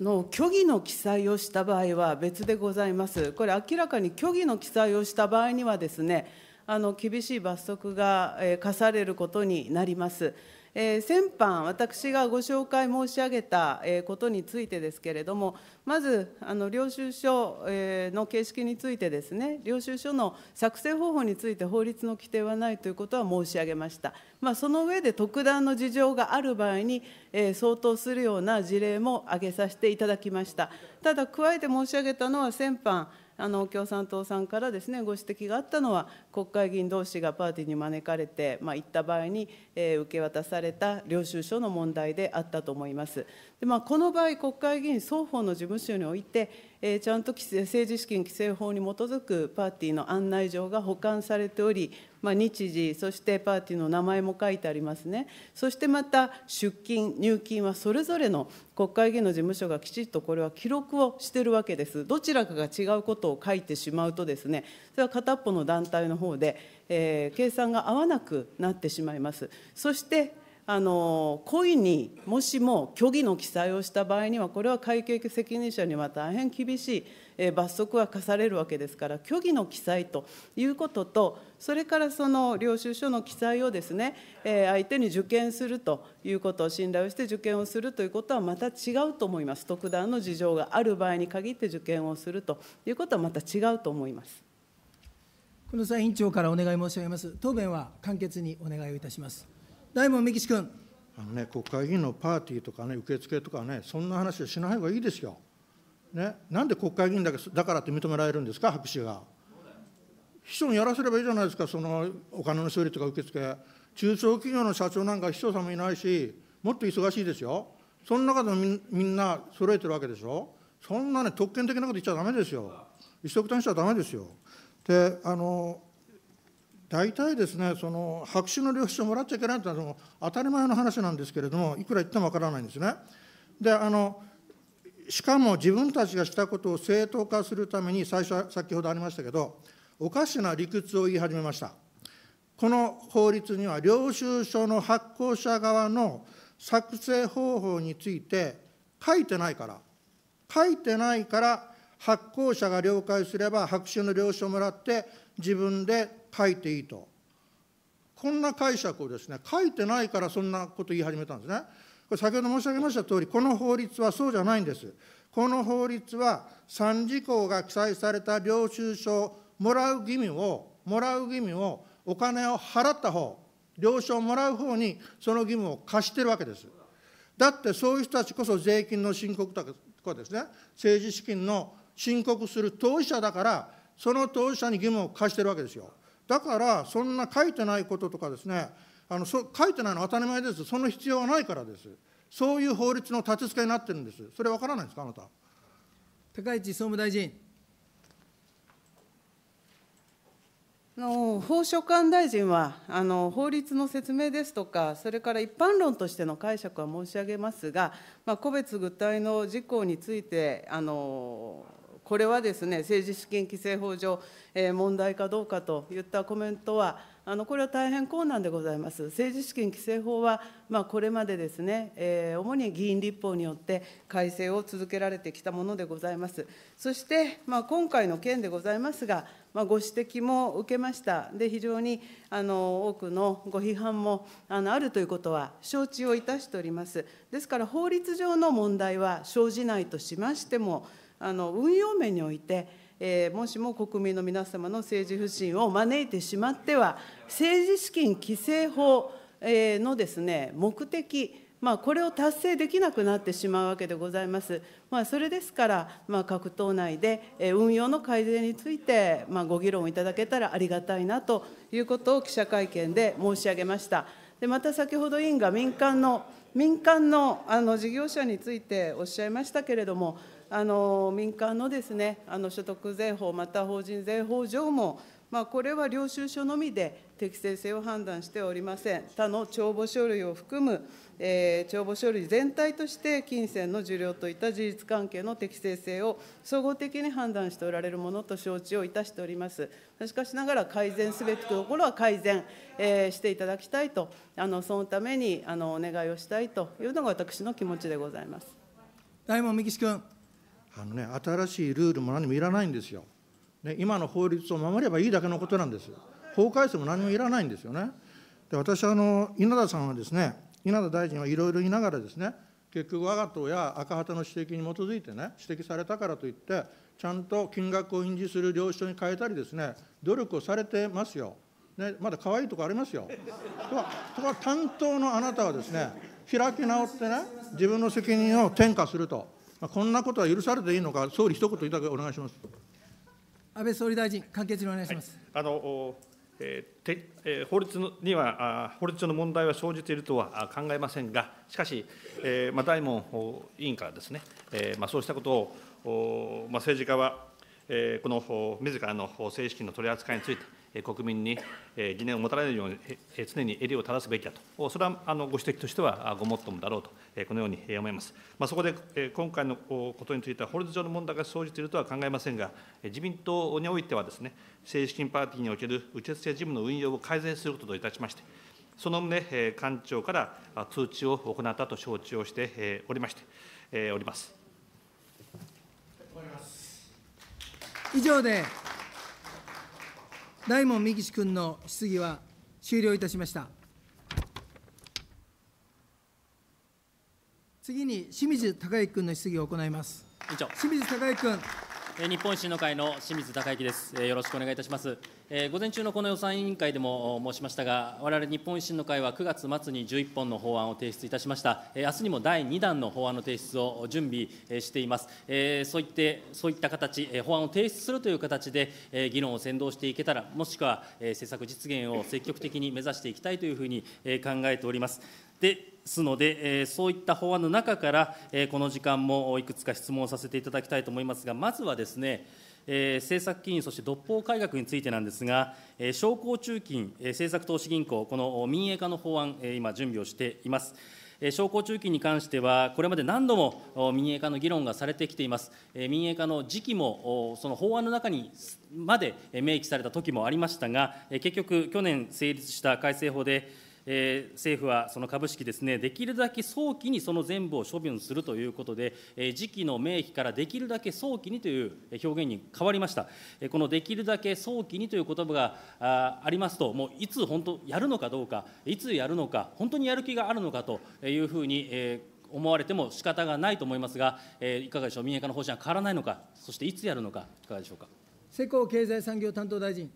の虚偽の記載をした場合は別でございます、これ、明らかに虚偽の記載をした場合にはです、ね、あの厳しい罰則が、え課されることになります。えー、先般、私がご紹介申し上げた、えことについてですけれども、まずあの領収書、えの形式についてですね、領収書の作成方法について法律の規定はないということは申し上げました。まあ、その上で特段の事情がある場合に、え相当するような事例も挙げさせていただきました。ただ、加えて申し上げたのは先般、あの共産党さんからですねご指摘があったのは国会議員同士がパーティーに招かれて、まあ、行った場合に、えー、受け渡された領収書の問題であったと思います。でまあ、この場合国会議員双方の事務所において、えー、ちゃんと政治資金規正法に基づくパーティーの案内状が保管されておりまあ、日時そしてパーティーの名前も書いてありますねそしてまた出金入金はそれぞれの国会議員の事務所がきちっとこれは記録をしてるわけですどちらかが違うことを書いてしまうとですねそれは片っぽの団体の方で、えー、計算が合わなくなってしまいますそしてあの故意にもしも虚偽の記載をした場合には、これは会計責任者には大変厳しいえ罰則は課されるわけですから、虚偽の記載ということと、それからその領収書の記載をですね、え相手に受験するということを信頼をして受験をするということはまた違うと思います。特段の事情がある場合に限って受験をするということはまた違うと思います。この際委員長からお願い申し上げます。答弁は簡潔にお願いをいたします。大門美吉君。あのね、国会議員のパーティーとかね、受付とかね、そんな話はしない方がいいですよ。ね、なんで国会議員だけだからって認められるんですか、白紙が。秘書にやらせればいいじゃないですか、そのお金の処理とか受付、中小企業の社長なんか秘書さんもいないし、もっと忙しいですよ、その中でもみんな揃えてるわけでしょ、そんなね、特権的なこと言っちゃだめですよ、一足単しちゃだめですよ。であの大体ですね、その白紙の領収書もらっちゃいけないというのは当たり前の話なんですけれども、いくら言ってもわからないんですね。であのしかも自分たちがしたことを正当化するために、最初は先ほどありましたけど、おかしな理屈を言い始めました。この法律には、領収書の発行者側の作成方法について書いてないから、書いてないから、発行者が了解すれば、白紙の領書をもらって、自分で書いていいと。こんな解釈をですね、書いてないからそんなこと言い始めたんですね。れ先ほど申し上げましたとおり、この法律はそうじゃないんです。この法律は、三事項が記載された領収書もらう義務を、もらう義務を、お金を払った方、領収をもらう方に、その義務を課してるわけです。だって、そういう人たちこそ税金の申告とかですね、政治資金の申告する当事者だから、その当事者に義務を課してるわけですよ。だから、そんな書いてないこととかですね、あのそ書いてないのは当たり前です、その必要はないからです、そういう法律の立てつけになってるんです、それ分からないですか、あなた。高市総務大臣。の法所管大臣はあの、法律の説明ですとか、それから一般論としての解釈は申し上げますが、まあ、個別具体の事項について、あのこれはですね政治資金規正法上、えー、問題かどうかといったコメントは、あのこれは大変困難でございます。政治資金規正法は、まあ、これまでですね、えー、主に議員立法によって改正を続けられてきたものでございます。そして、まあ、今回の件でございますが、まあ、ご指摘も受けました、で非常にあの多くのご批判もあのあるということは承知をいたしております。ですから、法律上の問題は生じないとしましても、あの運用面において、えー、もしも国民の皆様の政治不信を招いてしまっては、政治資金規正法のです、ね、目的、まあ、これを達成できなくなってしまうわけでございます。まあ、それですから、まあ、各党内で運用の改善について、まあ、ご議論いただけたらありがたいなということを記者会見で申し上げました。でまた先ほど委員が民間の民間のあの事業者についておっしゃいましたけれども、あの民間のですねあの所得税法また法人税法上もまあ、これは領収書のみで適正性を判断しておりません、他の帳簿書類を含む、えー、帳簿書類全体として、金銭の受領といった事実関係の適正性を総合的に判断しておられるものと承知をいたしております。しかしながら、改善すべきところは改善、えー、していただきたいと、あのそのためにあのお願いをしたいというのが私の気持ちでございます。大門美樹君。あの、ね、新しいルールも何もいらないんですよ、ね、今の法律を守ればいいだけのことなんです法改正も何もいらないんですよねで私あの稲田さんはですね稲田大臣はいろいろ言いながらですね結局我が党や赤旗の指摘に基づいてね指摘されたからといってちゃんと金額を印字する領収に変えたりですね努力をされてますよ、ね、まだ可愛いとこありますよとはは担当のあなたはですね開き直ってね自分の責任を転嫁するとまあ、こんなことは許されていいのか、総理、一言いただけお願いします安倍総理大臣、簡潔にお願いします。はい、あのえーてえー、法律のにはあ、法律上の問題は生じているとは考えませんが、しかし、えーまあ、大門委員からですね、えーまあ、そうしたことを、おまあ、政治家は、えー、このお自らの政治資金の取り扱いについて、国民に疑念を持たれないように、常に襟を正すべきだと、それはあのご指摘としてはごもっともだろうと、このように思います。まあ、そこで今回のことについては、法律上の問題が生じているとは考えませんが、自民党においてはです、ね、政治資金パーティーにおける受付事務の運用を改善することといたしまして、その旨、官庁から通知を行ったと承知をしておりまして、おります。以上で大門美岸君の質疑は終了いたしました。次に清水孝之君の質疑を行います。清水孝之君。日本維新の会の清水孝之です。よろしくお願いいたします。午前中のこの予算委員会でも申しましたが、我々日本維新の会は9月末に11本の法案を提出いたしました。明日にも第2弾の法案の提出を準備しています。そういってそういった形、法案を提出するという形で議論を先導していけたら、もしくは政策実現を積極的に目指していきたいというふうに考えております。ですので、そういった法案の中から、この時間もいくつか質問をさせていただきたいと思いますが、まずはですね、政策金融、そして独法改革についてなんですが、商工中金、政策投資銀行、この民営化の法案、今、準備をしています。商工中金に関しては、これまで何度も民営化の議論がされてきています、民営化の時期も、その法案の中にまで明記された時もありましたが、結局、去年成立した改正法で、え政府はその株式ですね、できるだけ早期にその全部を処分するということで、え時期の明記からできるだけ早期にという表現に変わりました。えこのできるだけ早期にという言葉があありますと、もういつ本当やるのかどうか、いつやるのか、本当にやる気があるのかというふうに、え思われても仕方がないと思いますが、えいかがでしょう、民営化の方針は変わらないのか、そしていつやるのか、いかがでしょうか。世耕経済産業担当大臣。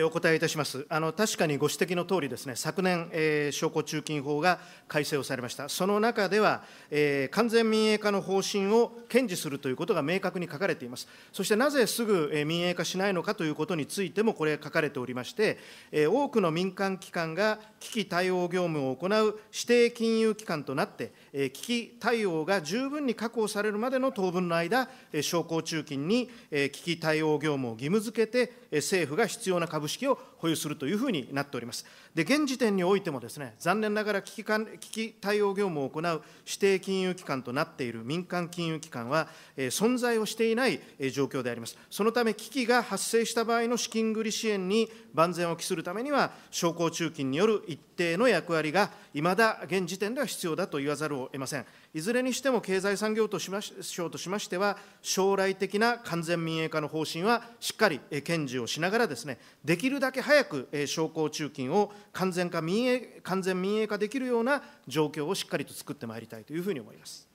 お答えいたします。あの確かにご指摘のとおりですね、昨年、えー、商中金法が改正をされました。その中では、えー、完全民営化の方針を堅持するということが明確に書かれています。そしてなぜすぐ、えー、民営化しないのかということについてもこれ書かれておりまして、えー、多くの民間機関が危機対応業務を行う指定金融機関となって、危機対応が十分に確保されるまでの当分の間、商工中金に危機対応業務を義務づけて、政府が必要な株式を保有するというふうになっております。で現時点においてもです、ね、残念ながら危機危機対応業務を行う指定金融機関となっている民間金融機関は、えー、存在をしていない、えー、状況であります。そのため、危機が発生した場合の資金繰り支援に万全を期するためには、商工中金による一定の役割がいまだ現時点では必要だと言わざるを得ません。いずれにしても経済産業としま省としましては、将来的な完全民営化の方針はしっかり堅持をしながらです、ね、できるだけ早く商工中金を完全化民営完全民営化できるような状況をしっかりと作ってまいりたいというふうに思います。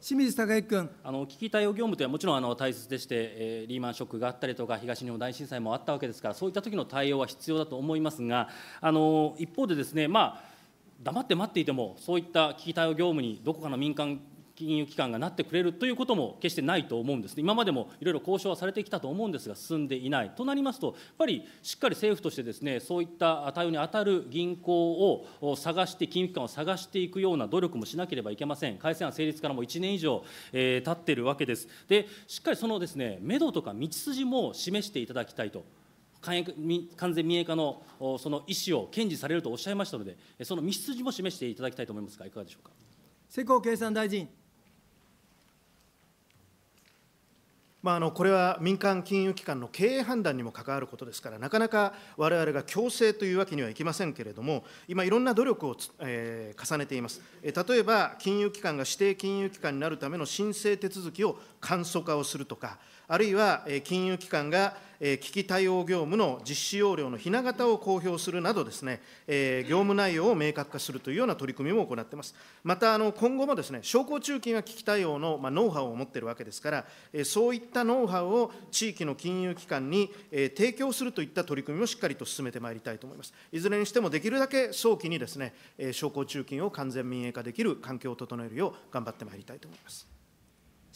清水孝之君あの危機対応業務というのはもちろんあの大切でして、えー、リーマンショックがあったりとか東日本大震災もあったわけですからそういった時の対応は必要だと思いますがあの一方でですねまあ黙って待っていてもそういった危機対応業務にどこかの民間金融機関がなってくれるということも決してないと思うんです、ね、今までもいろいろ交渉はされてきたと思うんですが、進んでいない。となりますと、やっぱりしっかり政府としてです、ね、そういった対応に当たる銀行を探して、金融機関を探していくような努力もしなければいけません、改正案成立からもう1年以上、えー、経っているわけです。でしっかりそのですね目処とか道筋も示していただきたいと完全民営化のその意思を堅持されるとおっしゃいましたので、その道筋も示していただきたいと思いますが、いかがでしょうか。世耕経産大臣。まあ、あのこれは民間金融機関の経営判断にも関わることですから、なかなか我々が強制というわけにはいきませんけれども、今、いろんな努力を、えー、重ねています、え例えば、金融機関が指定金融機関になるための申請手続きを簡素化をするとか、あるいは金融機関が危機対応業務の実施要領のひな型を公表するなどですね、え業務内容を明確化するというような取り組みも行っています。また、あの今後もですね、商工中金は危機対応の、まノウハウを持っているわけですから、えそういったノウハウを地域の金融機関に、え提供するといった取り組みもしっかりと進めてまいりたいと思います。いずれにしてもできるだけ早期にですね、え商工中金を完全民営化できる環境を整えるよう頑張ってまいりたいと思います。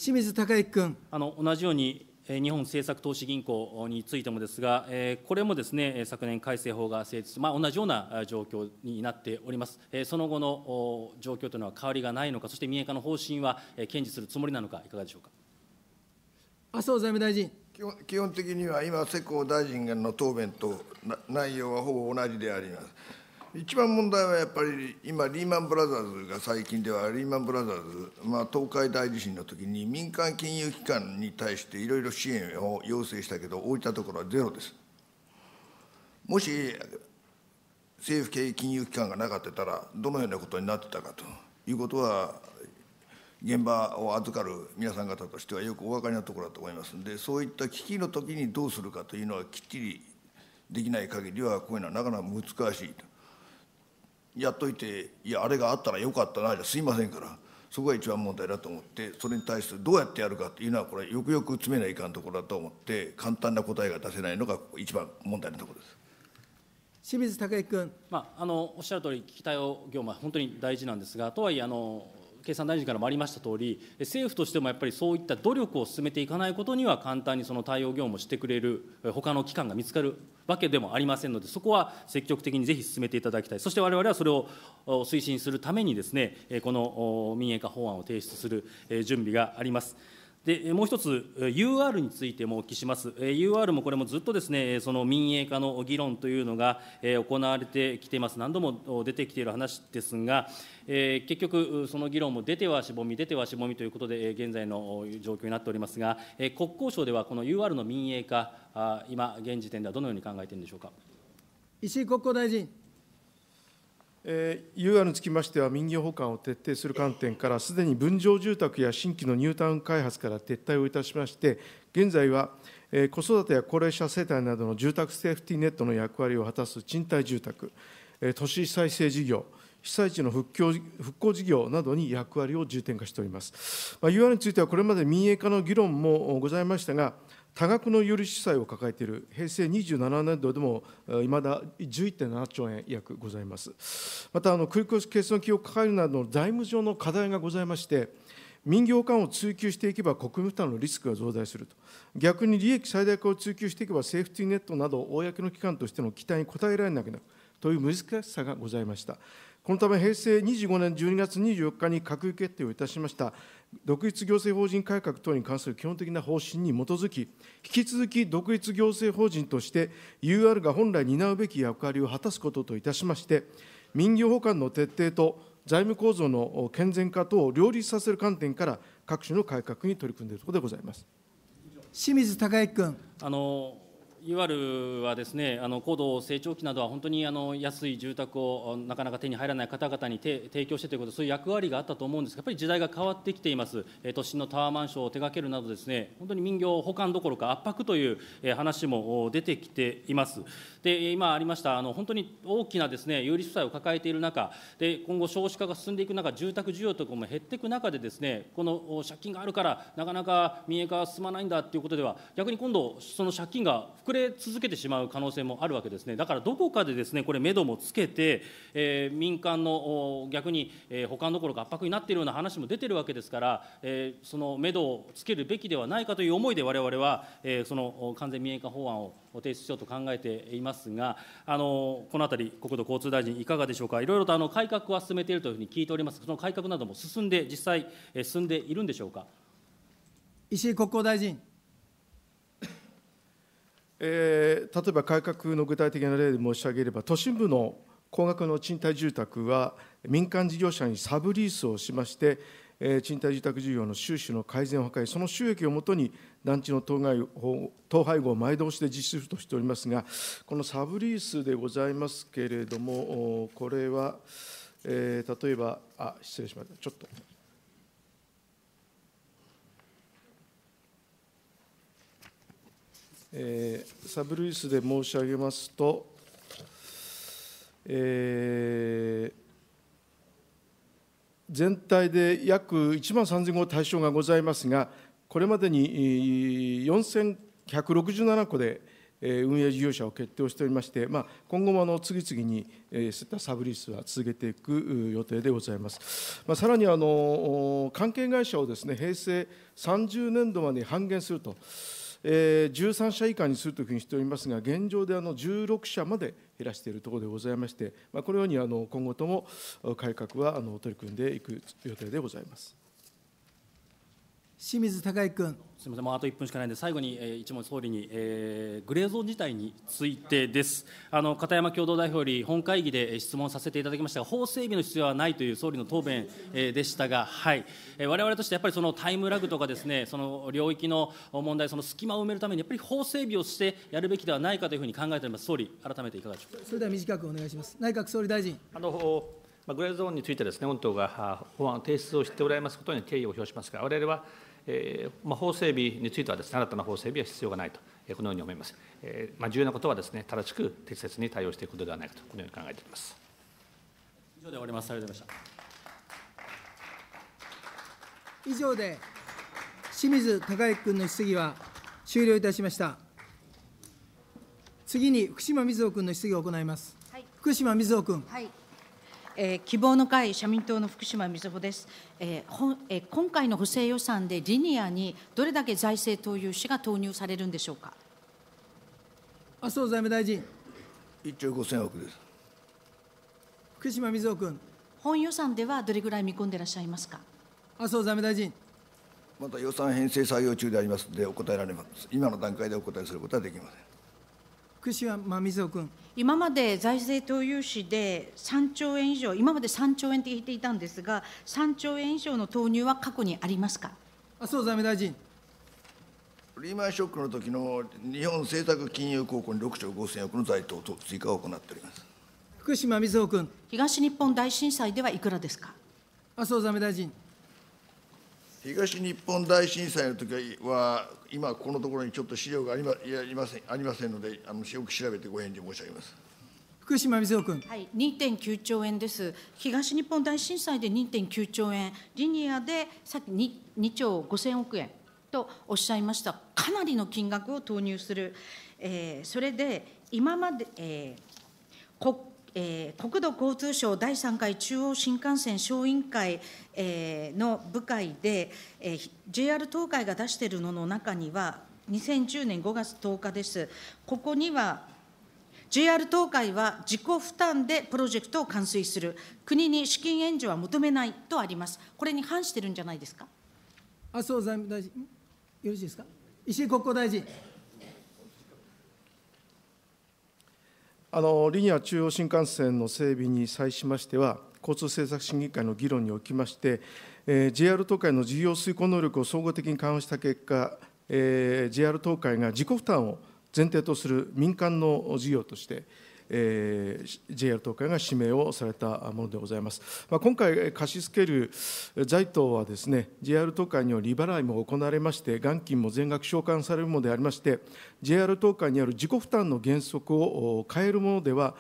清水孝之君。あの同じように日本政策投資銀行についてもですが、これもですね昨年、改正法が成立し、まあ、同じような状況になっております、その後の状況というのは変わりがないのか、そして民営化の方針は堅持するつもりなのか、いかがでしょうか麻生財務大臣。基本的には今、世耕大臣の答弁と内容はほぼ同じであります。一番問題はやっぱり今リーマン・ブラザーズが最近ではリーマン・ブラザーズ、まあ、東海大地震の時に民間金融機関に対していろいろ支援を要請したけど置いたところはゼロですもし政府系金融機関がなかったらどのようなことになってたかということは現場を預かる皆さん方としてはよくお分かりなところだと思いますのでそういった危機の時にどうするかというのはきっちりできない限りはこういうのはなかなか難しいと。やっといていやあれがあったらよかったなじゃすいませんからそこが一番問題だと思ってそれに対してどうやってやるかっていうのはこれよくよく詰めないかんところだと思って簡単な答えが出せないのが一番問題なところです。清水武君、まあ、あのおっしゃる通り、危機対応業務は本当に大事なんですが、とはいえあの、経産大臣からもありました通り、政府としてもやっぱりそういった努力を進めていかないことには、簡単にその対応業務をしてくれる、他の機関が見つかるわけでもありませんので、そこは積極的にぜひ進めていただきたい、そして我々はそれを推進するためにですね、この民営化法案を提出する準備があります。でもう一つ、UR についてもお聞きします、UR もこれもずっとです、ね、その民営化の議論というのが行われてきています、何度も出てきている話ですが、結局、その議論も出てはしぼみ、出てはしぼみということで、現在の状況になっておりますが、国交省ではこの UR の民営化、今、現時点ではどのように考えているんでしょうか。石井国交大臣。え r ユーにつきましては民業補完を徹底する観点からすでに分譲住宅や新規のニュータウン開発から撤退をいたしまして現在は、え子育てや高齢者世帯などの住宅セーフティーネットの役割を果たす賃貸住宅、え都市再生事業被災地の復興復興事業などに役割を重点化しております。まあ、UR についてはこれまで民営化の議論もございましたが多額の有利子債を抱えている平成27年度でもいまだ11.7兆円約ございます。また、あの繰越欠損金を抱えるなどの財務上の課題がございまして、民業間を追求していけば国民負担のリスクが増大すると、逆に利益最大化を追求していけばセーフティーネットなど、公の機関としての期待に応えられなくなるという難しさがございました。このため、平成25年12月24日に閣議決定をいたしました独立行政法人改革等に関する基本的な方針に基づき、引き続き独立行政法人として、UR が本来担うべき役割を果たすことといたしまして、民業保管の徹底と財務構造の健全化等を両立させる観点から、各種の改革に取り組んでいるところでございます清水孝之君。あのいわゆるはですね、あの高度成長期などは本当にあの安い住宅をなかなか手に入らない方々に提供してということ、そういう役割があったと思うんですが、やっぱり時代が変わってきています、え都心のタワーマンションを手掛けるなど、ですね本当に民業保管どころか圧迫という、え話も出てきています。で今ありましたあの本当に大きなですね有利負債を抱えている中で、今後、少子化が進んでいく中、住宅需要とかも減っていく中で、ですねこの借金があるから、なかなか民営化は進まないんだということでは、逆に今度、その借金が膨れ続けてしまう可能性もあるわけですね、だからどこかでですねこれ、メドもつけて、えー、民間の逆に、えー、保管どころが圧迫になっているような話も出てるわけですから、えー、そのメドをつけるべきではないかという思いで、われわれは、えー、その完全民営化法案を提出しようと考えていますが、あのこのあたり、国土交通大臣、いかがでしょうか、いろいろとあの改革は進めているというふうに聞いておりますその改革なども進んで、実際、進んでいるんでしょうか。石井国交大臣。えー、例えば改革の具体的な例で申し上げれば、都心部の高額の賃貸住宅は、民間事業者にサブリースをしまして、えー、賃貸住宅事業の収支の改善を図り、その収益をもとに団地の当該統廃合を前倒しで実施するとしておりますが、このサブリースでございますけれども、これは、えー、例えば、あ失礼しました、ちょっと。えー、サブルイスで申し上げますと、えー、全体で約1万3000個対象がございますが、これまでに4167個で運営事業者を決定をしておりまして、まあ、今後もあの次々にサブリースは続けていく予定でございます。まあ、さらにあの関係会社をです、ね、平成30年度まで半減すると。えー、13社以下にするというふうにしておりますが、現状であの16社まで減らしているところでございまして、まあ、このようにあの今後とも改革はあの取り組んでいく予定でございます。清水孝之君。すみません、もうあと1分しかないんで、最後に、えー、一問総理に、えー、グレーゾーン自体についてです。あの片山共同代表より本会議で質問させていただきましたが、法整備の必要はないという総理の答弁、えー、でしたが、はい、えー、我々としてやっぱりそのタイムラグとかですね、その領域の問題、その隙間を埋めるためにやっぱり法整備をしてやるべきではないかというふうに考えております。総理、改めていかがでしょうか。それでは短くお願いします。内閣総理大臣。あのまグレーゾーンについてですね、本党が法案提出をしておられますことに敬意を表しますが、我々は。えーまあ、法整備についてはです、ね、新たな法整備は必要がないと、えー、このように思います。えーまあ、重要なことはです、ね、正しく適切に対応していくことではないかと、このように考えております以上で終わります。ありがとうございました。以上で清水孝之君の質疑は終了いたしました。次に福島瑞穂君の質疑を行います。はい、福島瑞穂君。はいえー、希望の会社民党の福島みずほです、えーほえー、今回の補正予算でリニアにどれだけ財政投融資が投入されるんでしょうか麻生財務大臣1兆5千億です福島みずほ君本予算ではどれぐらい見込んでいらっしゃいますか麻生財務大臣また予算編成作業中でありますのでお答えられます今の段階でお答えすることはできません福島真水君今まで財政投融資で3兆円以上、今まで3兆円って言っていたんですが、3兆円以上の投入は過去にありますか麻生財務大臣。リーマンショックの時の日本政策金融公庫に6兆5000億の財投と追加を行っております福島みず君。東日本大震災ではいくらですか麻生財務大臣。東日本大震災の時は、今、このところにちょっと資料がありまいませんありませんので、あのよく調べてご返事申し上げます。福島みず君。はい、2.9兆円です。東日本大震災で2.9兆円、リニアでさっき 2, 2兆5000億円とおっしゃいました。かなりの金額を投入する。えー、それで今まで、えー、国えー、国土交通省第3回中央新幹線小委員会、えー、の部会で、えー、JR 東海が出しているのの中には、2010年5月10日です。ここには JR 東海は自己負担でプロジェクトを完遂する、国に資金援助は求めないとあります。これに反してるんじゃないですか。麻生財務大臣、よろしいですか。石井国交大臣。あのリニア中央新幹線の整備に際しましては、交通政策審議会の議論におきまして、えー、JR 東海の事業遂行能力を総合的に緩和した結果、えー、JR 東海が自己負担を前提とする民間の事業として、え JR 東海が指名をされたものでございます。まあ、今回貸し付ける財党はですね、JR 東海による利払いも行われまして、元金も全額償還されるものでありまして、JR 東海にある自己負担の原則を変えるものでは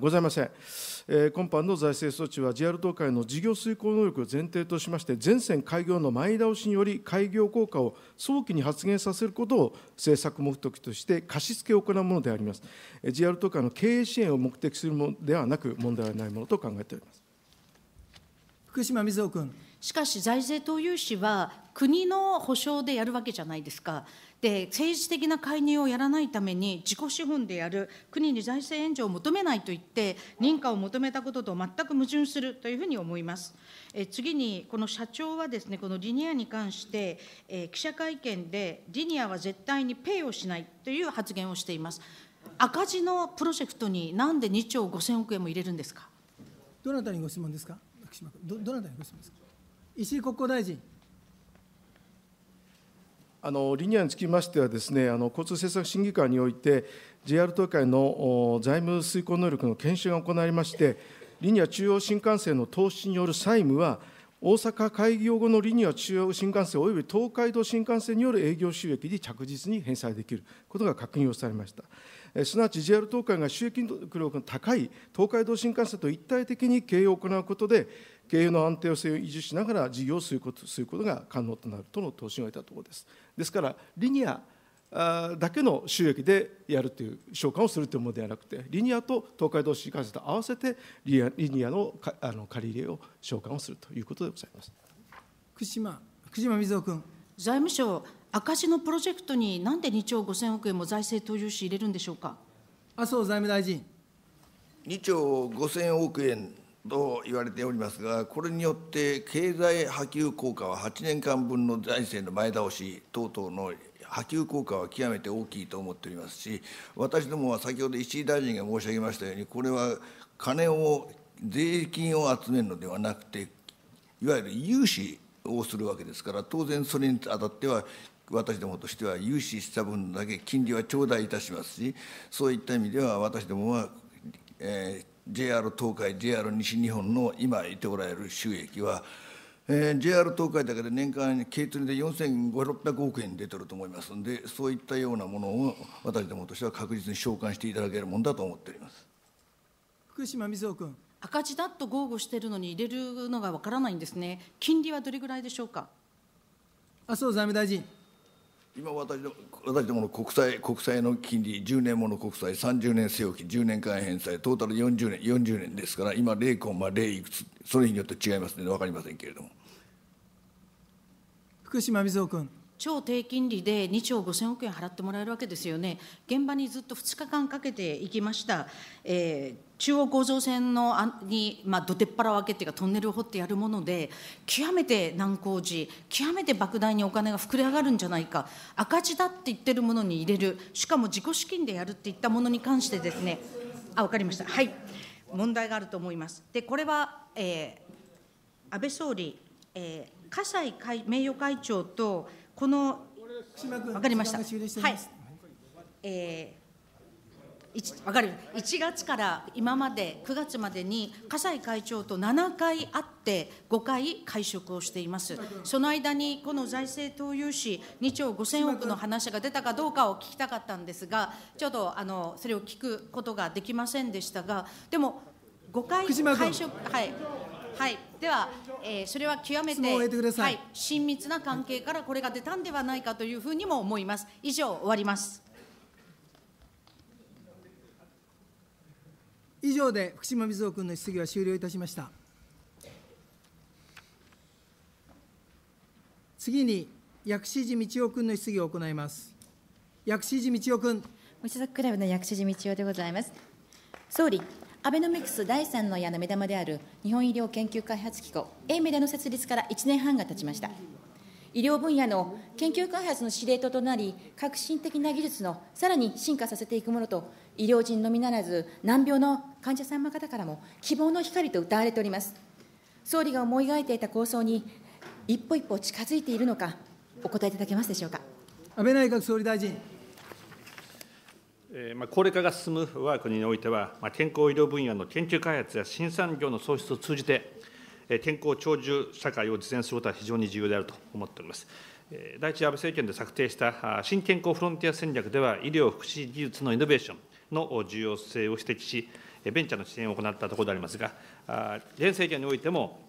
ございません。今般の財政措置は JR 東海の事業遂行能力を前提としまして、全線開業の前倒しにより、開業効果を早期に発現させることを政策目的として貸付を行うものであります。JR 東海の経営支援を目的するものではなく、問題はないものと考えております。福島みず君。しかし財政投融資は国の保障でやるわけじゃないですか。で政治的な介入をやらないために自己資本でやる国に財政援助を求めないと言って認可を求めたことと全く矛盾するというふうに思いますえ次にこの社長はですねこのリニアに関してえ記者会見でリニアは絶対にペイをしないという発言をしています赤字のプロジェクトになんで2兆5000億円も入れるんですかどなたにご質問ですかどどなたにご質問ですか石井国交大臣。あのリニアにつきましてはです、ね、あの交通政策審議会において、JR 東海の財務遂行能力の研修が行われまして、リニア中央新幹線の投資による債務は、大阪開業後のリニア中央新幹線および東海道新幹線による営業収益に着実に返済できることが確認をされました。えすなわち JR 東海が収益力の高い東海道新幹線と一体的に経営を行うことで、経営の安定性を維持しながら事業をすることすることが可能となるとの答申を得たところです。ですから、リニアだけの収益でやるという償還をするというものではなくて、リニアと東海道新幹線と合わせてリリニアのかあの借り入れを償還をするということでございます。福島福島瑞穂君。財務省、赤字のプロジェクトになんで2兆5000億円も財政投入し入れるんでしょうか。麻生財務大臣。2兆5000億円と言われておりますが、これによって経済波及効果は8年間分の財政の前倒し等々の波及効果は極めて大きいと思っておりますし、私どもは先ほど石井大臣が申し上げましたように、これは金を、税金を集めるのではなくて、いわゆる融資をするわけですから、当然それにあたっては、私どもとしては融資した分だけ金利は頂戴いたしますし、そういった意味では私どもは、えー、JR 東海 JR 西日本の今言っておられる収益は、えー、JR 東海だけで年間軽りで4500億円出てると思いますんでそういったようなものを私どもとしては確実に召喚していただけるもんだと思っております福島みずほ君赤字だと豪語してるのに入れるのがわからないんですね金利はどれぐらいでしょうか麻生財務大臣今私私どもの国債国債の金利10年もの国債30年据置き10年間返済トータル40年40年ですから今0コンマ0いくつそれによって違いますので分かりませんけれども福島みずほ君超低金利で2兆5000億円払ってもらえるわけですよね、現場にずっと2日間かけていきました、えー、中央構造線のに、まあ、どてっぱらを開けていうか、トンネルを掘ってやるもので、極めて難工事、極めて莫大にお金が膨れ上がるんじゃないか、赤字だって言ってるものに入れる、しかも自己資金でやるっていったものに関してですね、あ分かりました、はい、問題があると思います。でこれは、えー、安倍総理、えー、葛西名誉会長とこの分かりました。はい。えー分かる1月から今まで9月までに葛西会長と7回会って5回会食をしていますその間にこの財政投融資2兆5000億の話が出たかどうかを聞きたかったんですがちょっとあのそれを聞くことができませんでしたがでも5回会食はいはい、では、えー、それは極めてはい、親密な関係からこれが出たんではないかというふうにも思います。以上終わります。以上で福島みずほ君の質疑は終了いたしました。次に薬師寺道夫君の質疑を行います。薬師寺道夫君。無所属クラブの薬師寺道夫でございます。総理。アベノミクス第三の矢の目玉である日本医療研究開発機構、エイメダの設立から1年半が経ちました。医療分野の研究開発の司令塔となり、革新的な技術のさらに進化させていくものと、医療人のみならず、難病の患者様方からも希望の光と謳われております。総理が思い描いていた構想に一歩一歩近づいているのか、お答えいただけますでしょうか。安倍内閣総理大臣。ま高齢化が進む我が国においては、ま健康医療分野の研究開発や新産業の創出を通じて、健康長寿社会を実現することは非常に重要であると思っております。第一安倍政権で策定した新健康フロンティア戦略では、医療・福祉技術のイノベーションの重要性を指摘し、ベンチャーの支援を行ったところでありますが、現政権においても、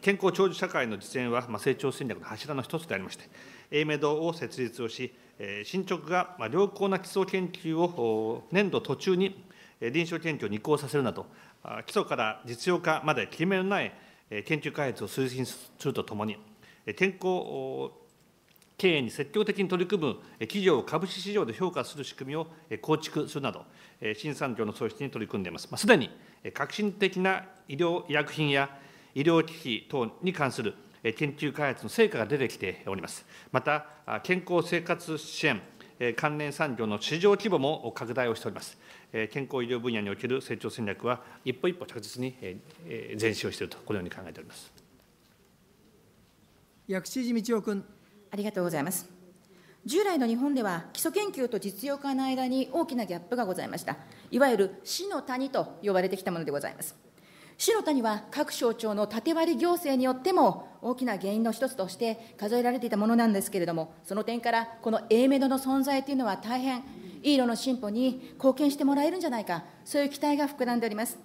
健康長寿社会の実現は成長戦略の柱の一つでありまして、エイメドを設立をし、進捗が良好な基礎研究を年度途中に臨床研究を移行させるなど、基礎から実用化まで切り目のない研究開発を推進するとともに、健康経営に積極的に取り組む企業を株式市場で評価する仕組みを構築するなど、新産業の創出に取り組んでいます。すでに革新的な医療医薬品や医療機器等に関する研究開発の成果が出てきております。また、健康生活支援関連産業の市場規模も拡大をしております。健康医療分野における成長戦略は、一歩一歩着実に前進をしていると、このように考えております。薬師寺道夫君。ありがとうございます。従来の日本では基礎研究と実用化の間に大きなギャップがございました。いわゆる死の谷と呼ばれてきたものでございます。白田には各省庁の縦割り行政によっても大きな原因の一つとして数えられていたものなんですけれども、その点から、この A メドの存在というのは大変、いい色の進歩に貢献してもらえるんじゃないか、そういう期待が膨らんでおります。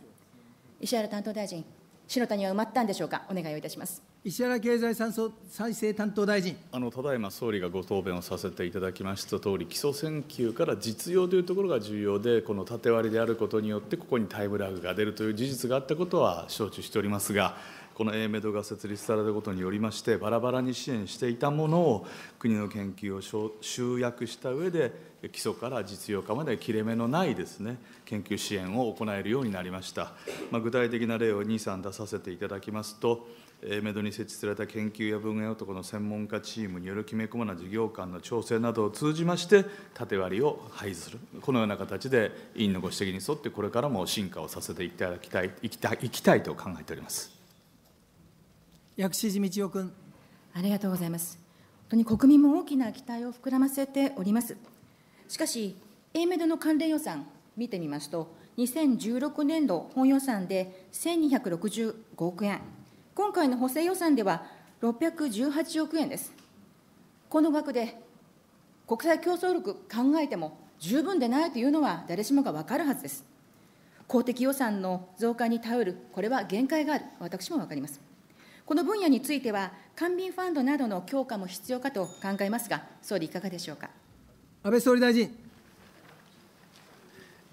石原担当大臣。死の谷は埋まったんでしょうか、お願いをいたします。石原経済再生担当大臣あのただいま総理がご答弁をさせていただきましたとおり、基礎選挙から実用というところが重要で、この縦割りであることによって、ここにタイムラグが出るという事実があったことは承知しておりますが、この A メドが設立されることによりましてバラバラに支援していたものを国の研究を集約した上で基礎から実用化まで切れ目のないですね研究支援を行えるようになりました、まあ、具体的な例を23出させていただきますと A メドに設置された研究や文献男の専門家チームによるきめ細な事業間の調整などを通じまして縦割りを排するこのような形で委員のご指摘に沿ってこれからも進化をさせていただきたいいきたいきたいと考えております。薬師寺道夫君。ありがとうございます。本当に国民も大きな期待を膨らませております。しかし、A メドの関連予算、見てみますと、2016年度本予算で1265億円、今回の補正予算では618億円です。この額で国際競争力考えても十分でないというのは誰しもが分かるはずです。公的予算の増加に頼る、これは限界がある、私も分かります。この分野については、官民ファンドなどの強化も必要かと考えますが、総理、いかがでしょうか。安倍総理大臣。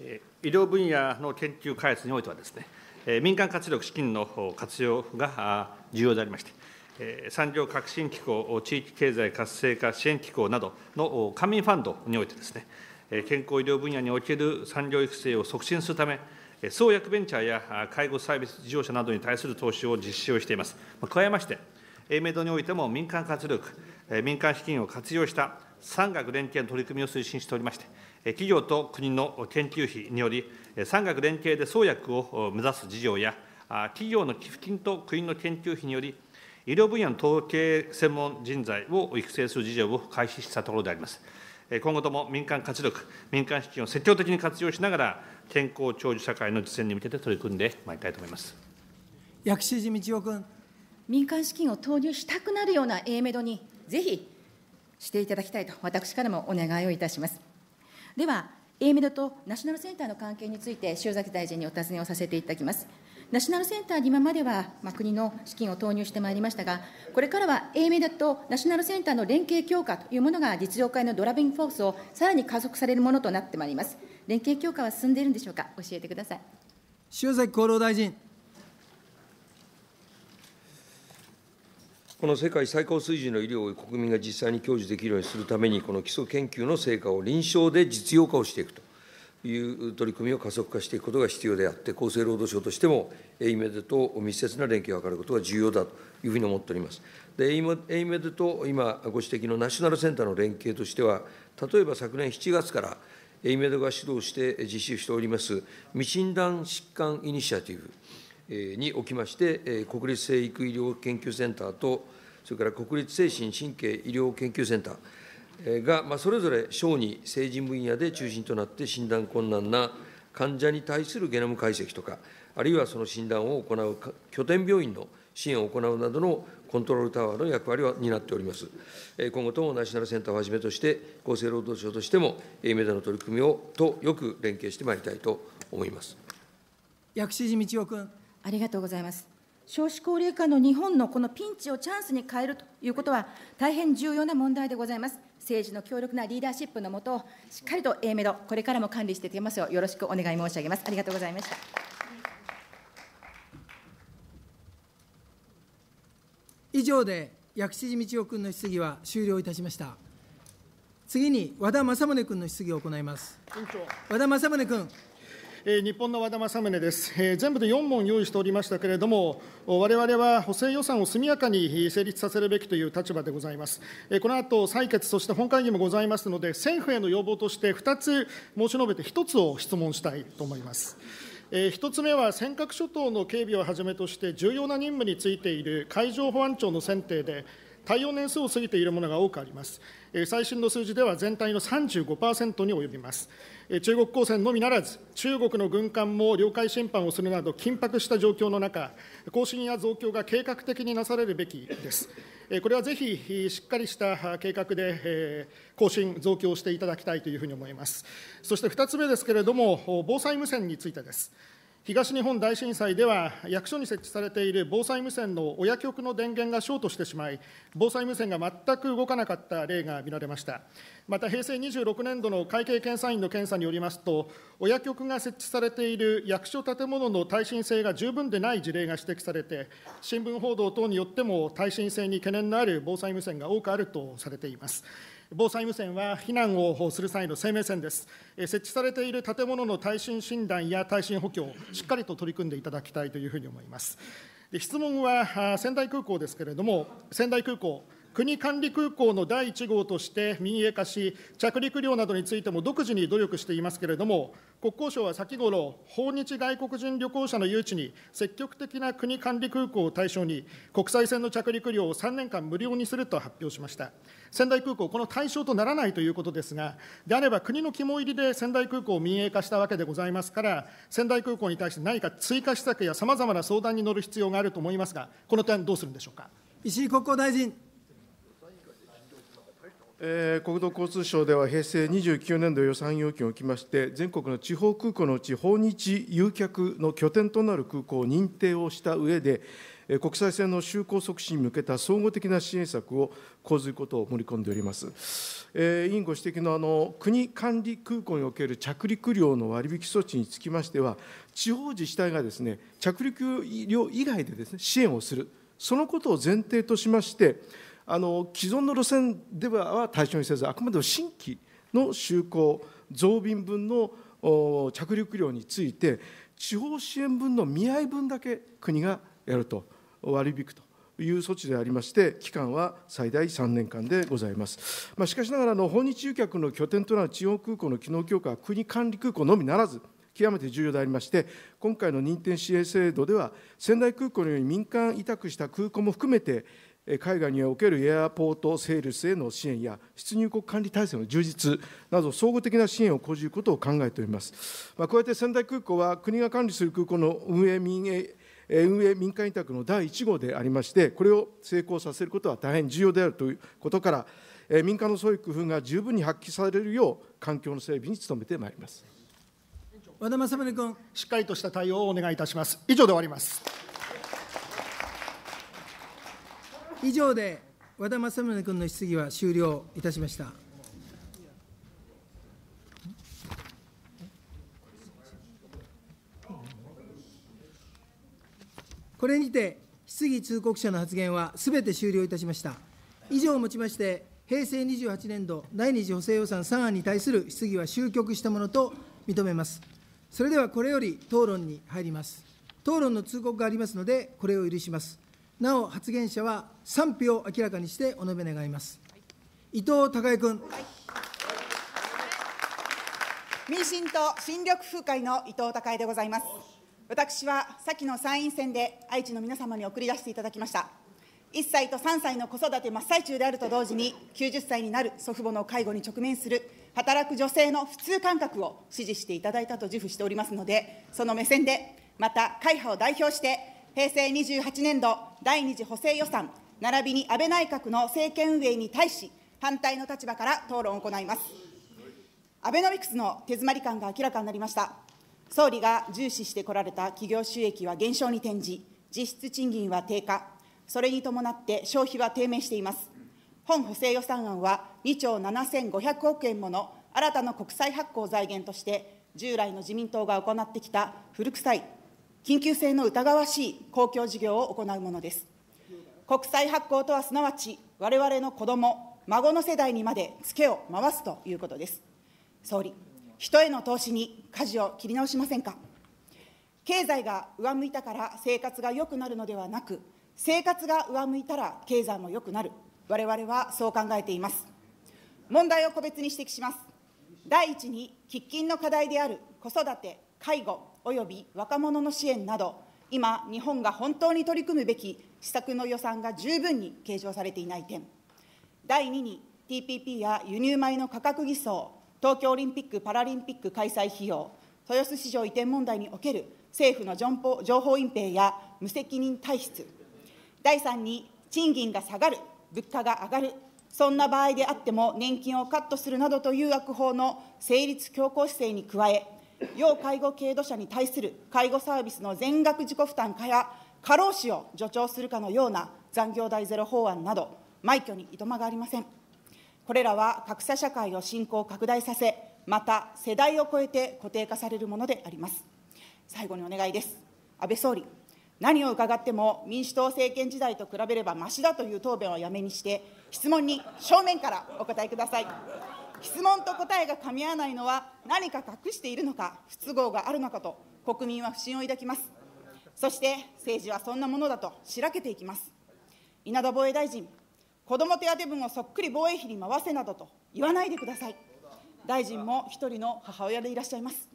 医療分野の研究開発においてはですね、民間活力資金の活用が重要でありまして、産業革新機構、地域経済活性化支援機構などの官民ファンドにおいてですね、健康医療分野における産業育成を促進するため、創薬ベンチャーや介護サービス事業者などに対する投資を実施をしています。加えまして、英明堂においても民間活力、民間資金を活用した産学連携の取り組みを推進しておりまして、企業と国の研究費により、産学連携で創薬を目指す事業や、企業の寄付金と国の研究費により、医療分野の統計専門人材を育成する事業を開始したところであります。今後とも民間活力、民間資金を積極的に活用しながら、健康長寿社会の実現に向けて取り組んでまいりたいと思います薬師寺道夫君。民間資金を投入したくなるような A メドに、ぜひしていただきたいと、私からもお願いをいたします。では、A メドとナショナルセンターの関係について、塩崎大臣にお尋ねをさせていただきます。ナショナルセンターに今までは、まあ、国の資金を投入してまいりましたが、これからは A メダとナショナルセンターの連携強化というものが、実用化のドラビングフォースをさらに加速されるものとなってまいります。連携強化は進んでいるんでしょうか、教えてください。塩崎厚労大臣。この世界最高水準の医療を国民が実際に享受できるようにするために、この基礎研究の成果を臨床で実用化をしていくと。という取り組みを加速化していくことが必要であって、厚生労働省としても、エイメドと密接な連携を図ることが重要だというふうに思っております。でエイメドと今、ご指摘のナショナルセンターの連携としては、例えば昨年7月から、エイメドが主導して実施しております、未診断疾患イニシアティブにおきまして、国立生育医療研究センターと、それから国立精神神経医療研究センター、が、まあ、それぞれ小児、成人分野で中心となって診断困難な患者に対するゲノム解析とか、あるいはその診断を行う拠点病院の支援を行うなどのコントロールタワーの役割を担っております。今後ともナショナルセンターをはじめとして、厚生労働省としても、英明での取り組みをとよく連携してまいりたいと思います薬師寺道夫君。ありがとうございます。少子高齢化の日本のこのピンチをチャンスに変えるということは、大変重要な問題でございます。政治の強力なリーダーシップのもと、しっかりと A メロ、これからも管理していきますよう、よろしくお願い申し上げます。ありがとうございました。以上で、薬師寺道夫君の質疑は終了いたしました。次に和田政宗君の質疑を行います。和田政宗君。日本の和田政宗です。全部で4問用意しておりましたけれども、われわれは補正予算を速やかに成立させるべきという立場でございます。この後採決、そして本会議もございますので、政府への要望として2つ申し述べて、1つを質問したいと思います。1つ目は尖閣諸島の警備をはじめとして、重要な任務についている海上保安庁の選定で、対応年数を過ぎているものが多くあります。最新の数字では全体の35%に及びます。中国公船のみならず、中国の軍艦も領海侵犯をするなど、緊迫した状況の中、更新や増強が計画的になされるべきです。これはぜひ、しっかりした計画で更新、増強していただきたいというふうに思います。そして2つ目ですけれども、防災無線についてです。東日本大震災では、役所に設置されている防災無線の親局の電源がショートしてしまい、防災無線が全く動かなかった例が見られました。また、平成26年度の会計検査院の検査によりますと、親局が設置されている役所建物の耐震性が十分でない事例が指摘されて、新聞報道等によっても耐震性に懸念のある防災無線が多くあるとされています。防災無線は避難をする際の生命線です。設置されている建物の耐震診断や耐震補強、しっかりと取り組んでいただきたいというふうに思います。で質問は仙台空港ですけれども、仙台空港、国管理空港の第1号として民営化し、着陸料などについても独自に努力していますけれども、国交省は先ごろ、訪日外国人旅行者の誘致に積極的な国管理空港を対象に、国際線の着陸料を3年間無料にすると発表しました。仙台空港、この対象とならないということですが、であれば国の肝入りで仙台空港を民営化したわけでございますから、仙台空港に対して何か追加施策やさまざまな相談に乗る必要があると思いますが、この点、どうするんでしょうか。石井国交大臣。えー、国土交通省では平成29年度予算要求におきまして、全国の地方空港のうち訪日誘客の拠点となる空港を認定をした上で、え国際線の就航促進に向けた総合的な支援策を講ずることを盛り込んでおります。えー、委員ご指摘のあの国管理空港における着陸料の割引措置につきましては、地方自治体がですね着陸料以外でですね支援をする、そのことを前提としまして、あの既存の路線では対象にせずあくまでも新規の就航増便分の着陸料について地方支援分の見合い分だけ国がやると割り引くという措置でありまして、期間は最大3年間でございます。まあ、しかしながらの、訪日誘客の拠点となる地方空港の機能強化は国管理空港のみならず、極めて重要でありまして、今回の認定支援制度では、仙台空港のように民間委託した空港も含めて、海外におけるエアポートセールスへの支援や出入国管理体制の充実など、総合的な支援を講じることを考えております。まあ、加えて仙台空港は、国が管理する空港の運営民営運営民間委託の第1号でありまして、これを成功させることは大変重要であるということから、民間の創意工夫が十分に発揮されるよう、環境の整備に努めてまいります和田政宗君。しっかりとした対応をお願いいたします。以上で終わります。以上で和田政宗君の質疑は終了いたしました。これにて質疑通告者の発言はすべて終了いたしました。以上をもちまして、平成28年度第2次補正予算3案に対する質疑は終局したものと認めます。それではこれより討論に入ります。討論の通告がありますので、これを許します。なお発言者は賛否を明らかにしてお述べ願います。伊藤孝恵君、はい、民進党新緑風会の伊藤孝恵でございます。私は先の参院選で愛知の皆様に送り出していただきました。1歳と3歳の子育て真っ最中であると同時に、90歳になる祖父母の介護に直面する働く女性の普通感覚を支持していただいたと自負しておりますので、その目線で、また会派を代表して、平成28年度第二次補正予算、並びに安倍内閣の政権運営に対し、反対の立場から討論を行います。アベノミクスの手詰まり感が明らかになりました。総理が重視してこられた企業収益は減少に転じ、実質賃金は低下、それに伴って消費は低迷しています。本補正予算案は2兆7500億円もの新たな国債発行財源として、従来の自民党が行ってきた古臭い緊急性の疑わしい公共事業を行うものです。国債発行とはすなわち、われわれの子ども、孫の世代にまでツケを回すということです。総理、人への投資に舵を切り直しませんか。経済が上向いたから生活が良くなるのではなく、生活が上向いたら経済も良くなる、われわれはそう考えています。問題を個別に指摘します。第一に、喫緊の課題である子育て、介護、および若者の支援など、今、日本が本当に取り組むべき施策の予算が十分に計上されていない点、第2に TPP や輸入米の価格偽装、東京オリンピック・パラリンピック開催費用、豊洲市場移転問題における政府の情報隠蔽や無責任体質、第3に賃金が下がる、物価が上がる、そんな場合であっても年金をカットするなどという悪法の成立強行姿勢に加え、要介護経度者に対する介護サービスの全額自己負担化や過労死を助長するかのような残業代ゼロ法案など、枚挙にいとまがありません。これらは格差社会を進行拡大させ、また世代を超えて固定化されるものであります。最後にお願いです。安倍総理、何を伺っても民主党政権時代と比べればましだという答弁はやめにして、質問に正面からお答えください。質問と答えが噛み合わないのは、何か隠しているのか、不都合があるのかと、国民は不信を抱きます。そして政治はそんなものだとしらけていきます。稲田防衛大臣、子ども手当分をそっくり防衛費に回せなどと言わないでください。大臣も一人の母親でいらっしゃいます。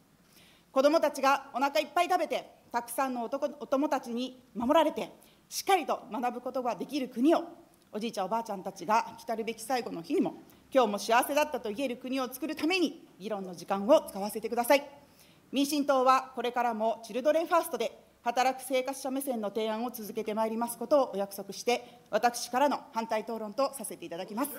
子どもたちがお腹いっぱい食べて、たくさんの男お友達に守られて、しっかりと学ぶことができる国を、おじいちゃん、おばあちゃんたちが来たるべき最後の日にも今日も幸せだったと言える国を作るために、議論の時間を使わせてください。民進党はこれからもチルドレンファーストで、働く生活者目線の提案を続けてまいりますことをお約束して、私からの反対討論とさせていただきます。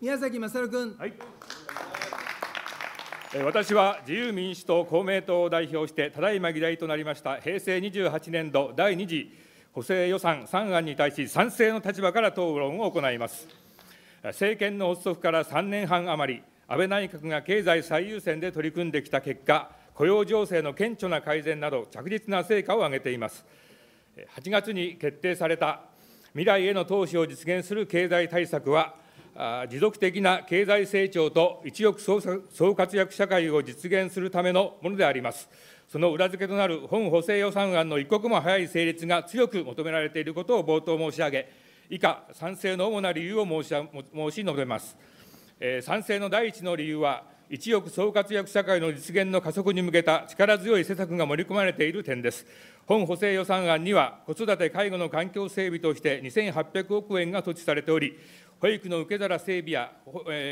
宮崎勝君。はい私は自由民主党、公明党を代表して、ただいま議題となりました平成28年度第2次補正予算3案に対し、賛成の立場から討論を行います。政権の発足から3年半余り、安倍内閣が経済最優先で取り組んできた結果、雇用情勢の顕著な改善など、着実な成果を上げています。8月に決定された未来への投資を実現する経済対策は、持続的な経済成長と一翼総活躍社会を実現するためのものであります。その裏付けとなる本補正予算案の一刻も早い成立が強く求められていることを冒頭申し上げ、以下、賛成の主な理由を申し申し述べます。えー、賛成の第一の理由は、一億総活躍社会の実現の加速に向けた力強い施策が盛り込まれている点です。本補正予算案には、子育て・介護の環境整備として2800億円が措置されており、保育の受け皿整備や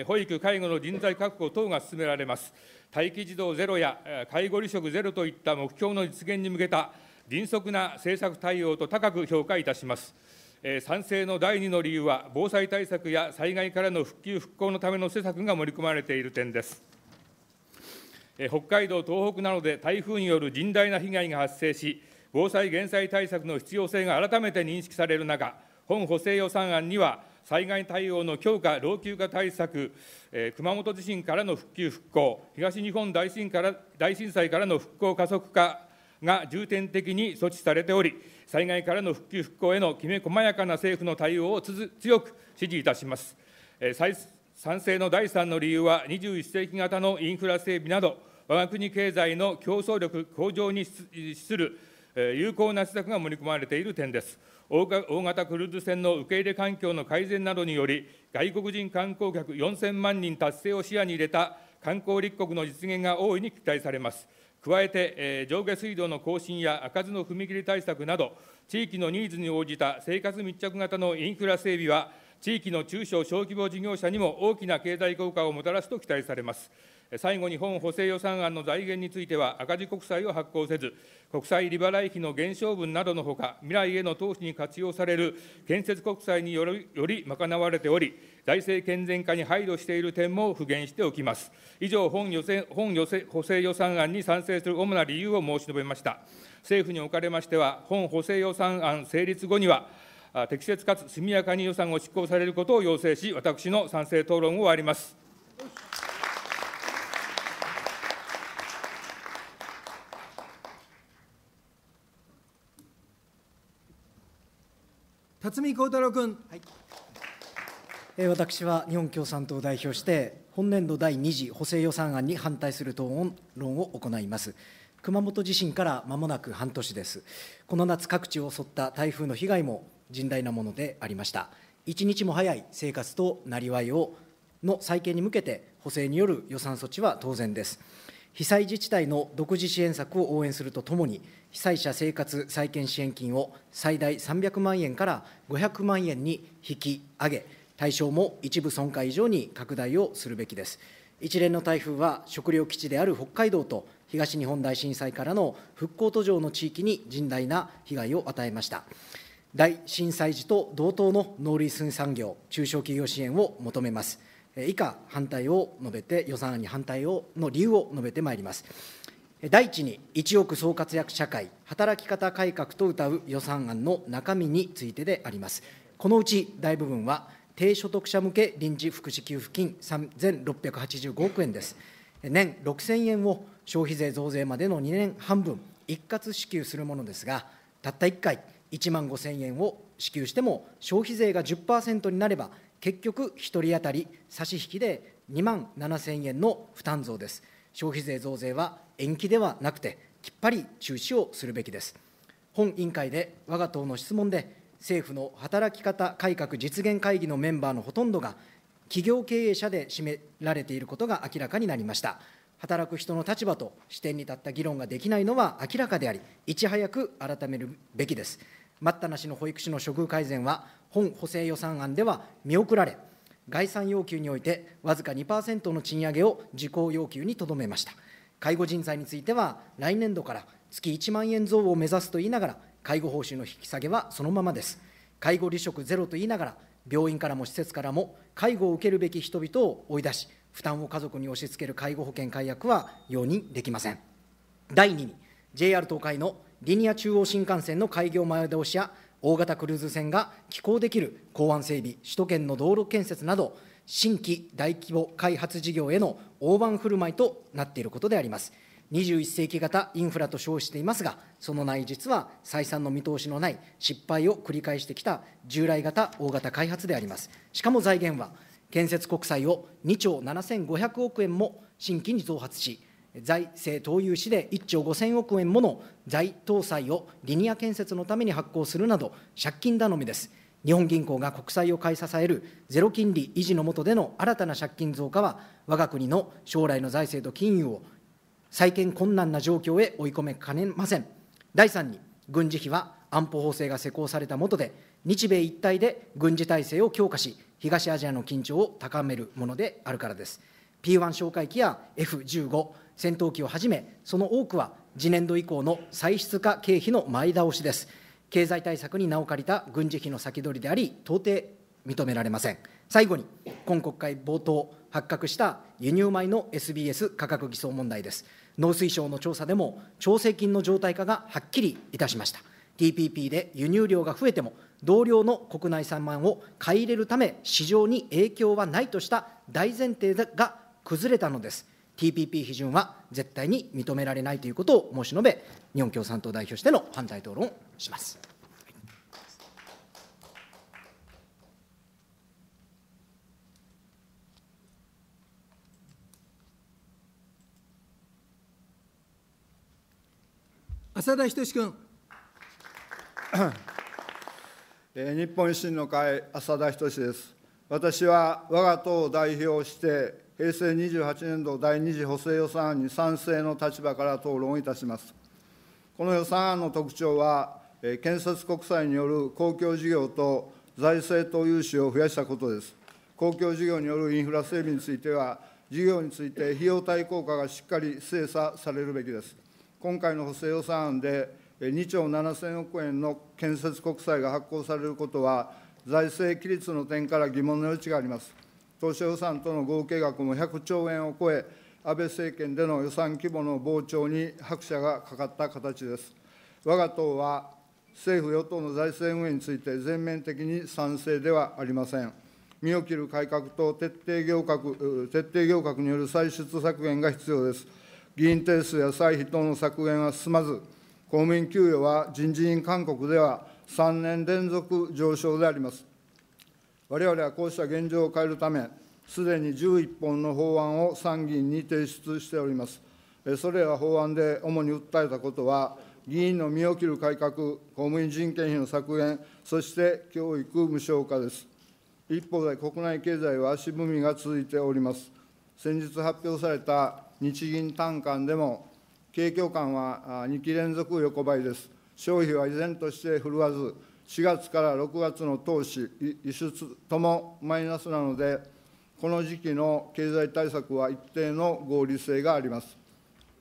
保育・介護の人材確保等が進められます。待機児童ゼロや介護離職ゼロといった目標の実現に向けた迅速な政策対応と高く評価いたします。賛成の第2の理由は、防災対策や災害からの復旧・復興のための施策が盛り込まれている点です。北海道、東北などで台風による甚大な被害が発生し、防災・減災対策の必要性が改めて認識される中、本補正予算案には、災害対応の強化、老朽化対策、えー、熊本地震からの復旧・復興、東日本大震から大震災からの復興加速化が重点的に措置されており、災害からの復旧・復興へのきめ細やかな政府の対応を強く支持いたします。えー、賛成の第3の理由は、21世紀型のインフラ整備など、我が国経済の競争力向上に資する有効な施策が盛り込まれている点です。大型クルーズ船の受け入れ環境の改善などにより、外国人観光客4000万人達成を視野に入れた観光立国の実現が大いに期待されます。加えて、上下水道の更新や開かずの踏切対策など、地域のニーズに応じた生活密着型のインフラ整備は、地域の中小小規模事業者にも大きな経済効果をもたらすと期待されます。最後に本補正予算案の財源については、赤字国債を発行せず、国債利払い費の減少分などのほか、未来への投資に活用される建設国債により賄われており、財政健全化に配慮している点も復言しておきます。以上本予選、本予選補正予算案に賛成する主な理由を申し述べました。政府におかれましては、本補正予算案成立後には、適切かつ速やかに予算を執行されることを要請し、私の賛成討論を終わります。辰巳幸太郎君、はいえ私は日本共産党を代表して本年度第2次補正予算案に反対する討論を行います熊本地震から間もなく半年ですこの夏各地を襲った台風の被害も甚大なものでありました一日も早い生活となりわいをの再建に向けて補正による予算措置は当然です被災自治体の独自支援策を応援するとともに、被災者生活再建支援金を最大300万円から500万円に引き上げ、対象も一部損壊以上に拡大をするべきです。一連の台風は食糧基地である北海道と東日本大震災からの復興途上の地域に甚大な被害を与えました。大震災時と同等の農林水産業、中小企業支援を求めます。以下、反対を述べて、予算案に反対をの理由を述べてまいります。第一に、1億総活躍社会、働き方改革とうたう予算案の中身についてであります。このうち大部分は、低所得者向け臨時福祉給付金3685億円です。年6000円を消費税増税までの2年半分、一括支給するものですが、たった1回、1万5000円を支給しても、消費税が10%になれば、結局、1人当たり差し引きで2万7000円の負担増です。消費税増税は延期ではなくて、きっぱり中止をするべきです。本委員会で我が党の質問で、政府の働き方改革実現会議のメンバーのほとんどが、企業経営者で占められていることが明らかになりました。働く人の立場と視点に立った議論ができないのは明らかであり、いち早く改めるべきです。待ったなしの保育士の処遇改善は、本補正予算案では見送られ、概算要求において、わずか2%の賃上げを事項要求にとどめました。介護人材については、来年度から月1万円増を目指すと言いながら、介護報酬の引き下げはそのままです。介護離職ゼロと言いながら、病院からも施設からも介護を受けるべき人々を追い出し、負担を家族に押し付ける介護保険解約は容認できません。第2に、JR 東海のリニア中央新幹線の開業前倒しや大型クルーズ船が寄港できる港湾整備、首都圏の道路建設など、新規大規模開発事業への大盤振る舞いとなっていることであります。21世紀型インフラと称していますが、その内実は採算の見通しのない失敗を繰り返してきた従来型大型開発であります。しかも財源は、建設国債を2兆7500億円も新規に増発し、財政投融資で1兆5000億円もの財搭載をリニア建設のために発行するなど、借金頼みです。日本銀行が国債を買い支えるゼロ金利維持の下での新たな借金増加は、我が国の将来の財政と金融を再建困難な状況へ追い込めかねません。第3に、軍事費は安保法制が施行された下で、日米一体で軍事体制を強化し、東アジアの緊張を高めるものであるからです。P1 哨戒機や F15 戦闘機をはじめ、その多くは次年度以降の歳出化経費の前倒しです。経済対策に名を借りた軍事費の先取りであり、到底認められません。最後に、今国会冒頭発覚した輸入米の SBS 価格偽装問題です。農水省の調査でも、調整金の状態化がはっきりいたしました。TPP で輸入量が増えても、同僚の国内産米を買い入れるため、市場に影響はないとした大前提が崩れたのです。TPP 批准は絶対に認められないということを申し述べ、日本共産党代表しての反対討論します。浅田仁君。日本維新の会、浅田仁です。私は我が党を代表して平成28年度第2次補正予算案に賛成の立場から討論いたします。この予算案の特徴は、建設国債による公共事業と財政投融資を増やしたことです。公共事業によるインフラ整備については、事業について費用対効果がしっかり精査されるべきです。今回の補正予算案で、2兆7000億円の建設国債が発行されることは、財政規律の点から疑問の余地があります。当初予算との合計額も100兆円を超え、安倍政権での予算規模の膨張に拍車がかかった形です。我が党は政府・与党の財政運営について全面的に賛成ではありません。身を切る改革と徹底行革徹底行革による歳出削減が必要です。議員定数や歳費等の削減は進まず、公務員給与は人事院勧告では3年連続上昇であります。我々はこうした現状を変えるため、すでに11本の法案を参議院に提出しております。それら法案で主に訴えたことは、議員の身を切る改革、公務員人件費の削減、そして教育無償化です。一方で国内経済は足踏みが続いております。先日発表された日銀短観でも、景況感は2期連続横ばいです。消費は依然として振るわず、4月から6月の投資、輸出ともマイナスなので、この時期の経済対策は一定の合理性があります。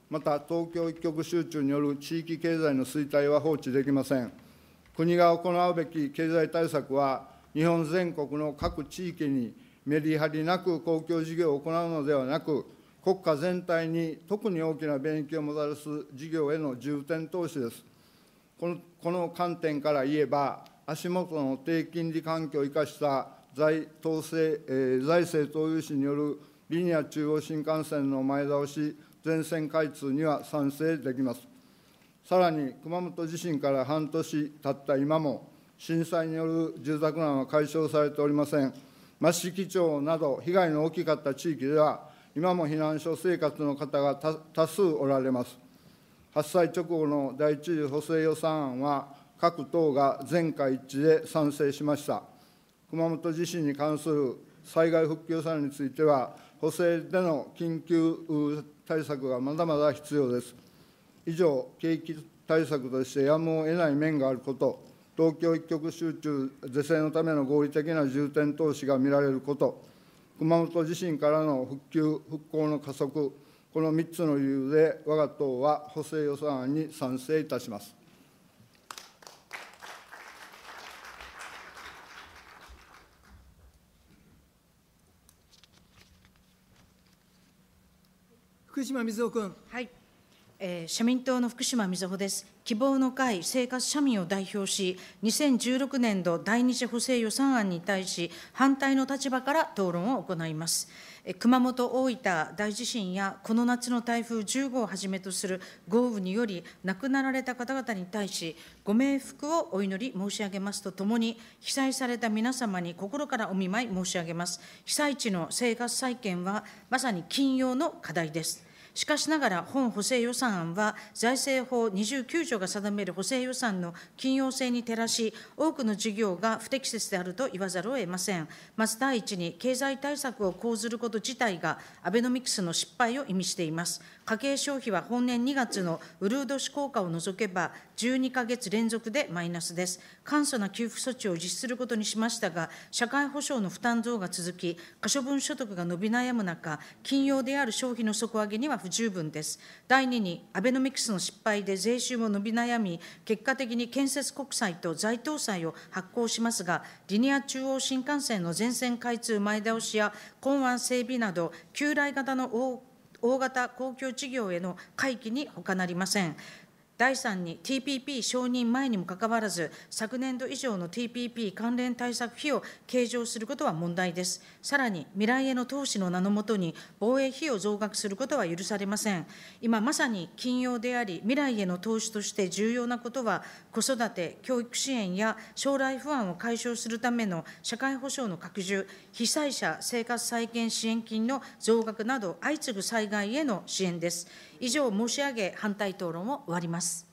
また、東京一極集中による地域経済の衰退は放置できません。国が行うべき経済対策は、日本全国の各地域にメリハリなく公共事業を行うのではなく、国家全体に特に大きな便益をもたらす事業への重点投資です。このこの観点から言えば、足元の低金利環境を生かした財統制、えー、財政投融資によるリニア中央新幹線の前倒し、全線開通には賛成できます。さらに、熊本地震から半年経った今も、震災による住宅難は解消されておりません。益城町など、被害の大きかった地域では、今も避難所生活の方が多数おられます。発災直後の第1次補正予算案は、各党が全会一致で賛成しました。熊本地震に関する災害復旧予算については、補正での緊急対策がまだまだ必要です。以上、景気対策としてやむを得ない面があること、東京一極集中是正のための合理的な重点投資が見られること、熊本地震からの復旧・復興の加速、この3つの理由で、我が党は補正予算案に賛成いたします。福島みずほ君。はいえー、社民党の福島みずほです。希望の会生活社民を代表し、2016年度第2次補正予算案に対し、反対の立場から討論を行います。熊本、大分大地震やこの夏の台風10号をはじめとする豪雨により亡くなられた方々に対し、ご冥福をお祈り申し上げますとともに、被災された皆様に心からお見舞い申し上げます。被災地の生活再建は、まさに金曜の課題です。しかしながら、本補正予算案は、財政法29条が定める補正予算の緊要性に照らし、多くの事業が不適切であると言わざるを得ません。まず第一に、経済対策を講ずること自体が、アベノミクスの失敗を意味しています。家計消費は本年2月のウルード氏効果を除けば、12か月連続でマイナスです。簡素な給付措置を実施することにしましたが、社会保障の負担増が続き、可処分所得が伸び悩む中、金融である消費の底上げには不十分です。第2に、アベノミクスの失敗で税収も伸び悩み、結果的に建設国債と在党債を発行しますが、リニア中央新幹線の全線開通前倒しや、港湾整備など、旧来型の大大型公共事業への回帰に他なりません。第3に TPP 承認前にもかかわらず、昨年度以上の TPP 関連対策費を計上することは問題です。さらに、未来への投資の名のもとに、防衛費を増額することは許されません。今まさに金曜であり、未来への投資として重要なことは、子育て、教育支援や将来不安を解消するための社会保障の拡充、被災者生活再建支援金の増額など、相次ぐ災害への支援です。以上申し上げ、反対討論を終わります。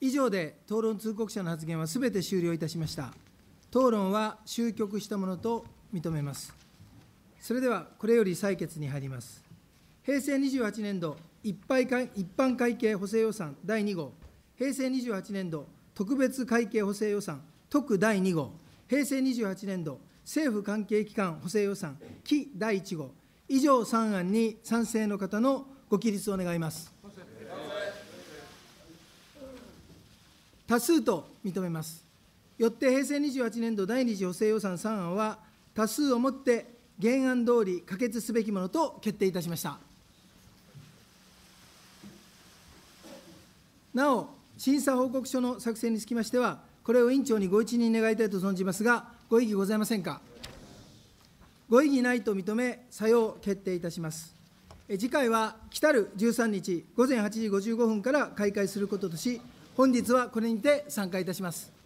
以上で討論通告者の発言はすべて終了いたしました。討論は終局したものと認めます。それではこれより採決に入ります。平成28年度一般会計補正予算第2号、平成28年度特別会計補正予算特第2号、平成28年度政府関係機関補正予算、期第1号、以上3案に賛成の方のご起立を願います。多数と認めます。よって平成28年度第二次補正予算3案は、多数をもって原案通り可決すべきものと決定いたしました。なお、審査報告書の作成につきましては、これを委員長にご一任願いたいと存じますが、ご異議ございませんか。ご異議ないと認め、さ用決定いたします。次回は来る13日午前8時55分から開会することとし、本日はこれにて散会いたします。